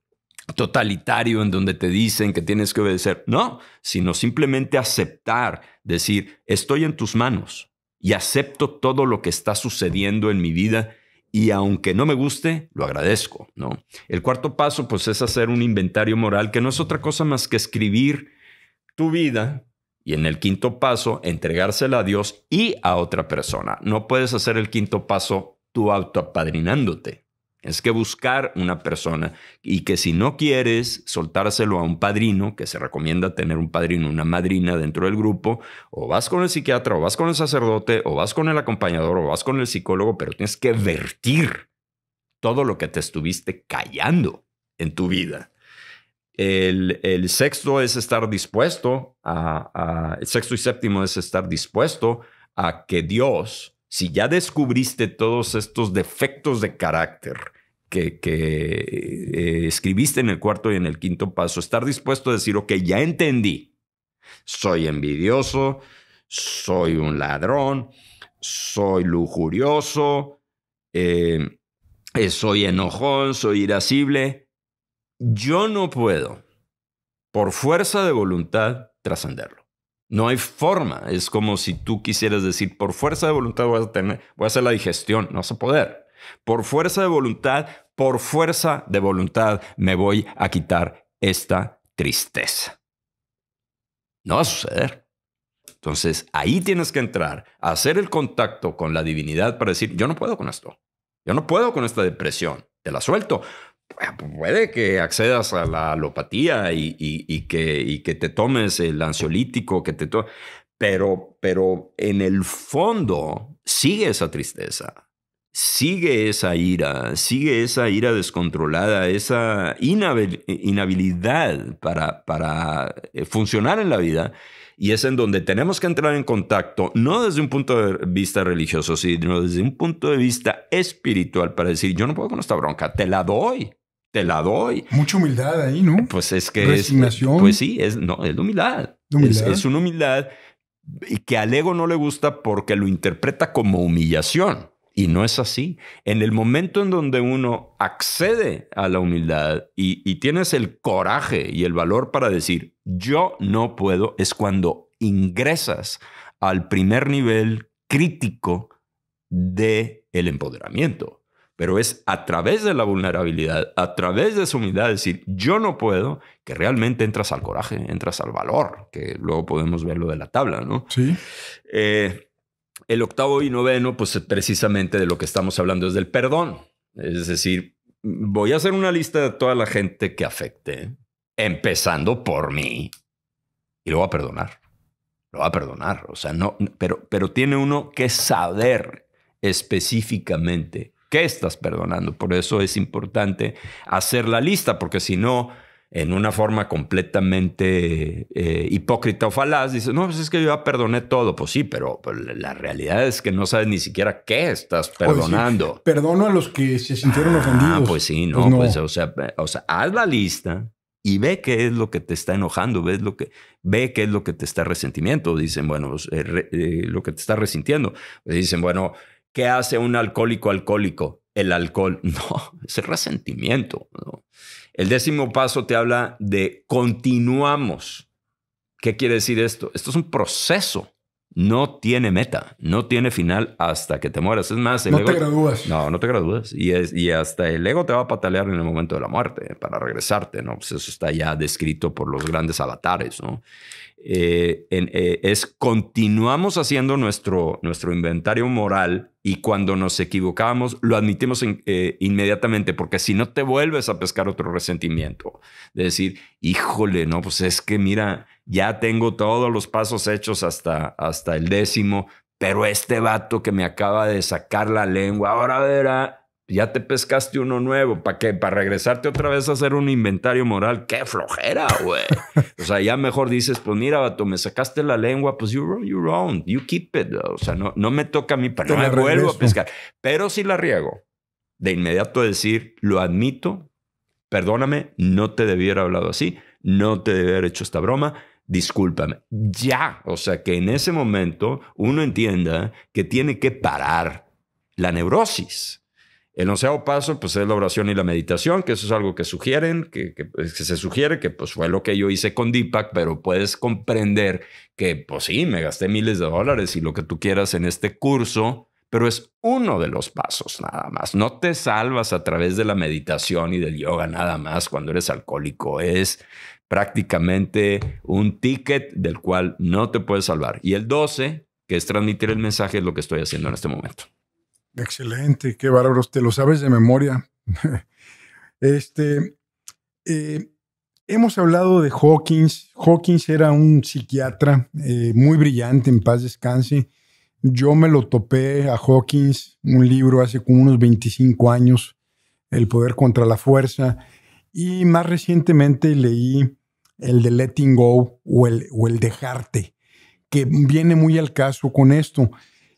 totalitario en donde te dicen que tienes que obedecer. No, sino simplemente aceptar, decir, estoy en tus manos y acepto todo lo que está sucediendo en mi vida y aunque no me guste, lo agradezco, ¿no? El cuarto paso pues es hacer un inventario moral que no es otra cosa más que escribir tu vida y en el quinto paso entregársela a Dios y a otra persona. No puedes hacer el quinto paso tú autoapadrinándote. Es que buscar una persona y que si no quieres soltárselo a un padrino, que se recomienda tener un padrino, una madrina dentro del grupo, o vas con el psiquiatra, o vas con el sacerdote, o vas con el acompañador, o vas con el psicólogo, pero tienes que vertir todo lo que te estuviste callando en tu vida. El, sexto es estar dispuesto a, el sexto y séptimo es estar dispuesto a que Dios si ya descubriste todos estos defectos de carácter que, eh, escribiste en el cuarto y en el quinto paso, estar dispuesto a decir, ok, ya entendí, soy envidioso, soy un ladrón, soy lujurioso, eh, eh, soy enojón, soy irascible. Yo no puedo, por fuerza de voluntad, trascenderlo. No hay forma. Es como si tú quisieras decir, por fuerza de voluntad voy a, tener, voy a hacer la digestión. No vas a poder. Por fuerza de voluntad, por fuerza de voluntad me voy a quitar esta tristeza. No va a suceder. Entonces ahí tienes que entrar, hacer el contacto con la divinidad para decir, yo no puedo con esto. Yo no puedo con esta depresión. Te la suelto puede que accedas a la alopatía y, que, te tomes el ansiolítico, que te pero, pero en el fondo sigue esa tristeza, sigue esa ira, sigue esa ira descontrolada, esa inhabilidad para, para eh, funcionar en la vida. Y es en donde tenemos que entrar en contacto, no desde un punto de vista religioso, sino desde un punto de vista espiritual para decir, yo no puedo con esta bronca, te la doy te la doy. Mucha humildad ahí, ¿no? Pues es que Resignación. es. Pues sí, es, no, es humildad. Es, una humildad que al ego no le gusta porque lo interpreta como humillación. Y no es así. En el momento en donde uno accede a la humildad y, y tienes el coraje y el valor para decir, yo no puedo, es cuando ingresas al primer nivel crítico de el empoderamiento pero es a través de la vulnerabilidad, a través de su humildad, decir, yo no puedo, que realmente entras al coraje, entras al valor, que luego podemos ver lo de la tabla, ¿no? Sí. Eh, el octavo y noveno, pues precisamente de lo que estamos hablando es del perdón. Es decir, voy a hacer una lista de toda la gente que afecte, empezando por mí, y lo voy a perdonar. Lo va a perdonar, o sea, no, pero, pero tiene uno que saber específicamente qué estás perdonando. Por eso es importante hacer la lista, porque si no, en una forma completamente eh, hipócrita o falaz, dices, no, pues es que yo ya perdoné todo. Pues sí, pero pues, la realidad es que no sabes ni siquiera qué estás perdonando. perdono a los que se sintieron ah, ofendidos. ah, Pues sí, pues no, pues, o, sea, o sea, haz la lista y ve qué es lo que te está enojando, ve, lo que, ve qué es lo que te está resentimiento. Dicen, bueno, pues, eh, eh, lo que te está resintiendo. Dicen, bueno, ¿Qué hace un alcohólico alcohólico? El alcohol. No, es el resentimiento. El décimo paso te habla de continuamos. ¿Qué quiere decir esto? Esto es un proceso no tiene meta, no tiene final hasta que te mueras. Es más, no te gradúas. No, no te gradúas. Y, y hasta el ego te va a patalear en el momento de la muerte para regresarte, ¿no? Pues eso está ya descrito por los grandes avatares, ¿no? Eh, eh, es continuamos haciendo nuestro, nuestro inventario moral y cuando nos equivocamos lo admitimos eh, inmediatamente porque si no te vuelves a pescar otro resentimiento de decir, híjole, no, pues es que mira, ya tengo todos los pasos hechos hasta, hasta el décimo, pero este vato que me acaba de sacar la lengua, ahora verá, ya te pescaste uno nuevo, ¿para qué? Para regresarte otra vez a hacer un inventario moral, qué flojera, güey. o sea, ya mejor dices, pues mira, vato, me sacaste la lengua, pues you're, you're wrong, you keep it, o sea, no, no me toca a mí, pero no me vuelvo a pescar. Pero si la riego, de inmediato decir, lo admito, perdóname, no te debiera haber hablado así, no te debiera haber hecho esta broma, discúlpame. Ya, o sea, que en ese momento uno entienda que tiene que parar la neurosis. El onceavo paso, pues es la oración y la meditación, que eso es algo que sugieren, pues, que, se sugiere, que pues fue lo que yo hice con Deepak, pero puedes comprender que pues sí, me gasté miles de dólares y lo que tú quieras en este curso, pero es uno de los pasos nada más. No te salvas a través de la meditación y del yoga nada más cuando eres alcohólico, es prácticamente un ticket del cual no te puedes salvar. Y el 12, que es transmitir el mensaje, es lo que estoy haciendo en este momento. Excelente, qué bárbaro. te lo sabes de memoria. este, eh, hemos hablado de Hawkins. Hawkins era un psiquiatra eh, muy brillante, en paz descanse. Yo me lo topé a Hawkins, un libro hace como unos 25 años, El poder contra la fuerza. Y más recientemente leí el de letting go o el, o el dejarte, que viene muy al caso con esto.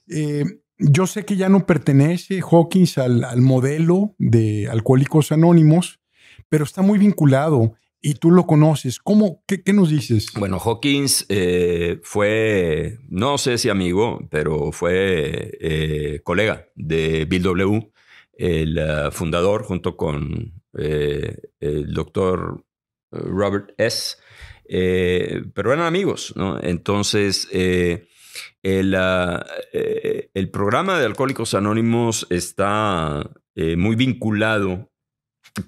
Eh, yo sé que ya no pertenece Hawkins al, modelo de Alcohólicos Anónimos, pero está muy vinculado y tú lo conoces. ¿Cómo, qué, nos dices? Bueno, Hawkins eh, fue, no sé si amigo, pero fue eh, colega de Bill W., el ah, fundador, junto con el doctor Robert S., eh, pero eran amigos, ¿no? Entonces, eh, ah, eh, el, programa de Alcohólicos Anónimos está muy vinculado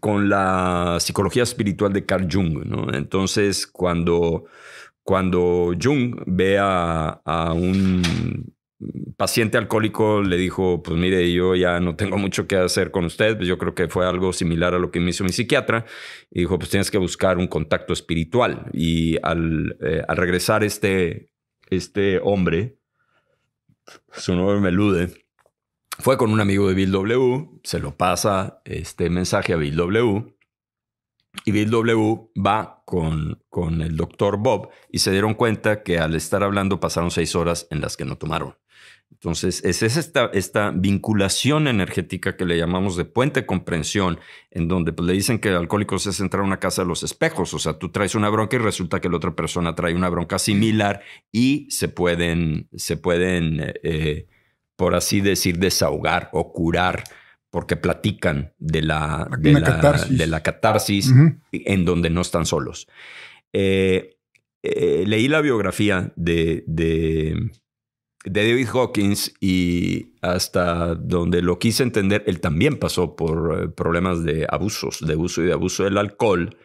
con la psicología espiritual de Carl Jung, ¿no? Entonces, cuando, cuando Jung ve a un Mm, paciente alcohólico le dijo, pues mire, yo ya no tengo mucho que hacer con usted, pues yo creo que fue algo similar a lo que me hizo mi psiquiatra, y dijo, pues tienes que buscar un contacto espiritual. Y eh, al, regresar este, este hombre, su nombre me elude, fue con un amigo de Bill W, se lo pasa este mensaje a Bill W, y Bill W va con, con el doctor Bob y se dieron cuenta que al estar hablando pasaron seis horas en las que no tomaron. Entonces, es esta, esta vinculación energética que le llamamos de puente de comprensión, en donde pues, le dicen que alcohólicos es entrar a una casa de los espejos, o sea, tú traes una bronca y resulta que la otra persona trae una bronca similar y se pueden, se pueden eh, eh, por así decir, desahogar o curar porque platican de la, de la catarsis, de la catarsis en donde no están solos. Eh, leí la biografía de, de de David Hawkins y hasta donde lo quise entender, él también pasó por eh, problemas de abusos, de uso y de abuso del alcohol.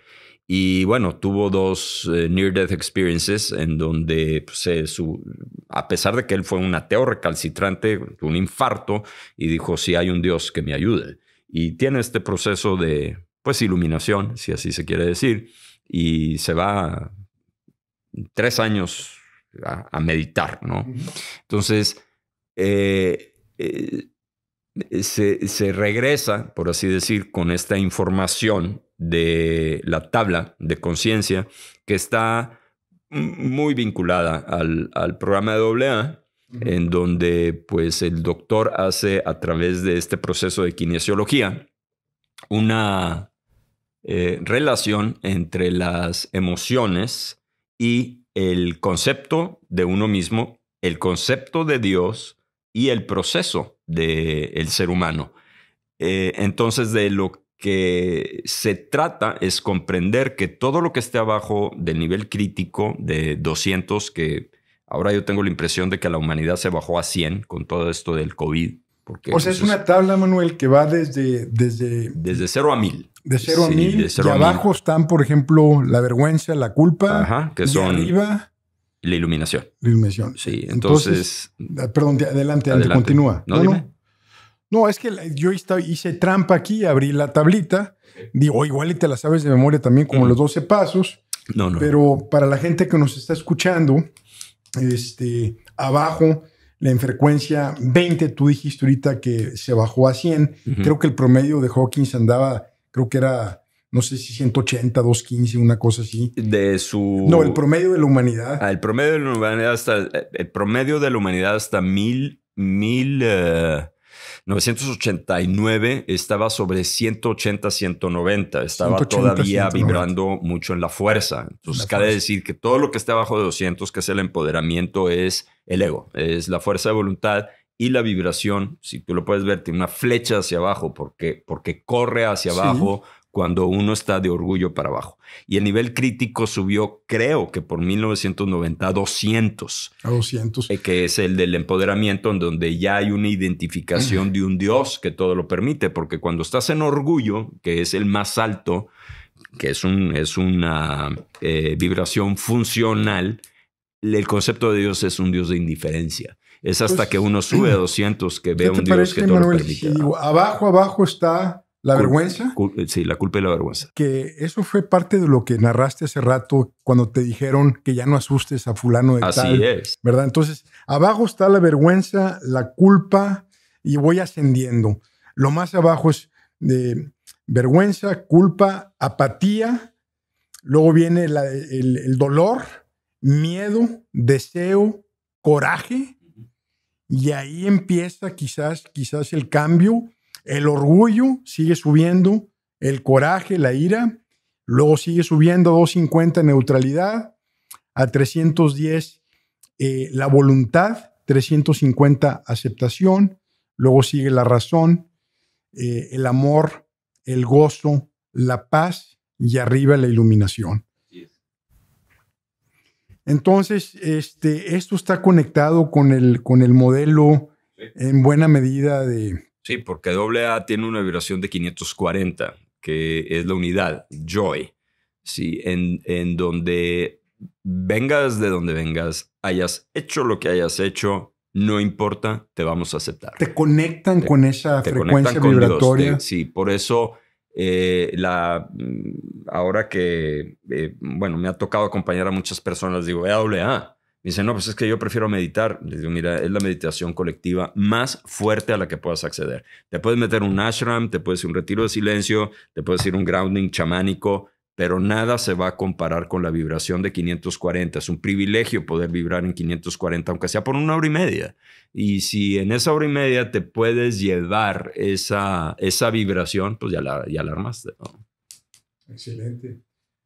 Y bueno, tuvo dos eh, near-death experiences en donde, pues, su, a pesar de que él fue un ateo recalcitrante, un infarto, y dijo, si hay un Dios que me ayude. Y tiene este proceso de, pues, iluminación, si así se quiere decir, y se va tres años a, meditar, ¿no? Entonces, eh, eh, se, regresa, por así decir, con esta información de la tabla de conciencia que está muy vinculada al, programa de AA, en donde pues el doctor hace a través de este proceso de kinesiología una eh, relación entre las emociones y el concepto de uno mismo, el concepto de Dios y el proceso del ser humano. Eh, entonces, de lo que se trata es comprender que todo lo que esté abajo del nivel crítico de 200, que ahora yo tengo la impresión de que la humanidad se bajó a 100 con todo esto del COVID. Porque o sea, es una tabla, Manuel, que va desde... Desde, desde 0 a 1000. De cero a mil. abajo están, por ejemplo, la vergüenza, la culpa. que son. Y arriba. La iluminación. La iluminación. Sí, entonces. Ah, perdón, adelante, adelante, continúa. No, no, no. es que yo hice trampa aquí, abrí la tablita. Digo, oh, igual y te la sabes de memoria también, como mm. los 12 pasos. No, no. Pero para la gente que nos está escuchando, este, abajo, en frecuencia 20, tú dijiste ahorita que se bajó a 100. Creo que el promedio de Hawkins andaba creo que era, no sé si 180, 215, una cosa así. De su... No, el promedio de la humanidad. Ah, el promedio de la humanidad hasta, eh, el promedio de la humanidad hasta mil, mil... Eh, estaba sobre 180, 190. Estaba todavía vibrando mucho en la fuerza. Entonces, cabe decir que todo lo que está abajo de 200, que es el empoderamiento, es el ego, es la fuerza de voluntad y la vibración, si tú lo puedes ver, tiene una flecha hacia abajo porque, porque corre hacia abajo cuando uno está de orgullo para abajo. Y el nivel crítico subió, creo que por 1990, a 200. A 200. Que es el del empoderamiento, en donde ya hay una identificación de un Dios que todo lo permite, porque cuando estás en orgullo, que es el más alto, que es, un, es una eh, vibración funcional, el concepto de Dios es un Dios de indiferencia es hasta pues que uno sube a 200 que ve un Dios que todo lo permite. abajo, abajo está la vergüenza. sí, la culpa y la vergüenza. Que eso fue parte de lo que narraste hace rato cuando te dijeron que ya no asustes a fulano de tal. Así es. ¿Verdad? Entonces, abajo está la vergüenza, la culpa y voy ascendiendo. Lo más abajo es de eh, vergüenza, culpa, apatía. Luego viene el, el dolor, miedo, deseo, coraje y ahí empieza quizás, quizás el cambio. El orgullo sigue subiendo, el coraje, la ira. Luego sigue subiendo a 250 neutralidad, a 310 eh, la voluntad, 350 aceptación. Luego sigue la razón, eh, el amor, el gozo, la paz y arriba la iluminación. Entonces, este, esto está conectado con el, con el modelo en buena medida de... Sí, porque AA tiene una vibración de 540, que es la unidad, joy. Sí, en, donde vengas de donde vengas, hayas hecho lo que hayas hecho, no importa, te vamos a aceptar. Te conectan con esa frecuencia vibratoria. sí, por eso eh, la, mm, ahora que, eh, bueno, me ha tocado acompañar a muchas personas, digo, EAA. Me dicen, no, pues es que yo prefiero meditar. Les digo, mira, es la meditación colectiva más fuerte a la que puedas acceder. Te puedes meter un ashram, te puedes ir un retiro de silencio, te puedes ir un grounding chamánico, pero nada se va a comparar con la vibración de 540. Es un privilegio poder vibrar en 540, aunque sea por una hora y media. Y si en esa hora y media te puedes llevar esa, esa vibración, pues ya la, armaste. Excelente.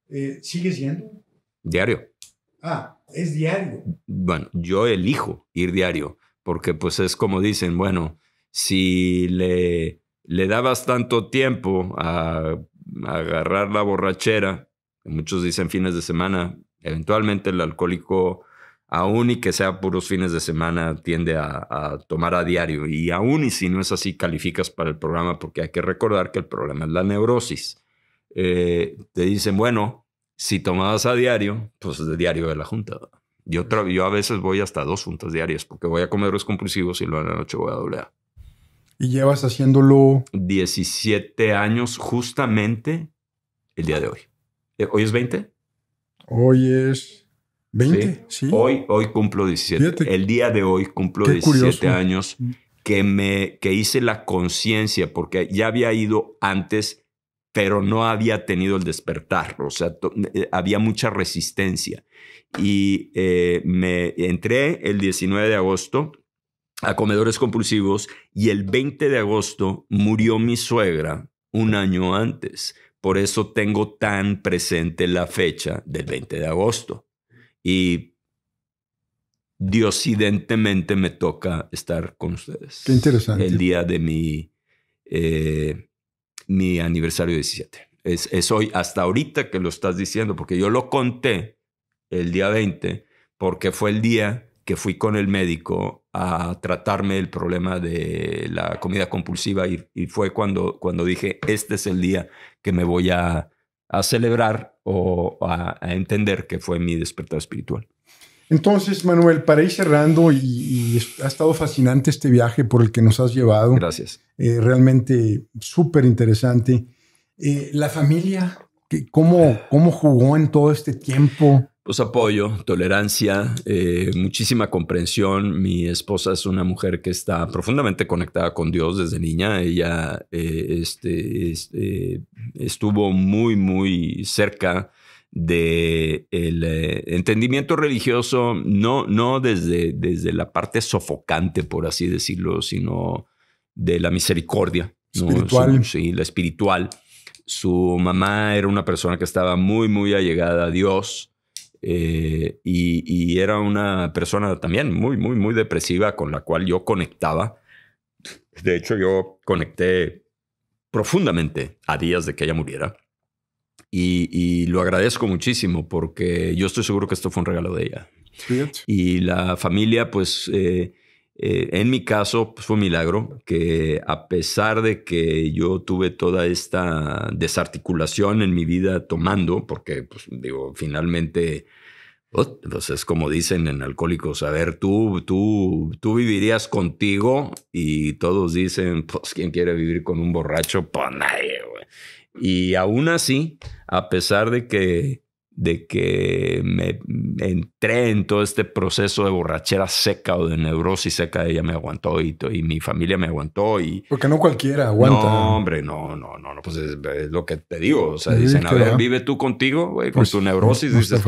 Eh, ¿Sigue siendo? Diario. Ah, es diario. Bueno, yo elijo ir diario, porque pues es como dicen, bueno, si le, le dabas tanto tiempo a agarrar la borrachera, muchos dicen fines de semana, eventualmente el alcohólico, aún y que sea puros fines de semana, tiende a, tomar a diario. Y aún y si no es así, calificas para el programa porque hay que recordar que el problema es la neurosis. Eh, te dicen, bueno, si tomabas a diario, pues es de diario de la junta. Yo, a veces voy hasta dos juntas diarias porque voy a comer los compulsivos y luego en la noche voy a doblear. Y llevas haciéndolo... 17 años justamente el día de hoy. Eh, ¿Hoy es 20? Hoy es 20, sí. Hoy, hoy cumplo 17. El día de hoy cumplo 17 años mm. que, me, que hice la conciencia porque ya había ido antes, pero no había tenido el despertar. O sea, eh, había mucha resistencia. Y eh, me entré el 19 de agosto a comedores compulsivos y el 20 de agosto murió mi suegra un año antes. Por eso tengo tan presente la fecha del 20 de agosto. Y diosidentemente me toca estar con ustedes. Qué interesante. El día de mi, eh, mi aniversario 17. Es, es, hoy, hasta ahorita que lo estás diciendo, porque yo lo conté el día 20, porque fue el día que fui con el médico a tratarme el problema de la comida compulsiva y, fue cuando, cuando dije, este es el día que me voy a, celebrar o a, entender que fue mi despertar espiritual. Entonces, Manuel, para ir cerrando, y, ha estado fascinante este viaje por el que nos has llevado. Gracias. Eh, realmente súper interesante. Eh, la familia, ¿cómo, ¿cómo jugó en todo este tiempo? pues apoyo, tolerancia, eh, muchísima comprensión. Mi esposa es una mujer que está profundamente conectada con Dios desde niña. Ella eh, este, eh, estuvo muy, muy cerca del de el entendimiento religioso, no, no desde, desde la parte sofocante, por así decirlo, sino de la misericordia. Espiritual. sí, la espiritual. Su mamá era una persona que estaba muy, muy allegada a Dios eh, y, era una persona también muy, muy, muy depresiva con la cual yo conectaba. De hecho, yo conecté profundamente a días de que ella muriera. Y, lo agradezco muchísimo porque yo estoy seguro que esto fue un regalo de ella. Y la familia, pues... Eh, eh, en mi caso pues fue un milagro que a pesar de que yo tuve toda esta desarticulación en mi vida tomando, porque pues, digo, finalmente pues es como dicen en Alcohólicos, a ver, tú, tú, tú vivirías contigo y todos dicen, pues, ¿quién quiere vivir con un borracho? Pues nadie, güey. Y aún así, a pesar de que de que me entré en todo este proceso de borrachera seca o de neurosis seca, ella me aguantó y, y mi familia me aguantó y... Porque no cualquiera aguanta. No, hombre, no, no, no, no pues es, lo que te digo, o sea, dicen, a ver, vive tú contigo, güey, con pues, tu neurosis, dices,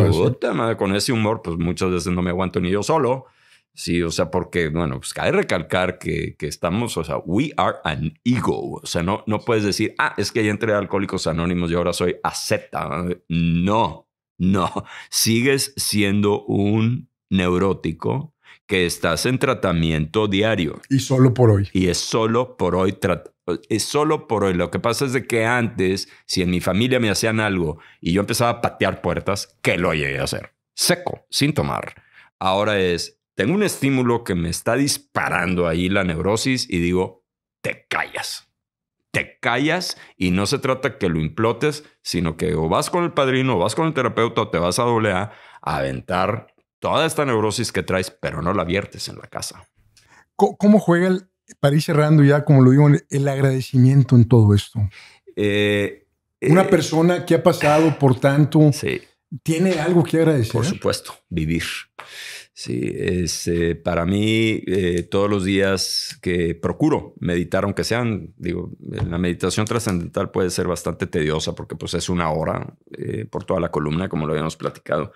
madre, con ese humor, pues muchas veces no me aguanto ni yo solo. Sí, o sea, porque, bueno, pues cabe recalcar que, estamos, o sea, we are an ego. O sea, no, no puedes decir, ah, es que ya entré a Alcohólicos Anónimos y ahora soy acepta No, no, sigues siendo un neurótico que estás en tratamiento diario. Y solo por hoy. Y es solo por hoy. Es solo por hoy. Lo que pasa es de que antes, si en mi familia me hacían algo y yo empezaba a patear puertas, ¿qué lo llegué a hacer. Seco, sin tomar. Ahora es, tengo un estímulo que me está disparando ahí la neurosis y digo, te callas te callas y no se trata que lo implotes, sino que o vas con el padrino, o vas con el terapeuta, o te vas a doble A aventar toda esta neurosis que traes, pero no la viertes en la casa. ¿Cómo juega el, para ir cerrando ya, como lo digo, el agradecimiento en todo esto? Eh, Una eh, persona que ha pasado por tanto sí. tiene algo que agradecer. Por supuesto, vivir. Sí, este, para mí eh, todos los días que procuro meditar, aunque sean, digo, la meditación trascendental puede ser bastante tediosa porque pues es una hora eh, por toda la columna, como lo habíamos platicado.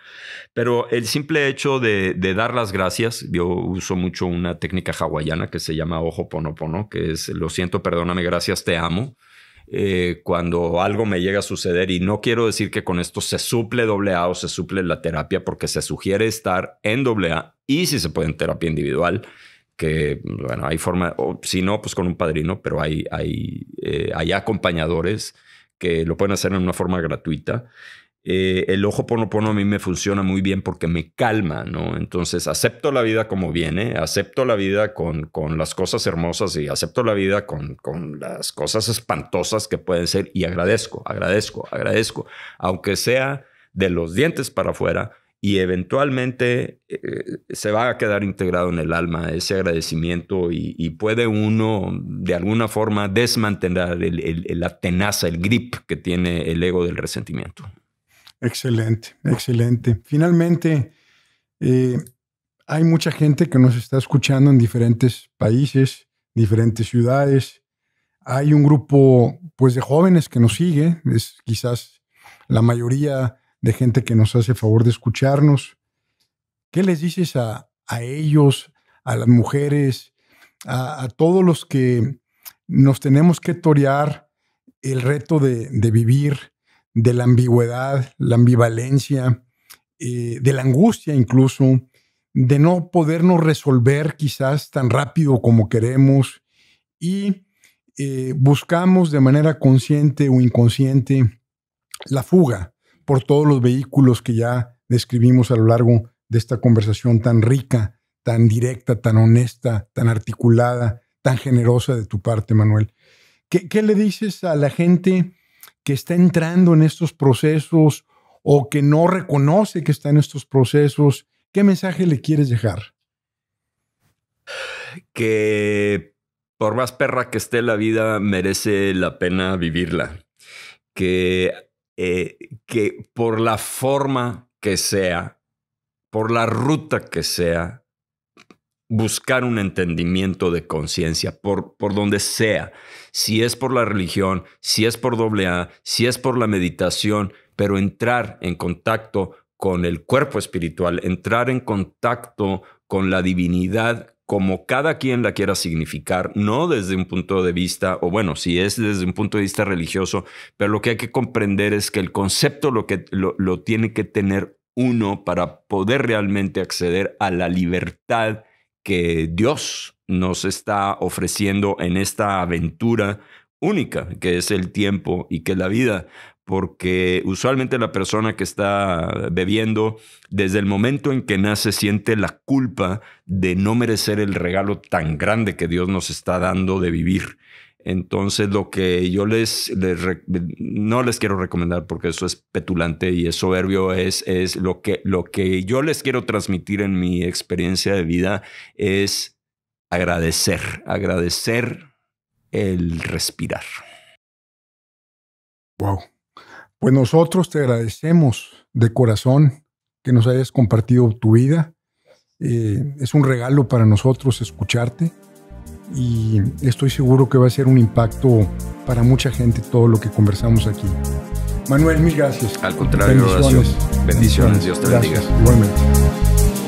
Pero el simple hecho de, dar las gracias, yo uso mucho una técnica hawaiana que se llama Ojo ponopono, que es lo siento, perdóname, gracias, te amo. Eh, cuando algo me llega a suceder y no quiero decir que con esto se suple doble A o se suple la terapia porque se sugiere estar en doble A y si se puede en terapia individual que bueno hay forma o si no pues con un padrino pero hay hay eh, hay acompañadores que lo pueden hacer en una forma gratuita eh, el ojo ponopono a mí me funciona muy bien porque me calma, ¿no? Entonces acepto la vida como viene, acepto la vida con, las cosas hermosas y acepto la vida con, las cosas espantosas que pueden ser y agradezco, agradezco, agradezco, aunque sea de los dientes para afuera y eventualmente eh, se va a quedar integrado en el alma ese agradecimiento y, puede uno de alguna forma desmantelar la tenaza, el grip que tiene el ego del resentimiento. Excelente, excelente. Finalmente, eh, hay mucha gente que nos está escuchando en diferentes países, diferentes ciudades. Hay un grupo pues, de jóvenes que nos sigue, es quizás la mayoría de gente que nos hace favor de escucharnos. ¿Qué les dices a, ellos, a las mujeres, a, todos los que nos tenemos que torear el reto de, de vivir de la ambigüedad, la ambivalencia, eh, de la angustia incluso, de no podernos resolver quizás tan rápido como queremos y eh, buscamos de manera consciente o inconsciente la fuga por todos los vehículos que ya describimos a lo largo de esta conversación tan rica, tan directa, tan honesta, tan articulada, tan generosa de tu parte, Manuel. qué le dices a la gente que está entrando en estos procesos o que no reconoce que está en estos procesos, ¿qué mensaje le quieres dejar? Que por más perra que esté la vida, merece la pena vivirla. Que, eh, que por la forma que sea, por la ruta que sea, buscar un entendimiento de conciencia, por, por donde sea si es por la religión, si es por doble A, si es por la meditación, pero entrar en contacto con el cuerpo espiritual, entrar en contacto con la divinidad como cada quien la quiera significar, no desde un punto de vista, o bueno, si es desde un punto de vista religioso, pero lo que hay que comprender es que el concepto lo, que, lo tiene que tener uno para poder realmente acceder a la libertad que Dios nos está ofreciendo en esta aventura única que es el tiempo y que es la vida, porque usualmente la persona que está bebiendo, desde el momento en que nace, siente la culpa de no merecer el regalo tan grande que Dios nos está dando de vivir. Entonces, lo que yo les, no les quiero recomendar porque eso es petulante y es soberbio, es, es lo, que, lo que yo les quiero transmitir en mi experiencia de vida, es agradecer, agradecer el respirar. Wow. Pues nosotros te agradecemos de corazón que nos hayas compartido tu vida. Eh, es un regalo para nosotros escucharte y estoy seguro que va a ser un impacto para mucha gente todo lo que conversamos aquí. Manuel, mil gracias. Al contrario, bendiciones. Bendiciones, Dios te bendiga. Igualmente.